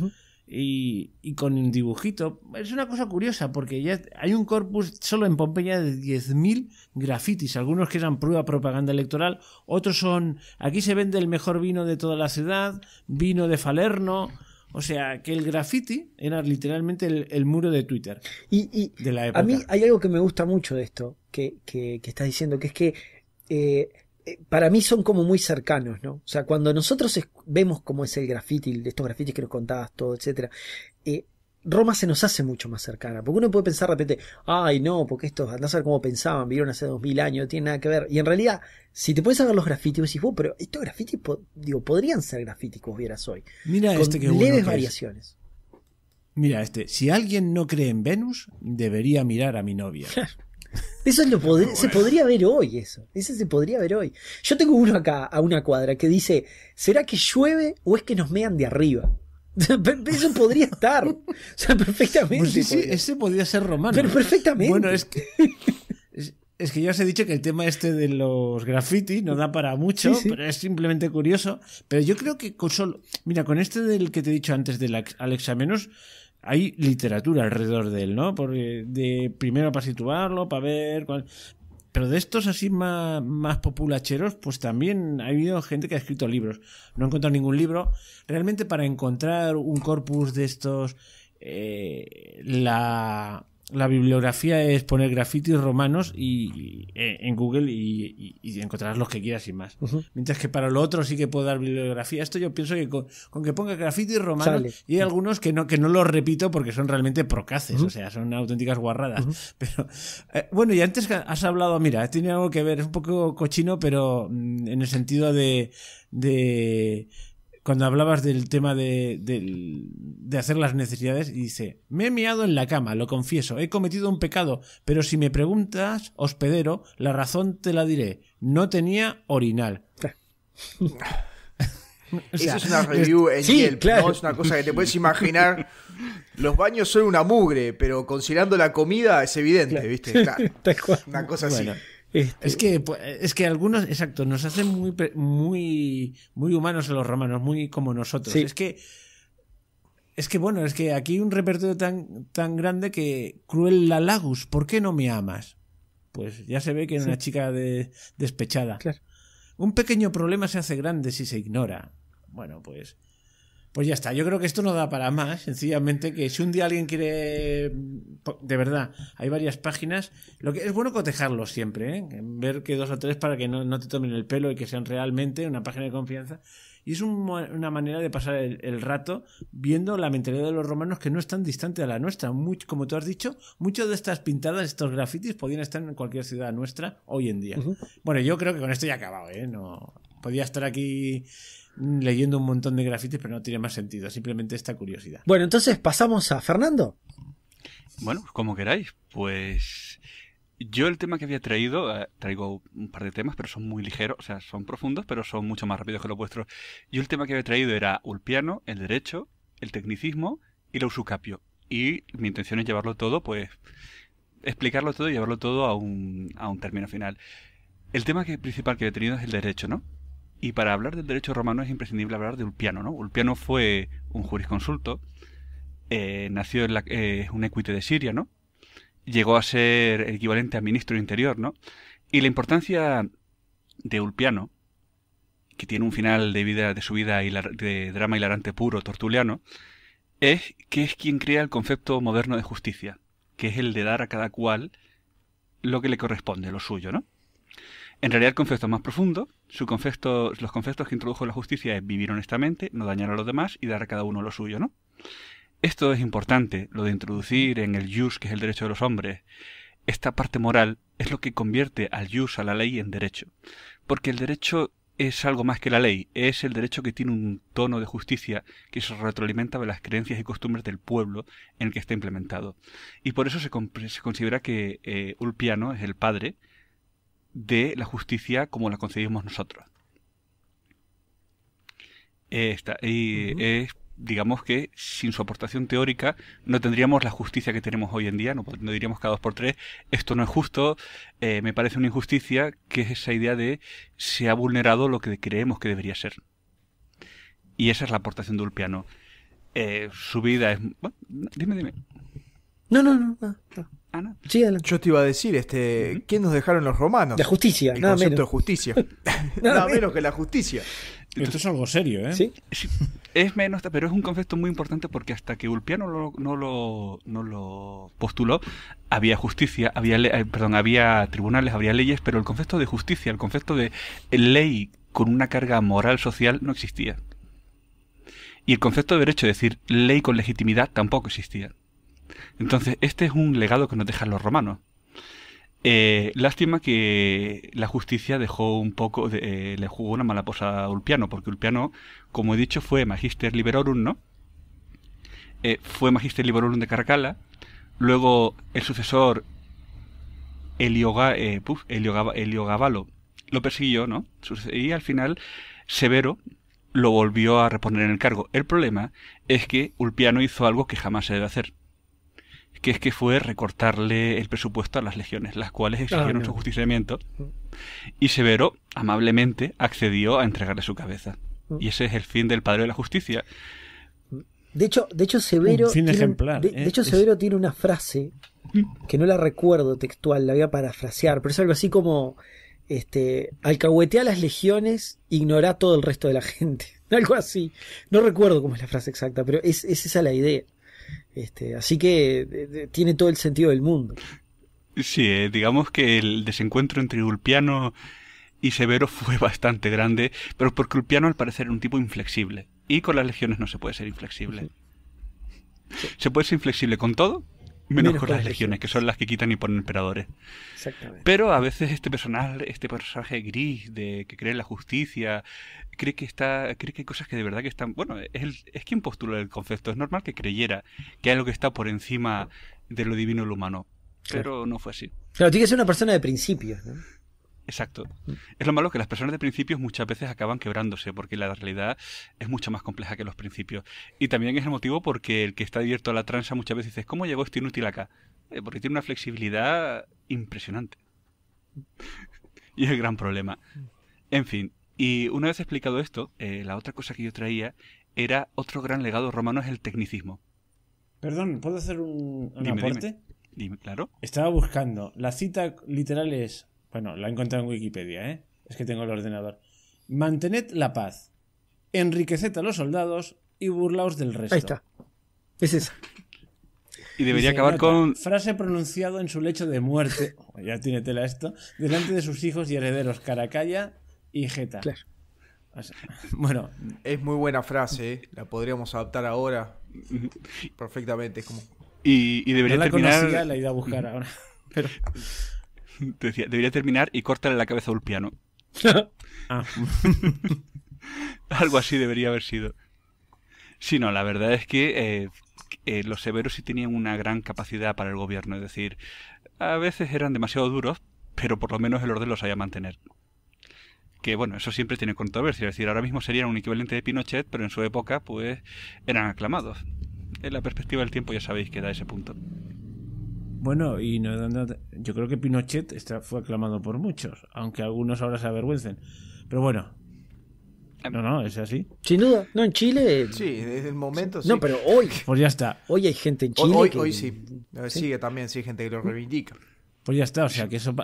Y, con un dibujito. Es una cosa curiosa porque ya hay un corpus solo en Pompeya de 10.000 grafitis, algunos que eran prueba propaganda electoral, otros son aquí se vende el mejor vino de toda la ciudad, vino de Falerno, o sea, que el graffiti era literalmente el, muro de Twitter. Y, y de la época. a mí hay algo que me gusta mucho de esto que, que, que estás diciendo, que es que eh, eh, para mí son como muy cercanos, ¿no? O sea, cuando nosotros vemos cómo es el graffiti, estos grafitis que nos contabas, todo, etcétera, eh, Roma se nos hace mucho más cercana, porque uno puede pensar de repente, ay no, porque esto, andás a cómo pensaban, vieron hace dos mil años, no tiene nada que ver. Y en realidad, si te puedes ver los grafitis, decís, vos, pero estos grafitis, digo, podrían ser grafitis que vieras hoy. Mira este que leves variaciones. Mira este, si alguien no cree en Venus, debería mirar a mi novia. Eso se podría ver hoy, eso. Eso se podría ver hoy. Yo tengo uno acá, a una cuadra, que dice, ¿será que llueve o es que nos mean de arriba? Eso podría estar. O sea, perfectamente. Pues sí, ese podría ser romano. Pero perfectamente. Bueno, es que. Es, que ya os he dicho que el tema este de los graffiti no da para mucho, pero es simplemente curioso. Pero yo creo que con solo. Mira, con este del que te he dicho antes del Alexa Menos, hay literatura alrededor de él, ¿no? Porque de primero para situarlo, para ver cuál. Pero de estos así más, populacheros, pues también ha habido gente que ha escrito libros. No he encontrado ningún libro. Realmente para encontrar un corpus de estos, eh, la, la bibliografía es poner grafitis romanos y, eh, en Google y, encontrarás los que quieras y más. Mientras que para lo otro sí que puedo dar bibliografía. Esto yo pienso que con, que ponga grafitis romanos y hay algunos que no, que no los repito porque son realmente procaces, o sea, son auténticas guarradas. Pero eh, bueno, y antes has hablado, mira, tiene algo que ver, es un poco cochino, pero mm, en el sentido de cuando hablabas del tema de, hacer las necesidades, y dice, me he miado en la cama, lo confieso, he cometido un pecado, pero si me preguntas, hospedero, la razón te la diré, no tenía orinal. Eso es una review es, una cosa que te puedes imaginar. Los baños son una mugre, pero considerando la comida es evidente, ¿viste? una cosa así. Este es que pues, es que algunos, exacto, nos hacen muy muy muy humanos los romanos, muy como nosotros. Es que es que bueno, es que aquí hay un repertorio tan tan grande que cruel la lagus, ¿por qué no me amas? Pues ya se ve que es una chica de, despechada. Un pequeño problema se hace grande si se ignora. Bueno, pues pues ya está, yo creo que esto no da para más, sencillamente que si un día alguien quiere, de verdad, hay varias páginas, lo que es bueno cotejarlos siempre, ¿eh? ver que dos o tres para que no, te tomen el pelo y que sean realmente una página de confianza. Y es una manera de pasar el, rato viendo la mentalidad de los romanos que no es tan distante a la nuestra. como tú has dicho, muchas de estas pintadas, estos grafitis, podían estar en cualquier ciudad nuestra hoy en día. Bueno, yo creo que con esto ya he acabado, ¿eh? No, podía estar aquí leyendo un montón de grafitis, pero no tiene más sentido, simplemente esta curiosidad. Bueno, entonces pasamos a Fernando. Bueno, como queráis, pues yo el tema que había traído, eh, traigo un par de temas, pero son muy ligeros, o sea, son profundos, pero son mucho más rápidos que los vuestros. Yo el tema que había traído era Ulpiano, el derecho, el tecnicismo y la usucapio. Y mi intención es llevarlo todo, pues, explicarlo todo y llevarlo todo a un, a un término final. El tema principal que he tenido es el derecho, ¿no? Y para hablar del derecho romano es imprescindible hablar de Ulpiano, ¿no? Ulpiano fue un jurisconsulto, eh, nació en eh, un equite de Siria, ¿no? Llegó a ser equivalente a ministro Interior, ¿no? Y la importancia de Ulpiano, que tiene un final de vida de su vida de drama hilarante puro tortuliano, es que es quien crea el concepto moderno de justicia, que es el de dar a cada cual lo que le corresponde, lo suyo, ¿no? En realidad el concepto más profundo. Su concepto, los conceptos que introdujo la justicia es vivir honestamente, no dañar a los demás y dar a cada uno lo suyo, ¿no? Esto es importante, lo de introducir en el jus, que es el derecho de los hombres, esta parte moral es lo que convierte al jus, a la ley, en derecho. Porque el derecho es algo más que la ley, es el derecho que tiene un tono de justicia que se retroalimenta de las creencias y costumbres del pueblo en el que está implementado. Y por eso se, considera que eh, Ulpiano es el padre, de la justicia como la concebimos nosotros. Esta, y es, digamos que sin su aportación teórica no tendríamos la justicia que tenemos hoy en día, no, no diríamos cada dos por tres, esto no es justo, eh, me parece una injusticia, que es esa idea de se ha vulnerado lo que creemos que debería ser. Y esa es la aportación de Ulpiano. Eh, su vida es... dime, dime. No, no, no. no, ah, Yo te iba a decir, este, ¿quién nos dejaron los romanos? La justicia, nada concepto menos. de justicia. nada, menos que la justicia. Esto es algo serio, ¿eh? ¿Sí? Es menos, pero es un concepto muy importante porque hasta que Ulpiano no, lo, postuló, había justicia, había, eh, perdón, había tribunales, había leyes, pero el concepto de justicia, el concepto de ley con una carga moral social no existía. Y el concepto de derecho, es decir, ley con legitimidad, tampoco existía. Entonces, este es un legado que nos dejan los romanos. Eh, lástima que la justicia dejó un poco, eh, le jugó una mala posa a Ulpiano, porque Ulpiano, como he dicho, fue Magister Liberorum, ¿no? Eh, fue Magister Liberorum de Caracalla, luego el sucesor Helioga, lo persiguió, ¿no? Y al final Severo lo volvió a reponer en el cargo. El problema es que Ulpiano hizo algo que jamás se debe hacer que es que fue recortarle el presupuesto a las legiones, las cuales ah, exigieron su justiciamiento, mm. y Severo amablemente accedió a entregarle su cabeza. Mm. Y ese es el fin del Padre de la Justicia. Mm. De hecho, de hecho Severo, tiene, ¿eh? de, hecho, Severo tiene una frase que no la recuerdo textual, la voy a parafrasear, pero es algo así como este, alcahuetea las legiones, ignora todo el resto de la gente. Algo así. No recuerdo cómo es la frase exacta, pero es esa la idea. Este, así que tiene todo el sentido del mundo. Sí, eh, digamos que el desencuentro entre Ulpiano y Severo fue bastante grande, pero porque Ulpiano al parecer era un tipo inflexible. Y con las legiones no se puede ser inflexible. Se puede ser inflexible con todo, Menos, con las legiones, que son las que quitan y ponen emperadores. Exactamente. Pero a veces este personaje, este personaje gris de que cree en la justicia, cree que está, cree que hay cosas que de verdad que están. Bueno, es, es quien postula el concepto. Es normal que creyera que hay algo que está por encima de lo divino y lo humano. Pero no fue así. Claro, tiene que ser una persona de principios, ¿no? Exacto. Mm. Es lo malo que las personas de principios muchas veces acaban quebrándose porque la realidad es mucho más compleja que los principios. Y también es el motivo porque el que está abierto a la tranza muchas veces dice, ¿cómo llegó esto inútil acá? Eh, porque tiene una flexibilidad impresionante. y es el gran problema. Mm. En fin, y una vez explicado esto, eh, la otra cosa que yo traía era otro gran legado romano es el tecnicismo. Perdón, ¿puedo hacer un, claro. Estaba buscando. La cita literal es bueno, la he encontrado en Wikipedia, ¿eh? Es que tengo el ordenador. Mantened la paz, enriqueced a los soldados y burlaos del resto. Ahí está. Es esa. Y debería acabar con. Frase pronunciado en su lecho de muerte. ya tiene tela esto. Delante de sus hijos y herederos, Caracalla y Geta. Claro. bueno. Es muy buena frase, ¿eh? La podríamos adaptar ahora. Perfectamente. como... y, debería la terminar. la he ido a buscar ahora. Pero. decía, debería terminar y cortarle la cabeza a piano ah. Algo así debería haber sido. Sí, no, la verdad es que eh, eh, los severos sí tenían una gran capacidad para el gobierno, es decir, a veces eran demasiado duros, pero por lo menos el orden los había mantener. Que bueno, eso siempre tiene controversia, es decir, ahora mismo serían un equivalente de Pinochet, pero en su época pues eran aclamados. En la perspectiva del tiempo ya sabéis que da ese punto. Bueno, y no, yo creo que Pinochet fue aclamado por muchos, aunque algunos ahora se avergüencen. Pero bueno. No, no, es así. Sin duda. No, en Chile. Sí, desde el momento. No, pero hoy. Pues ya está. Hoy hay gente en Chile. Hoy, que... hoy sí. Eh, sigue también, sí, gente que lo reivindica. Pues ya está, o sea que eso,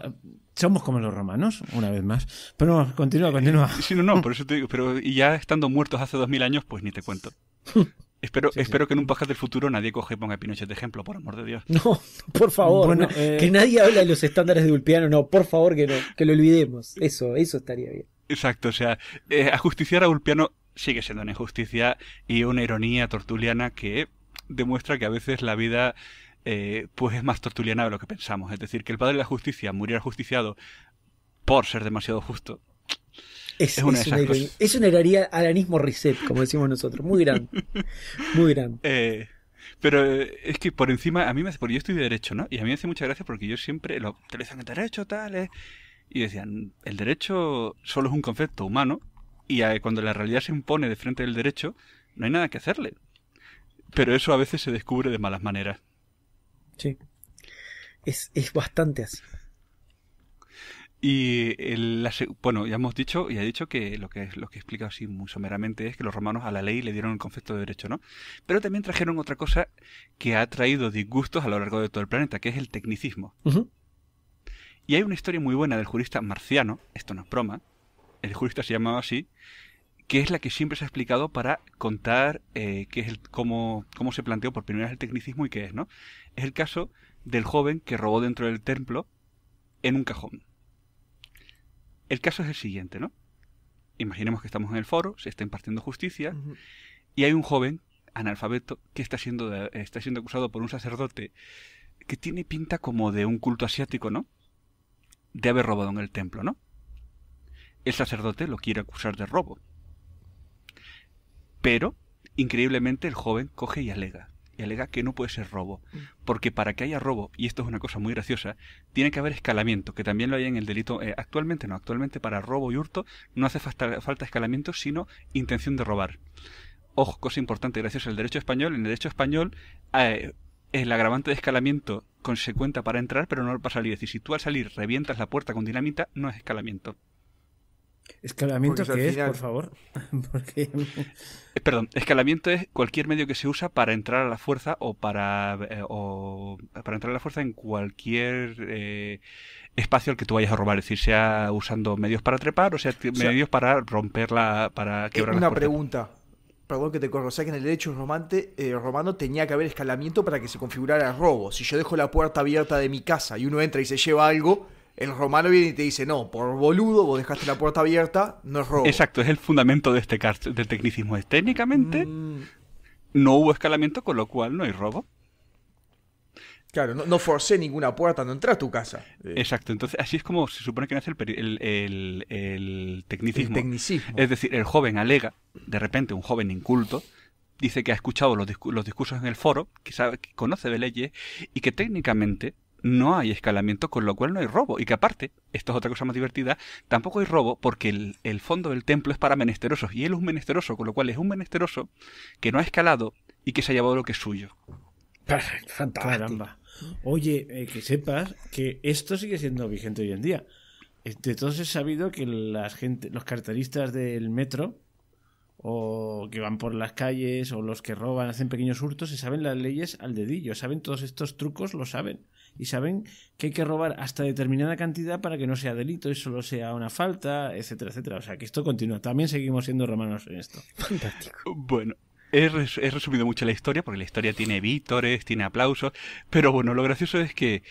somos como los romanos, una vez más. Pero no, continúa, continúa. Sí, no, no, por eso te digo, pero ya estando muertos hace dos mil años, pues ni te cuento. Espero, espero que en un podcast del futuro nadie coge y ponga Pinochet de ejemplo, por amor de Dios. No, por favor, eh, que nadie hable de los estándares de Ulpiano, no, por favor que no, que lo olvidemos. Eso, eso estaría bien. Exacto, o sea, eh, ajusticiar a Ulpiano sigue siendo una injusticia y una ironía tortuliana que demuestra que a veces la vida eh, pues es más tortuliana de lo que pensamos. Es decir, que el padre de la justicia muriera justiciado por ser demasiado justo. Es, es, una, es, reset, como decimos nosotros. Muy grande. Muy grande. Eh, pero eh, es que por encima, a mí me hace, porque yo estoy de derecho, ¿no? Y a mí me hace mucha gracia porque yo siempre lo utilizan el derecho, tales. Eh. Y decían, el derecho solo es un concepto humano. Y cuando la realidad se impone de frente del derecho, no hay nada que hacerle. Pero eso a veces se descubre de malas maneras. Sí. Es, es bastante así. Y el, bueno, ya hemos dicho y ha dicho que lo que lo que he explicado así muy someramente es que los romanos a la ley le dieron el concepto de derecho, ¿no? Pero también trajeron otra cosa que ha traído disgustos a lo largo de todo el planeta, que es el tecnicismo. Y hay una historia muy buena del jurista marciano, esto no es broma, el jurista se llamaba así, que es la que siempre se ha explicado para contar eh, qué es el, cómo, cómo se planteó por primera vez el tecnicismo y qué es, ¿no? Es el caso del joven que robó dentro del templo en un cajón. El caso es el siguiente, ¿no? Imaginemos que estamos en el foro, se está impartiendo justicia, y hay un joven analfabeto que está siendo, eh, está siendo acusado por un sacerdote que tiene pinta como de un culto asiático, ¿no? De haber robado en el templo, ¿no? El sacerdote lo quiere acusar de robo. Pero, increíblemente, el joven coge y alega alega que no puede ser robo. Mm. Porque para que haya robo, y esto es una cosa muy graciosa, tiene que haber escalamiento, que también lo hay en el delito. Eh, actualmente no, actualmente para robo y hurto no hace falta, falta escalamiento, sino intención de robar. Ojo, cosa importante, graciosa, el derecho español, en el derecho español, eh, el agravante de escalamiento consecuenta para entrar, pero no para salir. Es decir, si tú al salir revientas la puerta con dinamita, no es escalamiento. ¿Escalamiento qué es, por favor? Eh, perdón, escalamiento es cualquier medio que se usa para entrar a la fuerza o para, eh, o para entrar a la fuerza en cualquier eh, espacio al que tú vayas a robar, es decir, sea usando medios para trepar o sea, medios para romper la, para Una pregunta, perdón que te corro, o sea que en el derecho romante, romano tenía que haber escalamiento para que se configurara el robo. Si yo dejo la puerta abierta de mi casa y uno entra y se lleva algo, el romano viene y te dice, no, por boludo, vos dejaste la puerta abierta, no es robo. Exacto, es el fundamento de este del tecnicismo. Técnicamente mm. no hubo escalamiento, con lo cual no hay robo. Claro, no, forcé ninguna puerta, no entré a tu casa. Eh. Exacto, entonces así es como se supone que nace el, el, el, tecnicismo. tecnicismo. Es decir, el joven alega, de repente un joven inculto, dice que ha escuchado los, discursos en el foro, que, sabe, que conoce de leyes y que técnicamente no hay escalamiento, con lo cual no hay robo. Y que aparte, esto es otra cosa más divertida, tampoco hay robo porque el, el, fondo del templo es para menesterosos y él es un menesteroso, con lo cual es un menesteroso que no ha escalado y que se ha llevado lo que es suyo. Perfecto, fantástico. Oye, eh, que sepas que esto sigue siendo vigente hoy en día. Eh, de todos es sabido que las gente, los carteristas del metro o que van por las calles o los que roban, hacen pequeños hurtos, se saben las leyes al dedillo, saben todos estos trucos, lo saben y saben que hay que robar hasta determinada cantidad para que no sea delito y solo sea una falta, etcétera, etcétera. O sea, que esto continúa. También seguimos siendo romanos en esto. Fantástico. Bueno, He, resumido mucho la historia, porque la historia tiene vítores, tiene aplausos, pero bueno, lo gracioso es que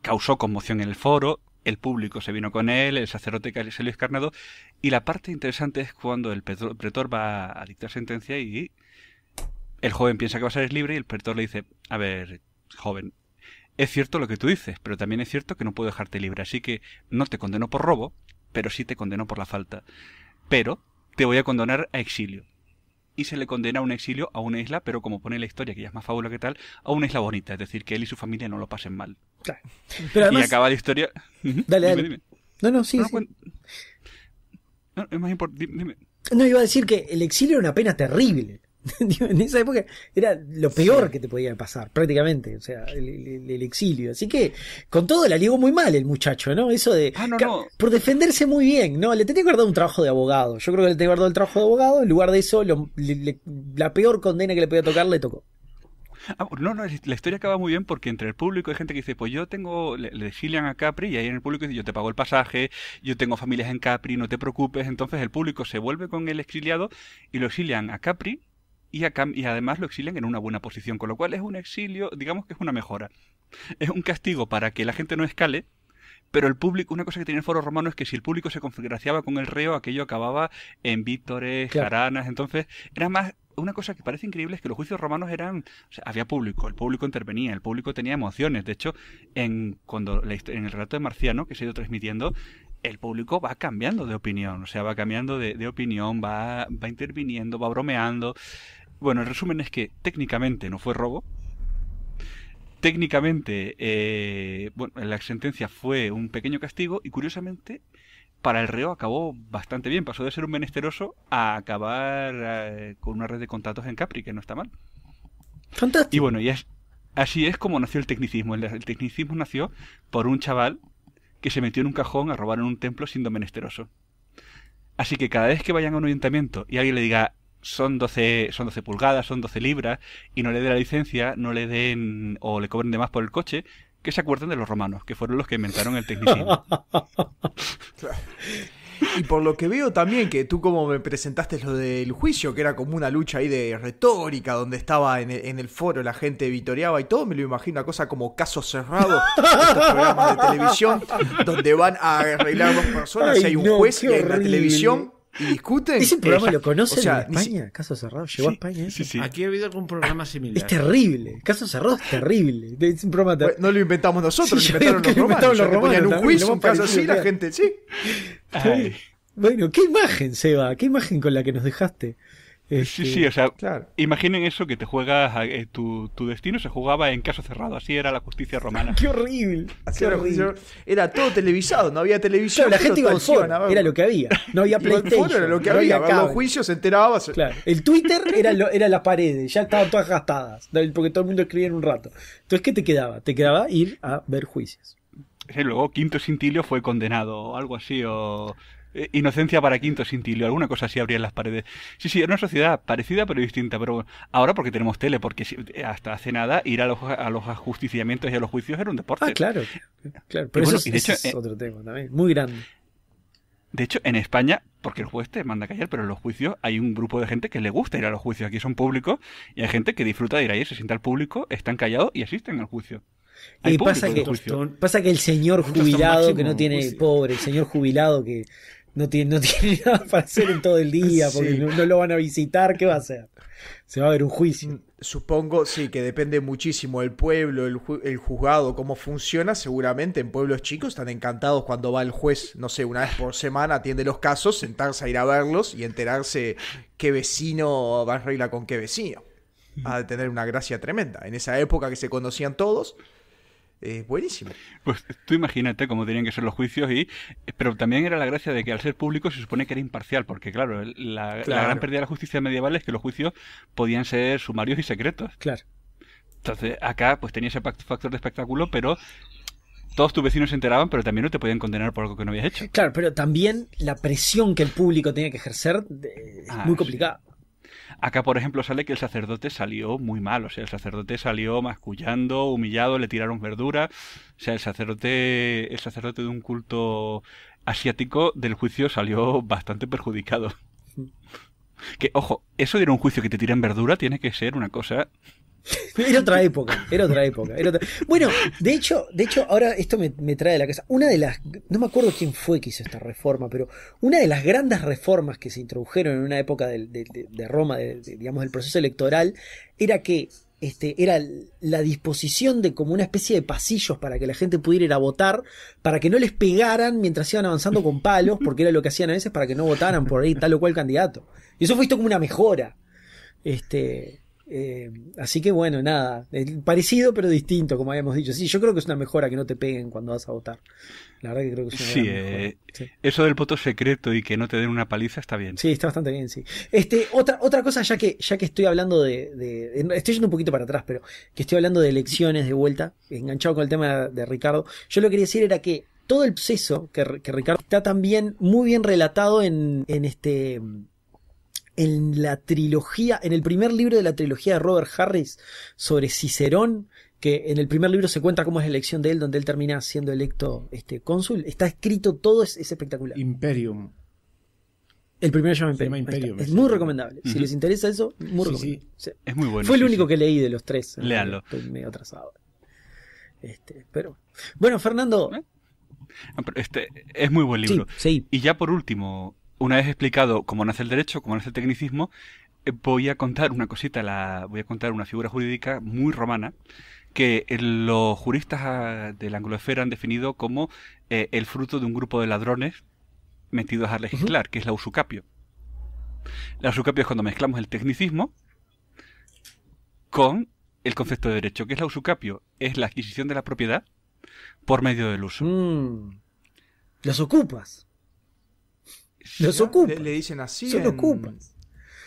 causó conmoción en el foro, el público se vino con él, el sacerdote lo escarnado, y la parte interesante es cuando el pretor va a dictar sentencia y el joven piensa que va a ser libre y el pretor le dice, a ver, joven, es cierto lo que tú dices, pero también es cierto que no puedo dejarte libre. Así que no te condeno por robo, pero sí te condeno por la falta. Pero te voy a condenar a exilio. Y se le condena a un exilio a una isla, pero como pone la historia, que ya es más fábula que tal, a una isla bonita. Es decir, que él y su familia no lo pasen mal. Y acaba la historia. Dale, dale. No, no, sí. es más importante. Dime. No, iba a decir que el exilio era una pena terrible. en esa época era lo peor que te podía pasar, prácticamente, o sea, el, exilio. Así que con todo la ligó muy mal el muchacho, ¿no? Eso de... Ah, por defenderse muy bien, ¿no? Le tenía que guardar un trabajo de abogado. Yo creo que le tenía que el trabajo de abogado, en lugar de eso, la peor condena que le podía tocar le tocó. Ah, no, no, la historia acaba muy bien porque entre el público hay gente que dice, pues yo tengo, le, le exilian a Capri y ahí en el público dice, yo te pago el pasaje, yo tengo familias en Capri, no te preocupes. Entonces el público se vuelve con el exiliado y lo exilian a Capri y, y además lo exilian en una buena posición, con lo cual es un exilio, digamos que es una mejora. Es un castigo para que la gente no escale, pero el público, una cosa que tiene el foro romano es que si el público se congraciaba con el reo, aquello acababa en víctores, claro. jaranas, entonces era más una cosa que parece increíble es que los juicios romanos eran, o sea, había público, el público intervenía, el público tenía emociones. De hecho, en cuando en el relato de Marciano que se ha ido transmitiendo, el público va cambiando de opinión, o sea, va cambiando de, de opinión, va, va interviniendo, va bromeando. Bueno, el resumen es que técnicamente no fue robo. Técnicamente, eh, bueno, la sentencia fue un pequeño castigo y curiosamente para el reo acabó bastante bien. Pasó de ser un menesteroso a acabar eh, con una red de contratos en Capri, que no está mal. Fantástico. Y bueno, y así es como nació el tecnicismo. el, tecnicismo nació por un chaval que se metió en un cajón a robar en un templo siendo menesteroso. Así que cada vez que vayan a un ayuntamiento y alguien le diga, son 12, son 12 pulgadas, son 12 libras, y no le den la licencia, no le den o le cobren de más por el coche, que se acuerden de los romanos, que fueron los que inventaron el tecnicismo. Y por lo que veo también que tú como me presentaste lo del juicio, que era como una lucha ahí de retórica, donde estaba en el, en el foro la gente vitoreaba y todo, me lo imagino una cosa como caso cerrado, estos programas de televisión, donde van a arreglar dos personas y hay un juez y en la televisión y discuten. Ese programa lo conocen en España, Caso Cerrado, llegó a España. Sí, ¿eh? sí. Aquí ha habido algún programa similar. Es terrible, Caso Cerrado es terrible. no lo inventamos nosotros, lo inventaron los romanos. Inventaron un juicio, así, la gente, sí. Bueno, qué imagen, Seba, qué imagen con la que nos dejaste sí, sí, este, o sea, imaginen eso que te juegas, eh, tu, destino se jugaba en caso cerrado, así era la justicia romana. ¡Qué horrible! era, todo televisado, no había televisión. la gente iba al foro, era lo que había. No había PlayStation. era lo que no había, los juicios se El Twitter era, era las paredes, ya estaban todas gastadas, porque todo el mundo escribía en un rato. Entonces, ¿qué te quedaba? Te quedaba ir a ver juicios. luego Quinto Cintilio fue condenado, o algo así, o eh, inocencia para Quinto sin tilio, alguna cosa así abría las paredes. Sí, sí, era una sociedad parecida pero distinta, pero ahora porque tenemos tele, porque eh, hasta hace nada ir a los, a los ajusticiamientos y a los juicios era un deporte. Ah, claro, claro, pero eso, es otro tema también, muy grande. De hecho, en España, porque el juez te manda callar, pero en los juicios hay un grupo de gente que le gusta ir a los juicios. Aquí son públicos y hay gente que disfruta de ir ahí, se sienta al público, están callados y asisten al juicio. y pasa que, pasa que el señor jubilado que no tiene, pobre, el señor jubilado que no tiene, no tiene nada para hacer en todo el día, porque no, lo van a visitar, ¿qué va a hacer? Se va a ver un juicio. Mm, supongo, sí, que depende muchísimo el pueblo, el, juzgado, cómo funciona. Seguramente en pueblos chicos están encantados cuando va el juez, no sé, una vez por semana, atiende los casos, sentarse a ir a verlos y enterarse qué vecino va a regla con qué vecino. Va a tener una gracia tremenda. En esa época que se conocían todos, eh, buenísimo. Pues tú imagínate cómo tenían que ser los juicios y... Pero también era la gracia de que al ser público se supone que era imparcial, porque claro, la, gran pérdida de la justicia medieval es que los juicios podían ser sumarios y secretos. Claro. Entonces acá pues tenía ese factor de espectáculo, pero todos tus vecinos se enteraban, pero también no te podían condenar por algo que no habías hecho. Claro, pero también la presión que el público tenía que ejercer eh, es ah, muy complicada. Acá, por ejemplo, sale que el sacerdote salió muy mal, o sea, el sacerdote salió mascullando, humillado, le tiraron verdura. o sea, el sacerdote, el sacerdote de un culto asiático del juicio salió bastante perjudicado. Que, ojo, eso de ir a un juicio que te tiran verdura tiene que ser una cosa Era otra época, era otra época. Bueno, de hecho, de hecho, ahora esto me, trae a la casa. Una de las, no me acuerdo quién fue que hizo esta reforma, pero una de las grandes reformas que se introdujeron en una época de, Roma, digamos, del proceso electoral, era que este, era la disposición de como una especie de pasillos para que la gente pudiera ir a votar, para que no les pegaran mientras iban avanzando con palos, porque era lo que hacían a veces para que no votaran por ahí tal o cual candidato. Y eso fue visto como una mejora. Este, eh, así que bueno, nada, eh, parecido pero distinto, como habíamos dicho. Sí, yo creo que es una mejora que no te peguen cuando vas a votar. La verdad que creo que es una eh, sí, eso del voto secreto y que no te den una paliza está bien. Sí, está bastante bien, sí. Este, otra, otra cosa, ya que, ya que estoy hablando de, Estoy yendo un poquito para atrás, pero que estoy hablando de elecciones de vuelta, enganchado con el tema de Ricardo, yo lo que quería decir era que todo el proceso que, Ricardo está también muy bien relatado en este en la trilogía, en el primer libro de la trilogía de Robert Harris sobre Cicerón, que en el primer libro se cuenta cómo es la elección de él, donde él termina siendo electo este, cónsul. Está escrito todo, es, espectacular. Imperium. El primero se llama Imperium. es muy recomendable. Si les interesa eso, muy recomendable. Es muy bueno. Fue el único que leí de los tres. Eh, estoy medio atrasado. Este, pero bueno, Fernando. ¿Eh? Ah, este, es muy buen libro. Y ya por último, una vez explicado cómo nace el derecho, cómo nace el tecnicismo, eh, voy a contar una cosita, la, voy a contar una figura jurídica muy romana que eh, los juristas ah, de la Angloesfera han definido como eh, el fruto de un grupo de ladrones metidos a legislar, que es la usucapio. La usucapio es cuando mezclamos el tecnicismo con el concepto de derecho. que es la usucapio? Es la adquisición de la propiedad por medio del uso. Mm. Las ocupas. Se Le, dicen así. en, ocupan.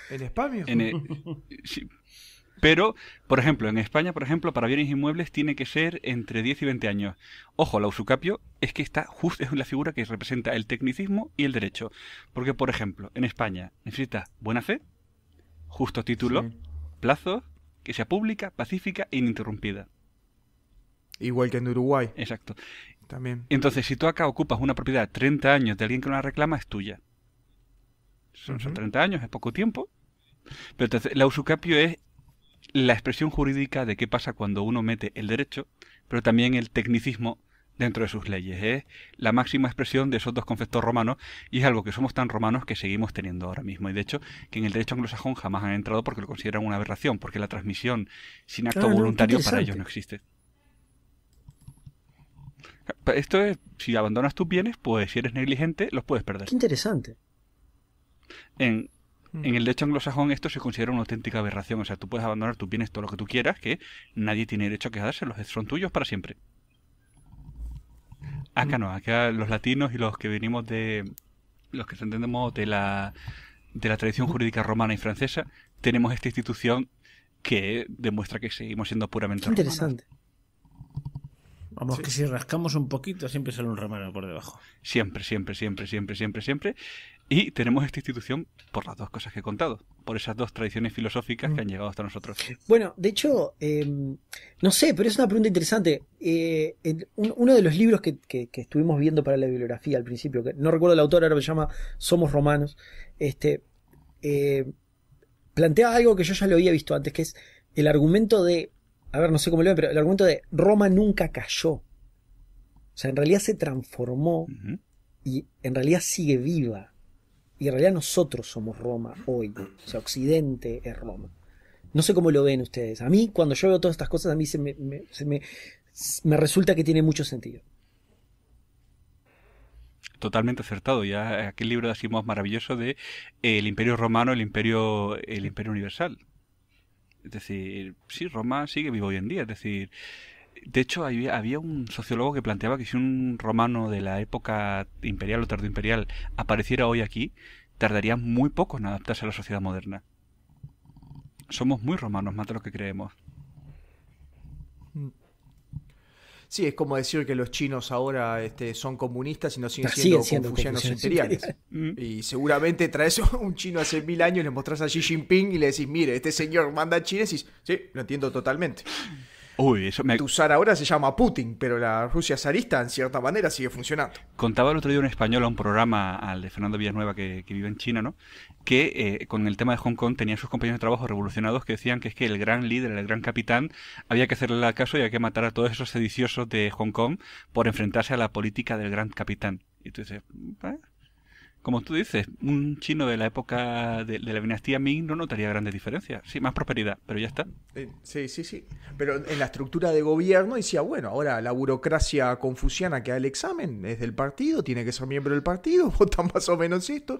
En España. Pero, por ejemplo, en España, por ejemplo, para bienes inmuebles tiene que ser entre 10 y 20 años. Ojo, la usucapio es que está justo, es la figura que representa el tecnicismo y el derecho. Porque, por ejemplo, en España necesitas buena fe, justo título, plazo plazos, que sea pública, pacífica e ininterrumpida. Igual que en Uruguay. Exacto. También. Entonces, si tú acá ocupas una propiedad 30 años de alguien que no la reclama, es tuya son, 30 años, es poco tiempo. Pero entonces, la usucapio es la expresión jurídica de qué pasa cuando uno mete el derecho, pero también el tecnicismo dentro de sus leyes. Es la máxima expresión de esos dos conceptos romanos y es algo que somos tan romanos que seguimos teniendo ahora mismo. Y de hecho, que en el derecho anglosajón jamás han entrado porque lo consideran una aberración, porque la transmisión sin acto voluntario para ellos no existe. Esto es, si abandonas tus bienes, pues si eres negligente, los puedes perder. Qué interesante. Hmm. En, el derecho anglosajón esto se considera una auténtica aberración. O sea, tú puedes abandonar tus bienes todo lo que tú quieras, que nadie tiene derecho a quedárselos, son tuyos para siempre. Acá hmm. no, acá los latinos y los que venimos de. los que entendemos de la, de la tradición hmm. jurídica romana y francesa, tenemos esta institución que demuestra que seguimos siendo puramente romanos. Interesante. Vamos, que si rascamos un poquito, siempre sale un romano por debajo. Siempre, siempre, siempre, siempre, siempre, siempre. Y tenemos esta institución por las dos cosas que he contado, por esas dos tradiciones filosóficas que mm. han llegado hasta nosotros. Bueno, de hecho, em, no sé, pero es una pregunta interesante. Eh, uno de los libros que, estuvimos viendo para la bibliografía al principio, que no recuerdo el autor, ahora se llama Somos Romanos, este, eh, plantea algo que yo ya lo había visto antes, que es el argumento de, a ver, no sé cómo lo ven, pero el argumento de Roma nunca cayó. O sea, en realidad se transformó y en realidad sigue viva. Y en realidad nosotros somos Roma hoy. O sea, Occidente es Roma. No sé cómo lo ven ustedes. A mí, cuando yo veo todas estas cosas, a mí se me, resulta que tiene mucho sentido. Totalmente acertado. Ya aquel libro de Asimov maravilloso de eh, El Imperio Romano, el Imperio, el Imperio Universal. Es decir, sí, Roma sigue vivo hoy en día. Es decir, de hecho, había, había, un sociólogo que planteaba que si un romano de la época imperial o imperial apareciera hoy aquí, tardaría muy poco en adaptarse a la sociedad moderna. Somos muy romanos, más de lo que creemos. Sí, es como decir que los chinos ahora este, son comunistas y no siguen ah, siendo, confucianos imperiales. Mm. Y seguramente traes a un chino hace mil años, le mostrás a Xi Jinping y le decís, mire, este señor manda chinesis sí, lo entiendo totalmente. Uy, eso me... Tu ahora se llama Putin, pero la Rusia zarista en cierta manera sigue funcionando. Contaba el otro día un español a un programa al de Fernando Villanueva que, vive en China, ¿no? que eh, con el tema de Hong Kong tenía sus compañeros de trabajo revolucionados que decían que es que el gran líder, el gran capitán, había que hacerle la caso y había que matar a todos esos sediciosos de Hong Kong por enfrentarse a la política del gran capitán. Y tú dices, mm, ¿eh? como tú dices, un chino de la época de, la dinastía Ming no notaría grandes diferencias. Sí, más prosperidad, pero ya está. Eh, sí, sí, sí. Pero en la estructura de gobierno decía, bueno, ahora la burocracia confuciana que da el examen es del partido, tiene que ser miembro del partido, votan más o menos esto,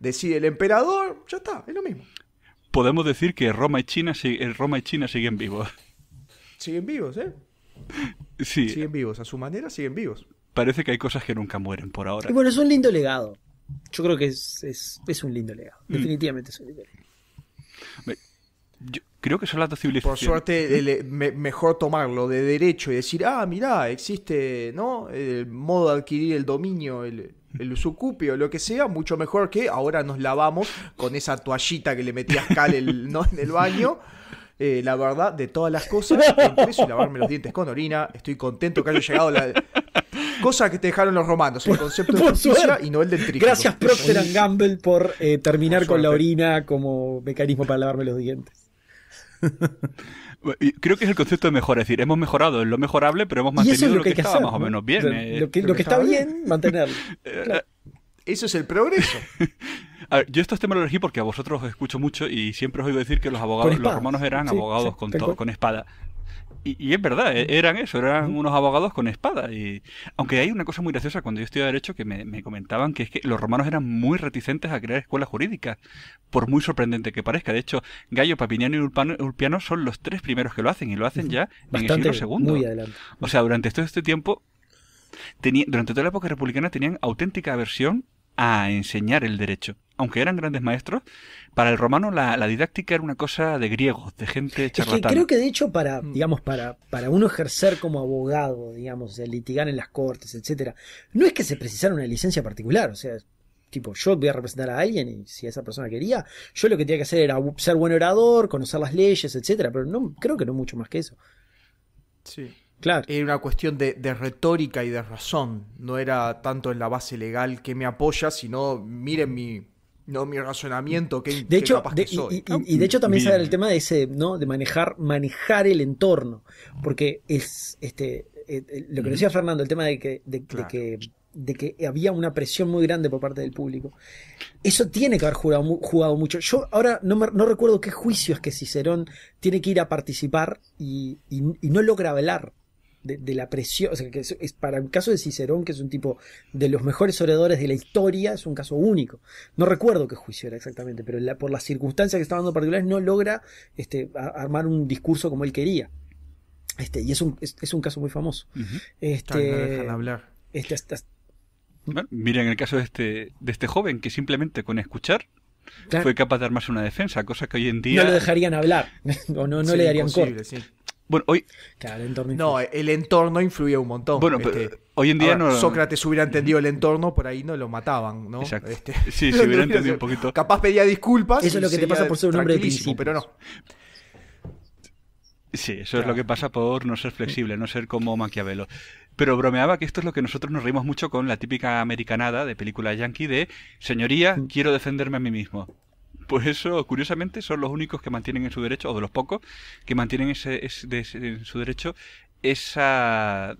decide el emperador, ya está, es lo mismo. Podemos decir que Roma y China, eh, Roma y China siguen vivos. Siguen vivos, ¿eh? Sí. Siguen vivos, a su manera siguen vivos. Parece que hay cosas que nunca mueren por ahora. Y bueno, es un lindo legado yo creo que es, es, es un lindo legado. Mm. Definitivamente es un lindo legado. creo que son las dos civilizaciones. Por suerte, eh, mejor tomarlo de derecho y decir, ah, mirá, existe ¿no? el modo de adquirir el dominio, el, el usucupio, lo que sea, mucho mejor que ahora nos lavamos con esa toallita que le metías cal el, ¿no? en el baño. Eh, la verdad de todas las cosas. lavarme los dientes con orina. Estoy contento que haya llegado la. Cosa que te dejaron los romanos, el concepto de justicia y no el del trigo. Gracias, Procter and Gamble, eh, por terminar con la orina como mecanismo para lavarme los dientes. Creo que es el concepto de mejor, es decir, hemos mejorado en lo mejorable, pero hemos mantenido lo, que, estaba más o menos bien. Eh, lo, que, está bien, mantenerlo. Eso es el progreso. yo estos temas los elegí porque a vosotros os escucho mucho y siempre os oigo decir que los abogados, los romanos eran abogados con, con espada. Y, es verdad, e-, eran eso, eran unos abogados con espada. Y, aunque hay una cosa muy graciosa cuando yo estudié Derecho que me, comentaban que es que los romanos eran muy reticentes a crear escuelas jurídicas, por muy sorprendente que parezca. De hecho, Gallo, Papiniano y Ulpiano son los tres primeros que lo hacen y lo hacen ya en el siglo segundo O sea, durante todo este tiempo, tenía, durante toda la época republicana tenían auténtica aversión a enseñar el derecho aunque eran grandes maestros, para el romano la, didáctica era una cosa de griegos, de gente charlatana. Es que creo que de hecho para, mm. digamos, para, para uno ejercer como abogado, digamos, litigar en las cortes, etcétera, no es que se precisara una licencia particular, o sea, tipo, yo voy a representar a alguien y si esa persona quería, yo lo que tenía que hacer era ser buen orador, conocer las leyes, etcétera, pero no, creo que no mucho más que eso. Sí. Claro. Era una cuestión de, de, retórica y de razón. No era tanto en la base legal que me apoya, sino miren mi, no mi razonamiento que de hecho de, Y, de hecho también se el tema de ese no de manejar manejar el entorno porque es este eh, eh, lo que decía Fernando el tema de que de, que de que había una presión muy grande por parte del público. Eso tiene que haber jugado, mucho. Yo ahora no, no recuerdo qué juicio es que Cicerón tiene que ir a participar y no logra velar de, la presión, o sea, que es, para el caso de Cicerón, que es un tipo de los mejores oradores de la historia, es un caso único. No recuerdo qué juicio era exactamente, pero por las circunstancias que estaba dando particulares no logra este, armar un discurso como él quería. Este, y es un, es, un caso muy famoso. este, no dejan hablar. Este, en miren el caso de este, de este joven que simplemente con escuchar fue capaz de armarse una defensa, cosa que hoy en día... No le dejarían hablar, o no, no le darían corte. Bueno, hoy. el entorno No, el entorno un montón. Bueno, este, hoy en día Sócrates hubiera entendido el entorno, por ahí no lo mataban, ¿no? Este, sí, se hubiera entendido un poquito. Capaz pedía disculpas. Eso es lo que te pasa por ser un hombre de Pero no. Sí, eso es lo que pasa por no ser flexible, no ser como Maquiavelo. Pero bromeaba que esto es lo que nosotros nos reímos mucho con la típica americanada de película yankee de señoría, mm. quiero defenderme a mí mismo. Por pues eso, curiosamente, son los únicos que mantienen en su derecho, o de los pocos, que mantienen ese, en su derecho esa,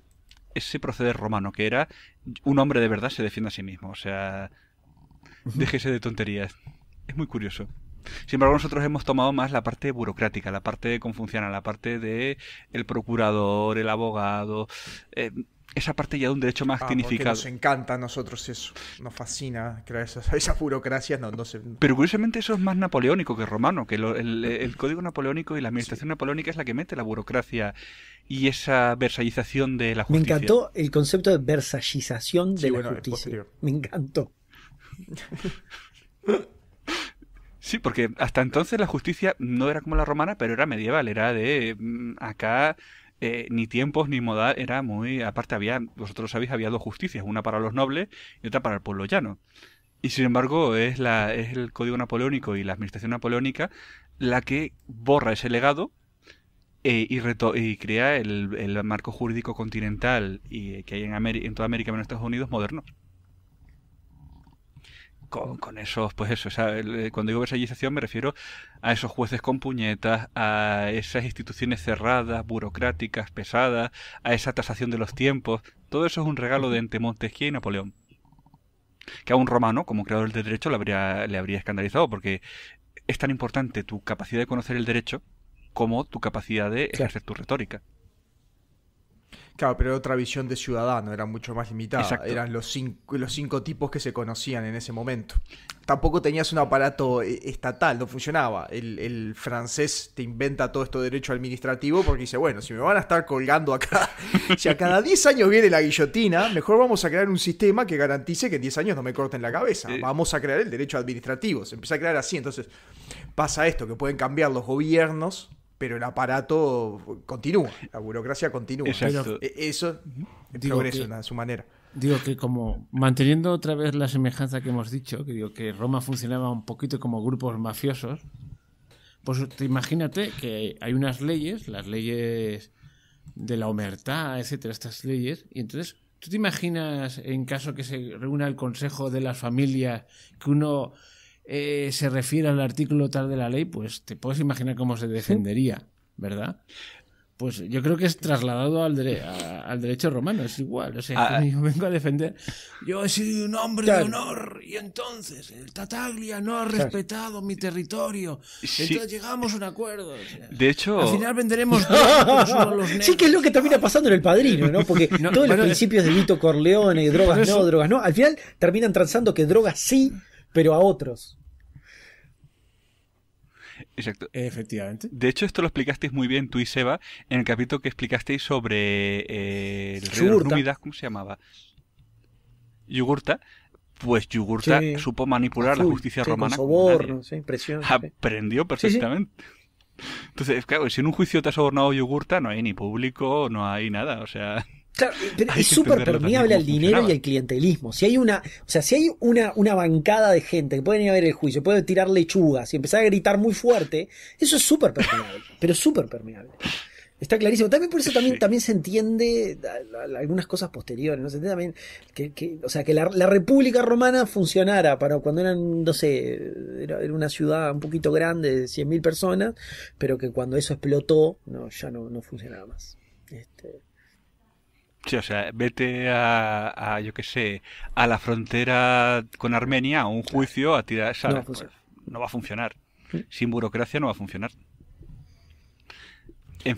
ese proceder romano, que era un hombre de verdad se defiende a sí mismo. O sea, déjese de tonterías. Es muy curioso. Sin embargo, nosotros hemos tomado más la parte burocrática, la parte de funciona la parte de el procurador, el abogado, eh, esa parte ya de un derecho más ah, Nos encanta a nosotros eso, nos fascina crear esas, burocracias. No, no Pero curiosamente eso es más napoleónico que romano, que el, código napoleónico y la administración napoleónica es la que mete la burocracia y esa versalización de la justicia. Me encantó el concepto de versallización de la justicia. Me encantó. Sí, porque hasta entonces la justicia no era como la romana, pero era medieval, era de mm, acá eh, ni tiempos ni modal, era muy. Aparte, había, vosotros sabéis, había dos justicias, una para los nobles y otra para el pueblo llano. Y sin embargo, es, la, es el código napoleónico y la administración napoleónica la que borra ese legado eh, y, y, crea el, el, marco jurídico continental y, eh, que hay en, en toda América en Estados Unidos modernos con, esos, pues eso, eh, cuando digo versallización me refiero a esos jueces con puñetas, a esas instituciones cerradas, burocráticas, pesadas, a esa tasación de los tiempos. Todo eso es un regalo de entre Montesquieu y Napoleón. Que a un romano, como creador del derecho, le habría, le habría escandalizado, porque es tan importante tu capacidad de conocer el derecho como tu capacidad de ejercer tu retórica. Claro, pero era otra visión de ciudadano, era mucho más limitada. Eran los cinco, los cinco tipos que se conocían en ese momento. Tampoco tenías un aparato eh, estatal, no funcionaba. El, francés te inventa todo esto de derecho administrativo porque dice, bueno, si me van a estar colgando acá, si a cada 10 años viene la guillotina, mejor vamos a crear un sistema que garantice que en 10 años no me corten la cabeza. Vamos a crear el derecho administrativo. Se empieza a crear así. Entonces pasa esto, que pueden cambiar los gobiernos pero el aparato continúa, la burocracia continúa. E-, eso es progreso a su manera. Digo que como manteniendo otra vez la semejanza que hemos dicho, que digo que Roma funcionaba un poquito como grupos mafiosos, pues imagínate que hay unas leyes, las leyes de la omertá, etcétera, estas leyes, y entonces ¿Tú te imaginas en caso que se reúna el consejo de las familias que uno eh, se refiere al artículo tal de la ley, pues te puedes imaginar cómo se defendería, ¿verdad? Pues yo creo que es trasladado al, al derecho romano, es igual. O sea, ah, ah. yo vengo a defender. Yo he sido un hombre de honor y entonces el Tataglia no ha respetado mi territorio. Entonces llegamos a un acuerdo. de hecho. Al final venderemos. sí, que es lo que termina pasando en el padrino, ¿no? Porque todos los principios de Vito Corleone, drogas no, drogas no, al final terminan transando que drogas sí pero a otros. Exacto. Efectivamente. De hecho, esto lo explicasteis muy bien tú y Seba en el capítulo que explicasteis sobre eh, el ¿cómo se llamaba? Yugurta. Pues Yugurta supo manipular la justicia romana. Aprendió perfectamente. Entonces, claro, si en un juicio te ha sobornado Yugurta, no hay ni público, no hay nada, o sea. Claro, pero es súper permeable al dinero y al clientelismo. Si hay una, o sea, si hay una, una bancada de gente que pueden ir a ver el juicio, puede tirar lechugas y empezar a gritar muy fuerte, eso es súper permeable, pero súper permeable. Está clarísimo. También por eso también, también se entiende algunas cosas posteriores, ¿no? Se también que, o sea, que la, República Romana funcionara para cuando eran, no sé, era, una ciudad un poquito grande de 100.000 personas, pero que cuando eso explotó, no, ya no, no funcionaba más. Este, Sí, o sea, vete a, yo qué sé, a la frontera con Armenia, a un juicio, a tirar... No, pues, no va a funcionar. Sin burocracia no va a funcionar.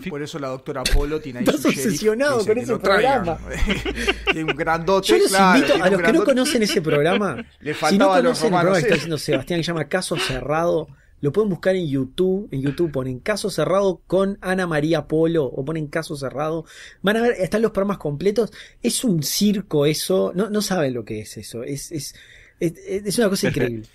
Por eso la doctora Polo tiene ahí Estás obsesionado con ese programa. un grandote. Yo los invito a los que no conocen ese programa. Le faltaba si no conocen a los el programa que está haciendo Sebastián, que se llama Caso Cerrado, lo pueden buscar en YouTube. En YouTube ponen caso cerrado con Ana María Polo o ponen caso cerrado. Van a ver, están los programas completos. Es un circo eso. No, no saben lo que es eso. Es, es, es, es una cosa increíble.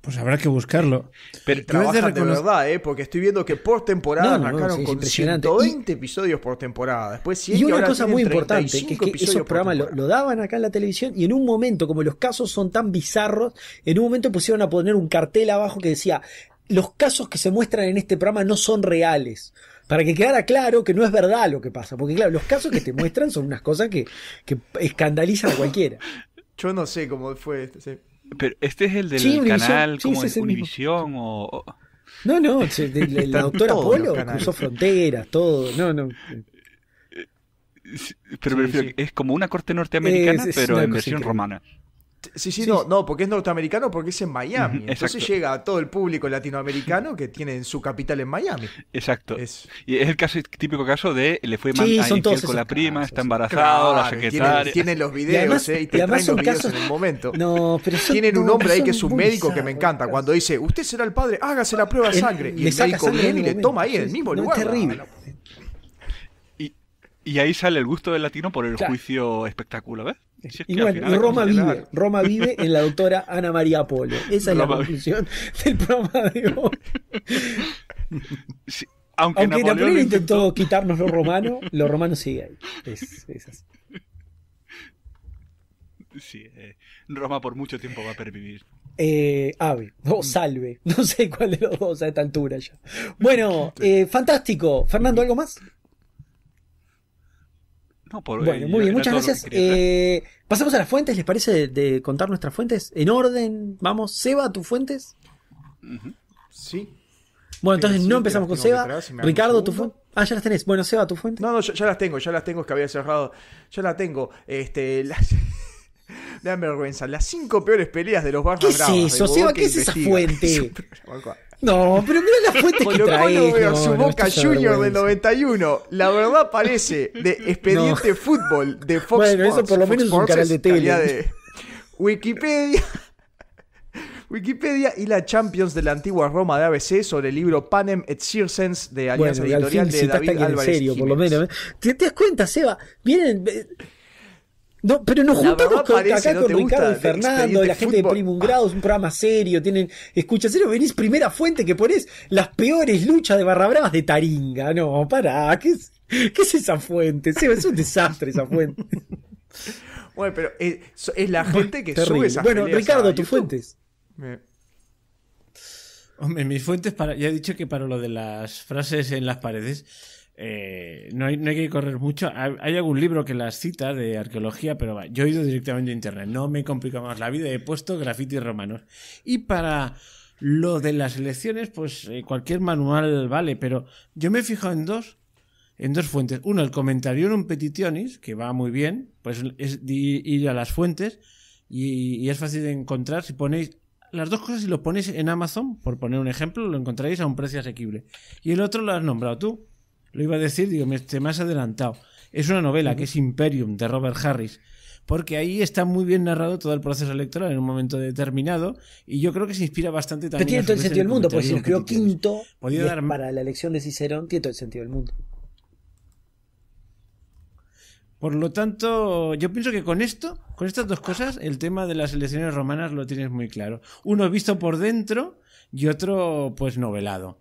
Pues habrá que buscarlo. Pero trabajan de verdad, eh, porque estoy viendo que por temporada no, con 120 episodios por temporada. Después 100 y una y cosa muy importante, que es que esos programas lo, daban acá en la televisión y en un momento, como los casos son tan bizarros, en un momento pusieron a poner un cartel abajo que decía, los casos que se muestran en este programa no son reales. Para que quedara claro que no es verdad lo que pasa. Porque claro, los casos que te muestran son unas cosas que, que escandalizan a cualquiera. Yo no sé cómo fue. Este, pero este es el del canal como de o... No, no, la, la doctora Polo cruzó fronteras, todo, no, no. Eh, pero es como una corte norteamericana, pero en versión romana. Sí, sí, no, no, porque es norteamericano, porque es en Miami. Entonces llega a todo el público latinoamericano que tiene su capital en Miami. Exacto. Es, y es el caso, típico caso de le fue mal con la prima, está embarazado, Tienen, los videos, y, eh, y te traen los videos en el momento. No, pero tienen un hombre ahí que es un médico que me encanta. Cuando dice, usted será el padre, hágase la prueba de sangre. y el médico viene y le toma ahí en el mismo lugar. terrible. Ah, y, ahí sale el gusto del latino por el juicio espectáculo, ¿ves? y Roma vive, Roma vive en la doctora Ana María Polo. Esa es la conclusión del programa de hoy. aunque, Napoleón, intentó... quitarnos lo romano, lo romano sigue ahí. Es, así. Sí, eh, Roma por mucho tiempo va a pervivir. Eh, ave, o mm. salve, no sé cuál de los dos a esta altura ya. Bueno, eh, fantástico. Fernando, ¿algo más? No, por, bueno, muy bien, muchas gracias. Eh, pasamos a las fuentes, ¿les parece de, contar nuestras fuentes? En orden, vamos. Seba, tus fuentes. Sí. Bueno, entonces eh, no empezamos con Seba. Ricardo, tu fuente. Ah, ya las tenés. Bueno, Seba, tu fuente. No, no, ya, las tengo, ya las tengo, es que había cerrado. Ya las tengo. Este, las. vergüenza. Las cinco peores peleas de los barrios ¿Qué es Eso, Seba, ¿qué es esa fuente? No, pero mira la fuente que traes. su Boca Junior del 91. La verdad parece de Expediente Fútbol de Fox Bueno, eso por lo menos es un canal de tele. De Wikipedia. Wikipedia y la Champions de la antigua Roma de ABC sobre el libro Panem et Circens de Alianza Editorial de David Álvarez. En serio, por lo menos. ¿eh? ¿Te, ¿Te das cuenta, Seba? Vienen eh, no, pero no, juntamos con, acá con Ricardo y este Fernando, la gente de Primum Grado, es un programa serio, tienen escucha ¿serio venís primera fuente que pones, las peores luchas de barra bravas de Taringa. No, pará, ¿qué es, esa fuente? es un desastre esa fuente. bueno, pero es, la gente que sube Bueno, Ricardo, tus fuentes. Hombre, mis fuentes para. Ya he dicho que para lo de las frases en las paredes. Eh, no, hay, no, hay, que correr mucho. Hay algún libro que las cita de arqueología, pero yo he ido directamente a internet. No me complica más la vida. He puesto grafitis romanos. Y para lo de las elecciones, pues eh, cualquier manual vale, pero yo me he fijado en dos. En dos fuentes. Uno, el comentario en un Petitionis, que va muy bien, pues es ir a las fuentes y, es fácil de encontrar. Si ponéis las dos cosas, si lo ponéis en Amazon, por poner un ejemplo, lo encontraréis a un precio asequible. Y el otro lo has nombrado tú, lo iba a decir, digo, me, te me has adelantado. Es una novela que es Imperium de Robert Harris, porque ahí está muy bien narrado todo el proceso electoral en un momento determinado y yo creo que se inspira bastante también. Pero tiene todo el sentido del mundo, pues si creo Quinto para la elección de Cicerón, tiene todo el sentido del mundo. Por lo tanto, yo pienso que con esto, con estas dos cosas, el tema de las elecciones romanas lo tienes muy claro. Uno visto por dentro y otro pues novelado.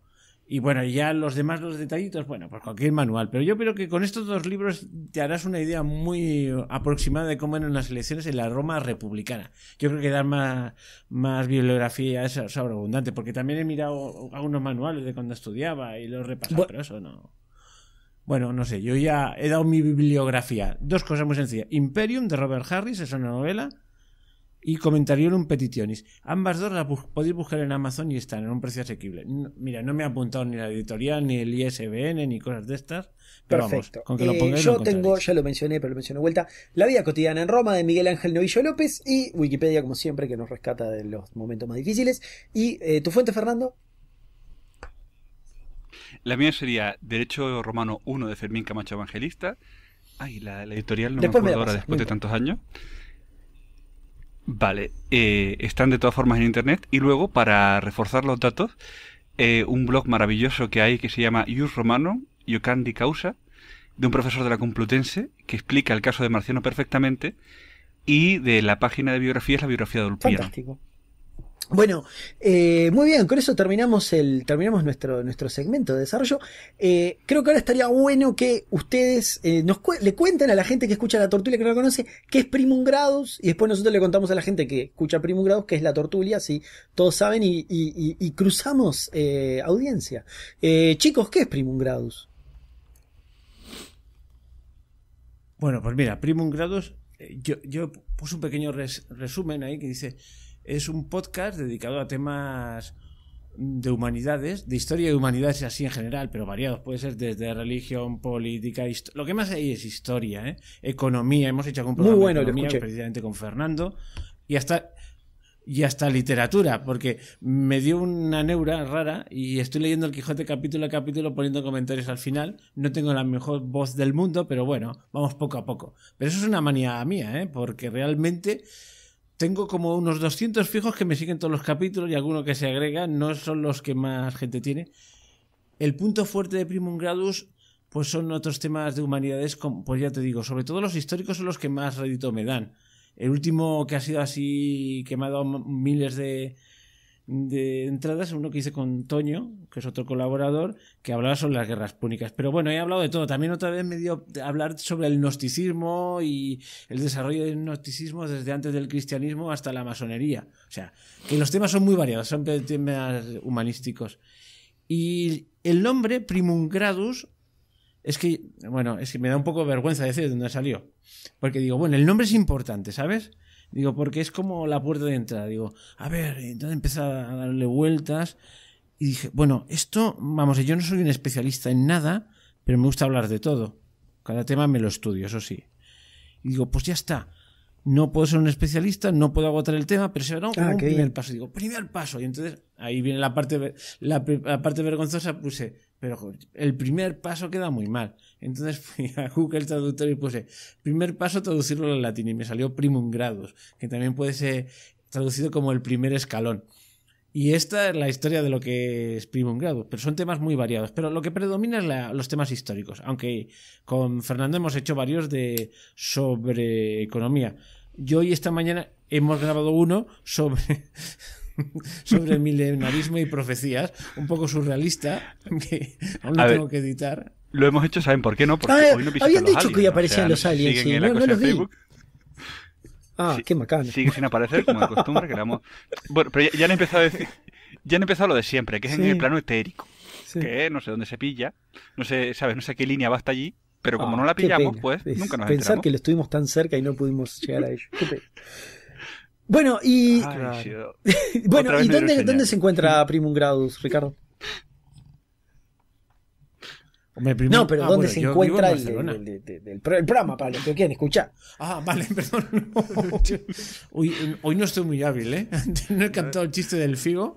Y bueno, ya los demás, los detallitos, bueno, pues cualquier manual. Pero yo creo que con estos dos libros te harás una idea muy aproximada de cómo eran las elecciones en la Roma republicana. Yo creo que dar más, más bibliografía es sobreabundante, porque también he mirado algunos manuales de cuando estudiaba y los repasaba, pero eso no. Bueno, no sé, yo ya he dado mi bibliografía. Dos cosas muy sencillas. Imperium de Robert Harris, es una novela y un Petitionis. Ambas dos las podéis buscar en Amazon y están en un precio asequible. mira, no me ha apuntado ni la editorial, ni el ISBN, ni cosas de estas. Pero Perfecto. Eh, yo tengo, ya lo mencioné, pero lo menciono de vuelta, La vida cotidiana en Roma de Miguel Ángel Novillo López y Wikipedia, como siempre, que nos rescata de los momentos más difíciles. ¿Y eh, tu fuente, Fernando? La mía sería Derecho Romano 1 de Fermín Camacho Evangelista. Ay, la, editorial no me acuerdo ahora después de tantos años. Vale, eh, están de todas formas en internet. Y luego, para reforzar los datos, eh, un blog maravilloso que hay que se llama Ius Romano, Yocandi Causa, de un profesor de la Complutense que explica el caso de Marciano perfectamente. Y de la página de biografía es la biografía de Ulpiano. Bueno, eh, muy bien, con eso terminamos el, terminamos nuestro, nuestro segmento de desarrollo. Eh, creo que ahora estaría bueno que ustedes eh, nos le cuenten a la gente que escucha la tortulia que no la conoce, qué es Primum Gradus y después nosotros le contamos a la gente que escucha Primum Grados, qué es la tortulia, así todos saben, y, cruzamos audiencia. chicos, ¿qué es Primum Gradus? Bueno, pues mira, Primum Grados, yo, puse un pequeño resumen ahí que dice es un podcast dedicado a temas de humanidades, de historia de humanidades así en general, pero variados. Puede ser desde religión, política, lo que más hay es historia, ¿eh? economía. Hemos hecho algún programa de economía, precisamente con Fernando. Y hasta y hasta literatura, porque me dio una neura rara y estoy leyendo el Quijote capítulo a capítulo poniendo comentarios al final. No tengo la mejor voz del mundo, pero bueno, vamos poco a poco. Pero eso es una manía mía, ¿eh? porque realmente tengo como unos 200 fijos que me siguen todos los capítulos y algunos que se agregan, no son los que más gente tiene. El punto fuerte de Primum Gradus pues son otros temas de humanidades, pues ya te digo, sobre todo los históricos son los que más rédito me dan. El último que ha sido así, que me ha dado miles de, de entradas, uno que hice con Toño, que es otro colaborador, que hablaba sobre las guerras púnicas. Pero bueno, he hablado de todo. También otra vez me dio hablar sobre el gnosticismo y el desarrollo del gnosticismo desde antes del cristianismo hasta la masonería. O sea, que los temas son muy variados, son temas humanísticos. Y el nombre Primum Gradus es que, bueno, es que me da un poco vergüenza decir de dónde salió. Porque digo, bueno, el nombre es importante, ¿sabes? Digo, porque es como la puerta de entrada. Digo, a ver, entonces empecé a darle vueltas y dije, bueno, esto, vamos, yo no soy un especialista en nada, pero me gusta hablar de todo. Cada tema me lo estudio, eso sí. Y digo, pues ya está. No puedo ser un especialista, no puedo agotar el tema, pero será un ah, primer paso. Digo, primer paso. Y entonces ahí viene la parte, la parte vergonzosa, puse pero el primer paso queda muy mal. Entonces fui a Google Traductor y puse primer paso traducirlo al latín y me salió primum Grados que también puede ser traducido como el primer escalón. Y esta es la historia de lo que es primum grado. pero son temas muy variados. Pero lo que predomina es los temas históricos, aunque con Fernando hemos hecho varios de sobre economía. Yo y esta mañana hemos grabado uno sobre sobre el milenarismo y profecías, un poco surrealista, que aún lo tengo que editar. Lo hemos hecho, ¿saben por qué no? Porque ah, hoy no Habían dicho que ya aparecían los aliens, sí, no, los Ah, qué macana. Sigue sin aparecer, como de costumbre, Bueno, pero ya, han empezado a decir, ya han empezado lo de siempre, que es en el plano etérico. Que no sé dónde se pilla, no sé, ¿sabes? No sé qué línea va hasta allí, pero como ah, no la pillamos, pues nunca nos Pensar que lo estuvimos tan cerca y no pudimos llegar a ello. Bueno, y. bueno, ¿y dónde, dónde, se encuentra Primum Gradus, Ricardo? No, pero ah, ¿dónde se encuentra el, el, programa para los que quieran escuchar? Ah, vale, perdón. Hoy, no estoy muy hábil, ¿eh? No he captado el chiste del figo.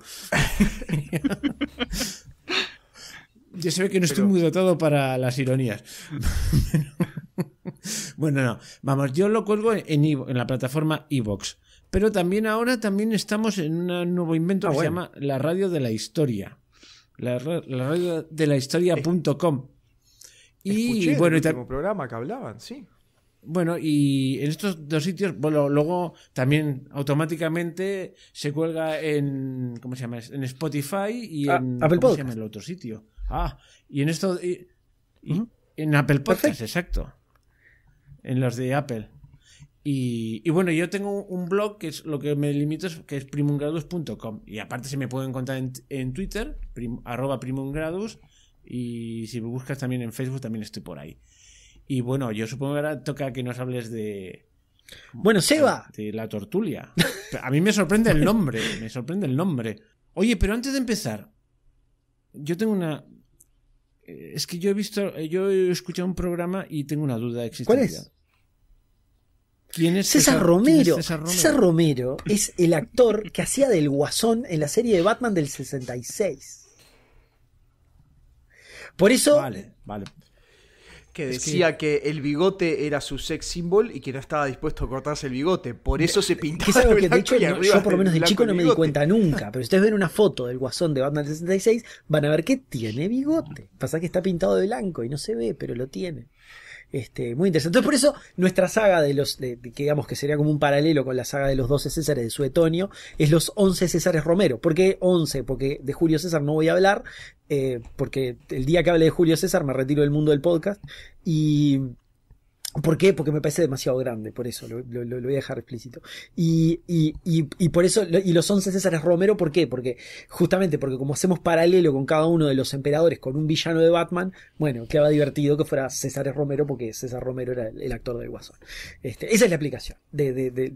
Ya se ve que no estoy muy dotado para las ironías. bueno, no. Vamos, yo lo cuelgo en, en, en la plataforma Evox. Pero también ahora también estamos en un nuevo invento ah, que se llama la radio de la historia. La, radio de la historia.com. Eh. Y bueno, el último programa que hablaban, sí. Bueno, y en estos dos sitios, bueno, luego también automáticamente se cuelga en, ¿cómo se llama? En Spotify y ah, en Apple Podcast. el otro sitio. Ah, y en esto, en Apple Podcast, exacto. En los de Apple. Y, bueno, yo tengo un blog que es lo que me limito, es, que es primumgradus.com. Y aparte se me puede encontrar en, en Twitter, arroba primumgradus. Y si me buscas también en Facebook, también estoy por ahí. Y bueno, yo supongo que ahora toca que nos hables de. Bueno, Seba. De, la tortulia. A mí me sorprende el nombre, me sorprende el nombre. Oye, pero antes de empezar, yo tengo una. Eh, es que yo he visto, eh, yo he escuchado un programa y tengo una duda existencial. ¿Cuál es? es César, Romero? César, Romero? es el actor que hacía del guasón en la serie de Batman del 66. Por eso. Vale, vale. Que decía que... el bigote era su sex symbol y que no estaba dispuesto a cortarse el bigote. Por eso se pintaba. el de hecho yo, por lo menos de chico, no me di cuenta nunca. Pero si ustedes ven una foto del guasón de Batman del 66, van a ver que tiene bigote. Pasa que está pintado de blanco y no se ve, pero lo tiene. Este, muy interesante. Entonces, por eso nuestra saga de los, que digamos que sería como un paralelo con la saga de los 12 Césares de Suetonio, es los 11 Césares Romero. ¿Por qué 11? Porque de Julio César no voy a hablar, eh, porque el día que hable de Julio César me retiro del mundo del podcast. Y ¿Por qué? Porque me parece demasiado grande, por eso lo, voy a dejar explícito. Y, y, y, por eso, y los 11 Césares Romero, ¿por qué? Porque justamente porque como hacemos paralelo con cada uno de los emperadores con un villano de Batman, bueno, quedaba divertido que fuera Césares Romero porque César Romero era el, actor del Guasón. Este, esa es la aplicación de, de,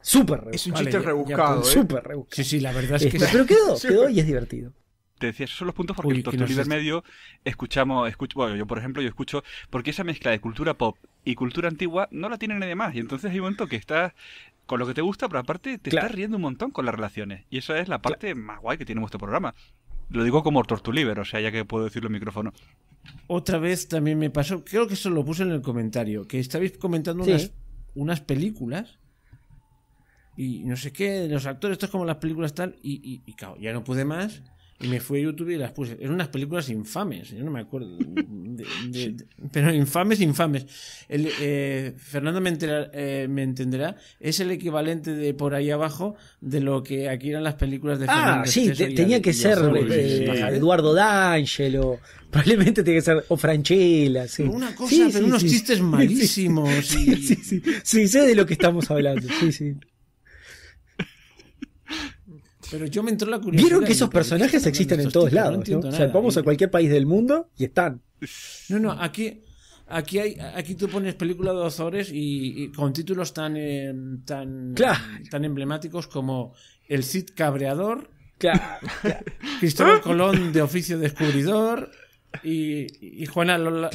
Súper Es un chiste rebuscado. ¿eh? rebuscado. Sí, sí, la verdad es este, que. pero quedó, quedó y es divertido te decía, esos son los puntos porque Uy, en Medio escuchamos, escucho, bueno, yo por ejemplo, yo escucho, porque esa mezcla de cultura pop y cultura antigua no la tiene nadie más. Y entonces hay un momento que estás con lo que te gusta, pero aparte te estás riendo un montón con las relaciones. Y esa es la parte más guay que tiene nuestro programa. Lo digo como Tortuliver, o sea, ya que puedo decirlo en micrófono. Otra vez también me pasó, creo que eso lo puse en el comentario, que estabais comentando unas, películas y no sé qué, los actores, esto es como las películas tal, y, y, y claro, ya no pude más y me fui a YouTube y las puse. Eran unas películas infames, yo no me acuerdo. pero infames, infames. Eh, Fernando eh, me, entenderá, es el equivalente de por ahí abajo de lo que aquí eran las películas de Fernando. Ah, sí, tenía que ser eh, Eduardo D'Angelo, probablemente tiene que ser o Franchella, sí. Una cosa, pero unos chistes malísimos. Sí, sí, sí. sé de lo que estamos hablando, sí, sí. Pero yo me entró la curiosidad. Vieron que esos personajes existen en todos lados. No o sea, vamos a ¿eh? cualquier país del mundo y están. No, no, aquí, aquí tú pones película de dos y, con títulos tan, eh, tan, tan emblemáticos como El Cid Cabreador. Claro. Cristóbal Colón de oficio descubridor. Y, y Juana, la,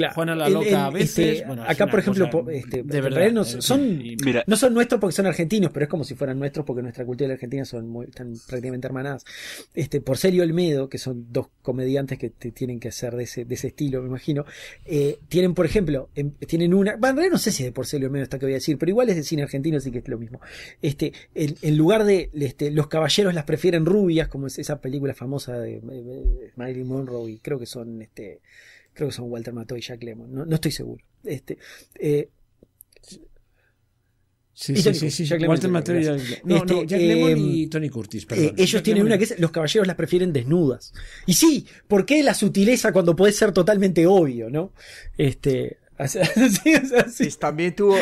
Loca este, veces. acá, por ejemplo, este, de no, eh, son, no son nuestros porque son argentinos, pero es como si fueran nuestros porque nuestra cultura y Argentina son muy, están prácticamente hermanadas. Este, Porcelio Serio Olmedo, que son dos comediantes que tienen que hacer de ese, de ese estilo, me imagino, eh, tienen, por ejemplo, em, tienen una. Bueno, no sé si es de Por Serio Olmedo esta que voy a decir, pero igual es de cine argentino, así que es lo mismo. Este, en, lugar de este, Los Caballeros las prefieren rubias, como es esa película famosa de, de Marilyn Monroe, y creo que son. Este, creo que son Walter Mato y Jack Lemmon, no, estoy seguro. Este, eh, Sí, sí, sí, Walter Mattoy y Jack, no, no, este, Jack eh, y Tony Curtis, perdón. Eh, ellos tienen una que es, los caballeros las prefieren desnudas. Y sí, ¿por qué la sutileza cuando puede ser totalmente obvio, no? Este, también tuvo,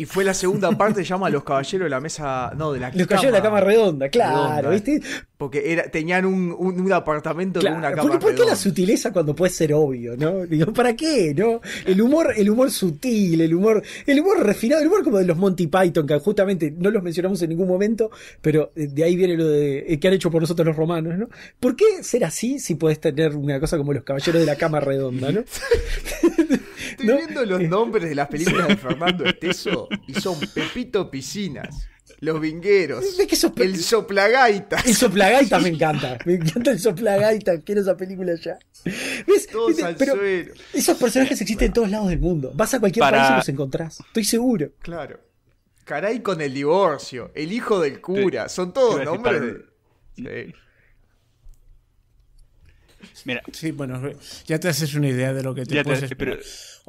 y fue la segunda parte, se llama Los Caballeros de la Mesa. No, de la Los Caballeros de la Cama Redonda, claro, ¿viste? Porque era, tenían un, apartamento de una cama ¿por, redonda. ¿Por qué la sutileza cuando puede ser obvio, no? ¿para qué, no? El humor, el humor sutil, el humor, el humor refinado, el humor como de los Monty Python, que justamente no los mencionamos en ningún momento, pero eh, de ahí viene lo de eh, que han hecho por nosotros los romanos, ¿no? ¿Por qué ser así si puedes tener una cosa como Los Caballeros de la Cama Redonda, no? Estoy viendo los nombres de las películas de Fernando Esteso y son Pepito Piscinas. Los vingueros. El soplagaita. El soplagaita me encanta. Me encanta el soplagaita. Quiero esa película ya. ¿Ves? Todos Al suelo. Esos personajes existen en todos lados del mundo. Vas a cualquier país y los encontrás. Estoy seguro. Claro. Caray con el divorcio. El hijo del cura. Son todos nombres de... Sí. Mira. Sí, bueno, ya te haces una idea de lo que te, puedes Pero...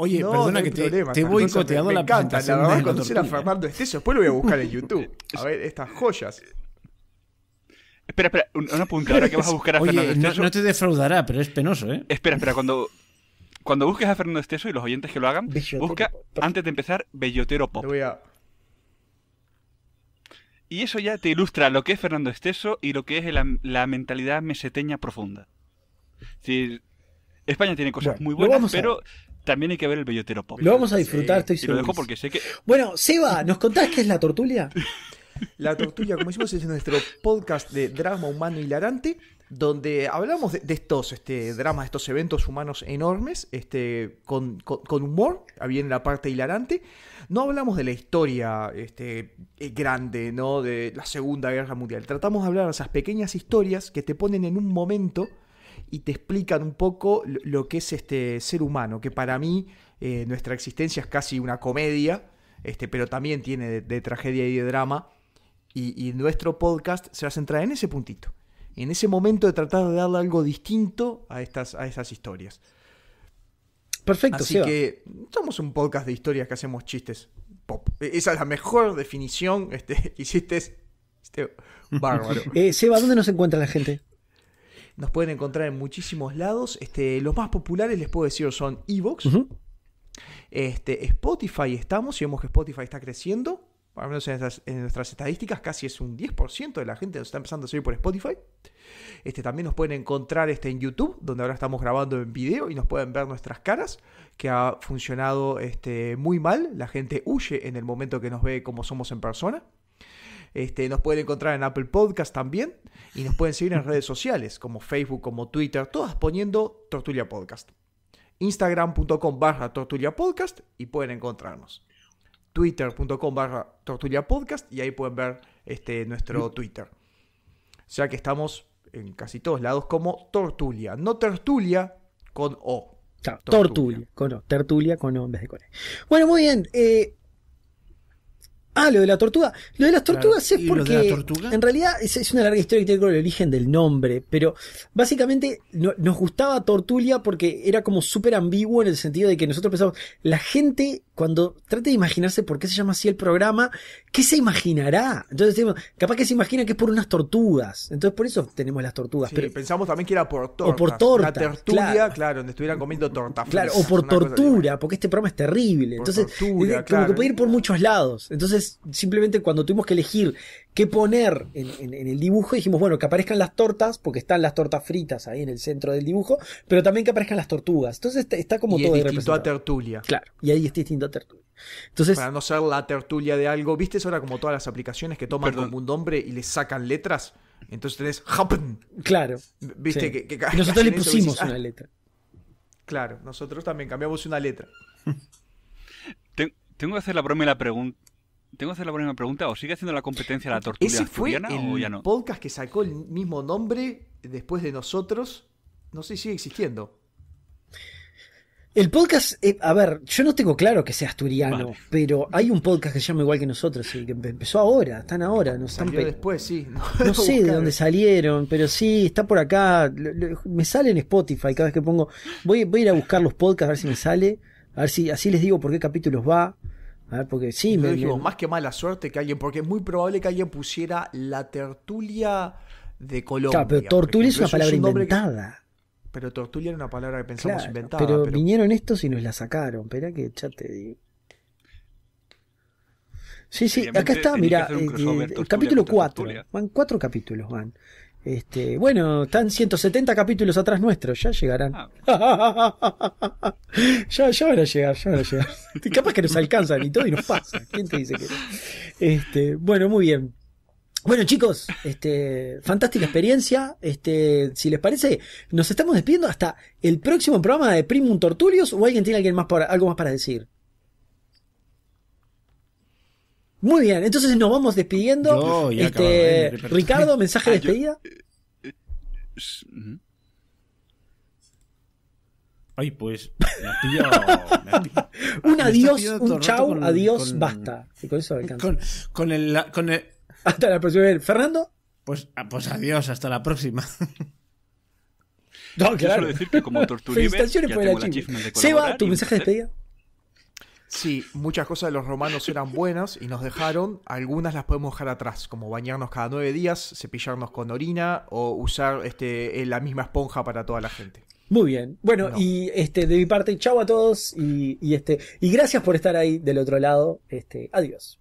Oye, perdona que te, te voy coteando la encanta, la verdad, se la Fernando Esteso. Después lo voy a buscar en YouTube. A ver, estas joyas. Espera, espera, una punta. Ahora que vas a buscar a Fernando Esteso. No, te defraudará, pero es penoso, ¿eh? Espera, espera, cuando. Cuando busques a Fernando Esteso y los oyentes que lo hagan, busca, antes de empezar, Bellotero Pop. Voy a... Y eso ya te ilustra lo que es Fernando Esteso y lo que es la, mentalidad meseteña profunda. España tiene cosas muy buenas, pero también hay que ver el bellotero pop. Lo vamos a disfrutar, estoy seguro. Lo dejo porque sé que... Bueno, Seba, ¿nos contás qué es la tortulia? La tortulia, como decimos, es nuestro podcast de drama humano hilarante, donde hablamos de, estos este, dramas, de estos eventos humanos enormes, este, con, con, humor, la parte hilarante. No hablamos de la historia este, eh, grande, ¿no? De la Segunda Guerra Mundial. Tratamos de hablar de esas pequeñas historias que te ponen en un momento y te explican un poco lo que es este ser humano, que para mí eh, nuestra existencia es casi una comedia, este, pero también tiene de, tragedia y de drama, y, nuestro podcast se va a centrar en ese puntito, en ese momento de tratar de darle algo distinto a estas, a historias. Perfecto. Así que somos un podcast de historias que hacemos chistes pop. E, esa es la mejor definición este, hiciste. Este, bárbaro. Eh, Seba, ¿dónde nos encuentra la gente? Nos pueden encontrar en muchísimos lados. Este, los más populares, les puedo decir, son Evox. Este, Spotify estamos y vemos que Spotify está creciendo. Al menos en nuestras, estadísticas, casi es un 10% de la gente nos está empezando a seguir por Spotify. Este, también nos pueden encontrar en YouTube, donde ahora estamos grabando en video y nos pueden ver nuestras caras, que ha funcionado muy mal. La gente huye en el momento que nos ve como somos en persona. Este, nos pueden encontrar en Apple Podcast también y nos pueden seguir en redes sociales como Facebook, como Twitter, todas poniendo Tortulia Podcast. Instagram.com barra Tortulia Podcast y pueden encontrarnos. Twitter.com barra Tortulia Podcast y ahí pueden ver este, nuestro Twitter. O sea que estamos en casi todos lados como Tortulia, no Tertulia con O. tortulia. con O. Tertulia con O en vez de con E. Bueno, muy bien. Eh, Ah, lo de la tortuga. Lo de las tortugas es porque. En realidad es, una larga historia que tiene que ver con el origen del nombre, pero básicamente nos gustaba Tortulia porque era como súper ambiguo en el sentido de que nosotros pensamos, la gente cuando trate de imaginarse por qué se llama así el programa, ¿qué se imaginará? Entonces decimos, capaz que se imagina que es por unas tortugas. Entonces por eso tenemos las tortugas. pero pensamos también que era por tortas. O por La tertulia, claro. donde estuvieran comiendo tortas. Claro, o por tortura, porque este programa es terrible. Entonces, como que puede ir por muchos lados. Entonces, simplemente cuando tuvimos que elegir qué poner en, el dibujo, dijimos, bueno, que aparezcan las tortas, porque están las tortas fritas ahí en el centro del dibujo, pero también que aparezcan las tortugas. Entonces está, como y todo. Es distinto a tertulia. Claro, y ahí está distinto a tertulia. Entonces, Para no ser la tertulia de algo, ¿viste? Es ahora como todas las aplicaciones que toman algún un nombre y le sacan letras. Entonces tenés happen. Claro. ¿Viste? Que, nosotros le pusimos ah". una letra. Claro, nosotros también cambiamos una letra. Tengo que hacer la primera pregunta tengo que hacer la misma pregunta. ¿O sigue haciendo la competencia la tortuga ¿Ese fue el o ya no? podcast que sacó el mismo nombre después de nosotros. No sé si sigue existiendo. El podcast, eh, a ver, yo no tengo claro que sea asturiano, pero hay un podcast que se llama igual que nosotros, y que empezó ahora, están ahora, no después, sí. No, sé de dónde salieron, pero sí, está por acá, me sale en Spotify cada vez que pongo, voy, voy a ir a buscar los podcasts a ver si me sale, a ver si así les digo por qué capítulos va, porque sí, me, más que mala suerte que alguien, porque es muy probable que alguien pusiera la tertulia de Colombia. Claro, pero tortulia es una palabra inventada. Pero tertulia era una palabra que pensamos inventada. Pero, vinieron estos y nos la sacaron. Espera que ya te digo. Sí, sí, acá está, mira, eh, eh, el capítulo 4. Van cuatro capítulos, van. Este, bueno, están 170 capítulos atrás nuestros, ya llegarán. Ah. ya, van a llegar, ya van a llegar. Capaz que nos alcanzan y todo y nos pasa. ¿Quién te dice que? Este, bueno, muy bien. Bueno, chicos, este, fantástica experiencia. Este, si les parece, nos estamos despidiendo hasta el próximo programa de Primum Tortulios o alguien tiene alguien más para, algo más para decir. Muy bien, entonces nos vamos despidiendo. Este, Ricardo, mensaje de ah, despedida. Eh, eh, Ay, pues, un adiós, un chau, adiós, basta. Y con eso alcanza. Con, con, el, con Hasta la próxima. Vez. ¿Fernando? Pues, ah, pues adiós, hasta la próxima. No, claro. como el Seba, tu mensaje de despedida. Sí, muchas cosas de los romanos eran buenas y nos dejaron. Algunas las podemos dejar atrás, como bañarnos cada nueve días, cepillarnos con orina o usar este, eh, la misma esponja para toda la gente. Muy bien. Bueno, y este, de mi parte, chau a todos y, este, y gracias por estar ahí del otro lado. Este, adiós.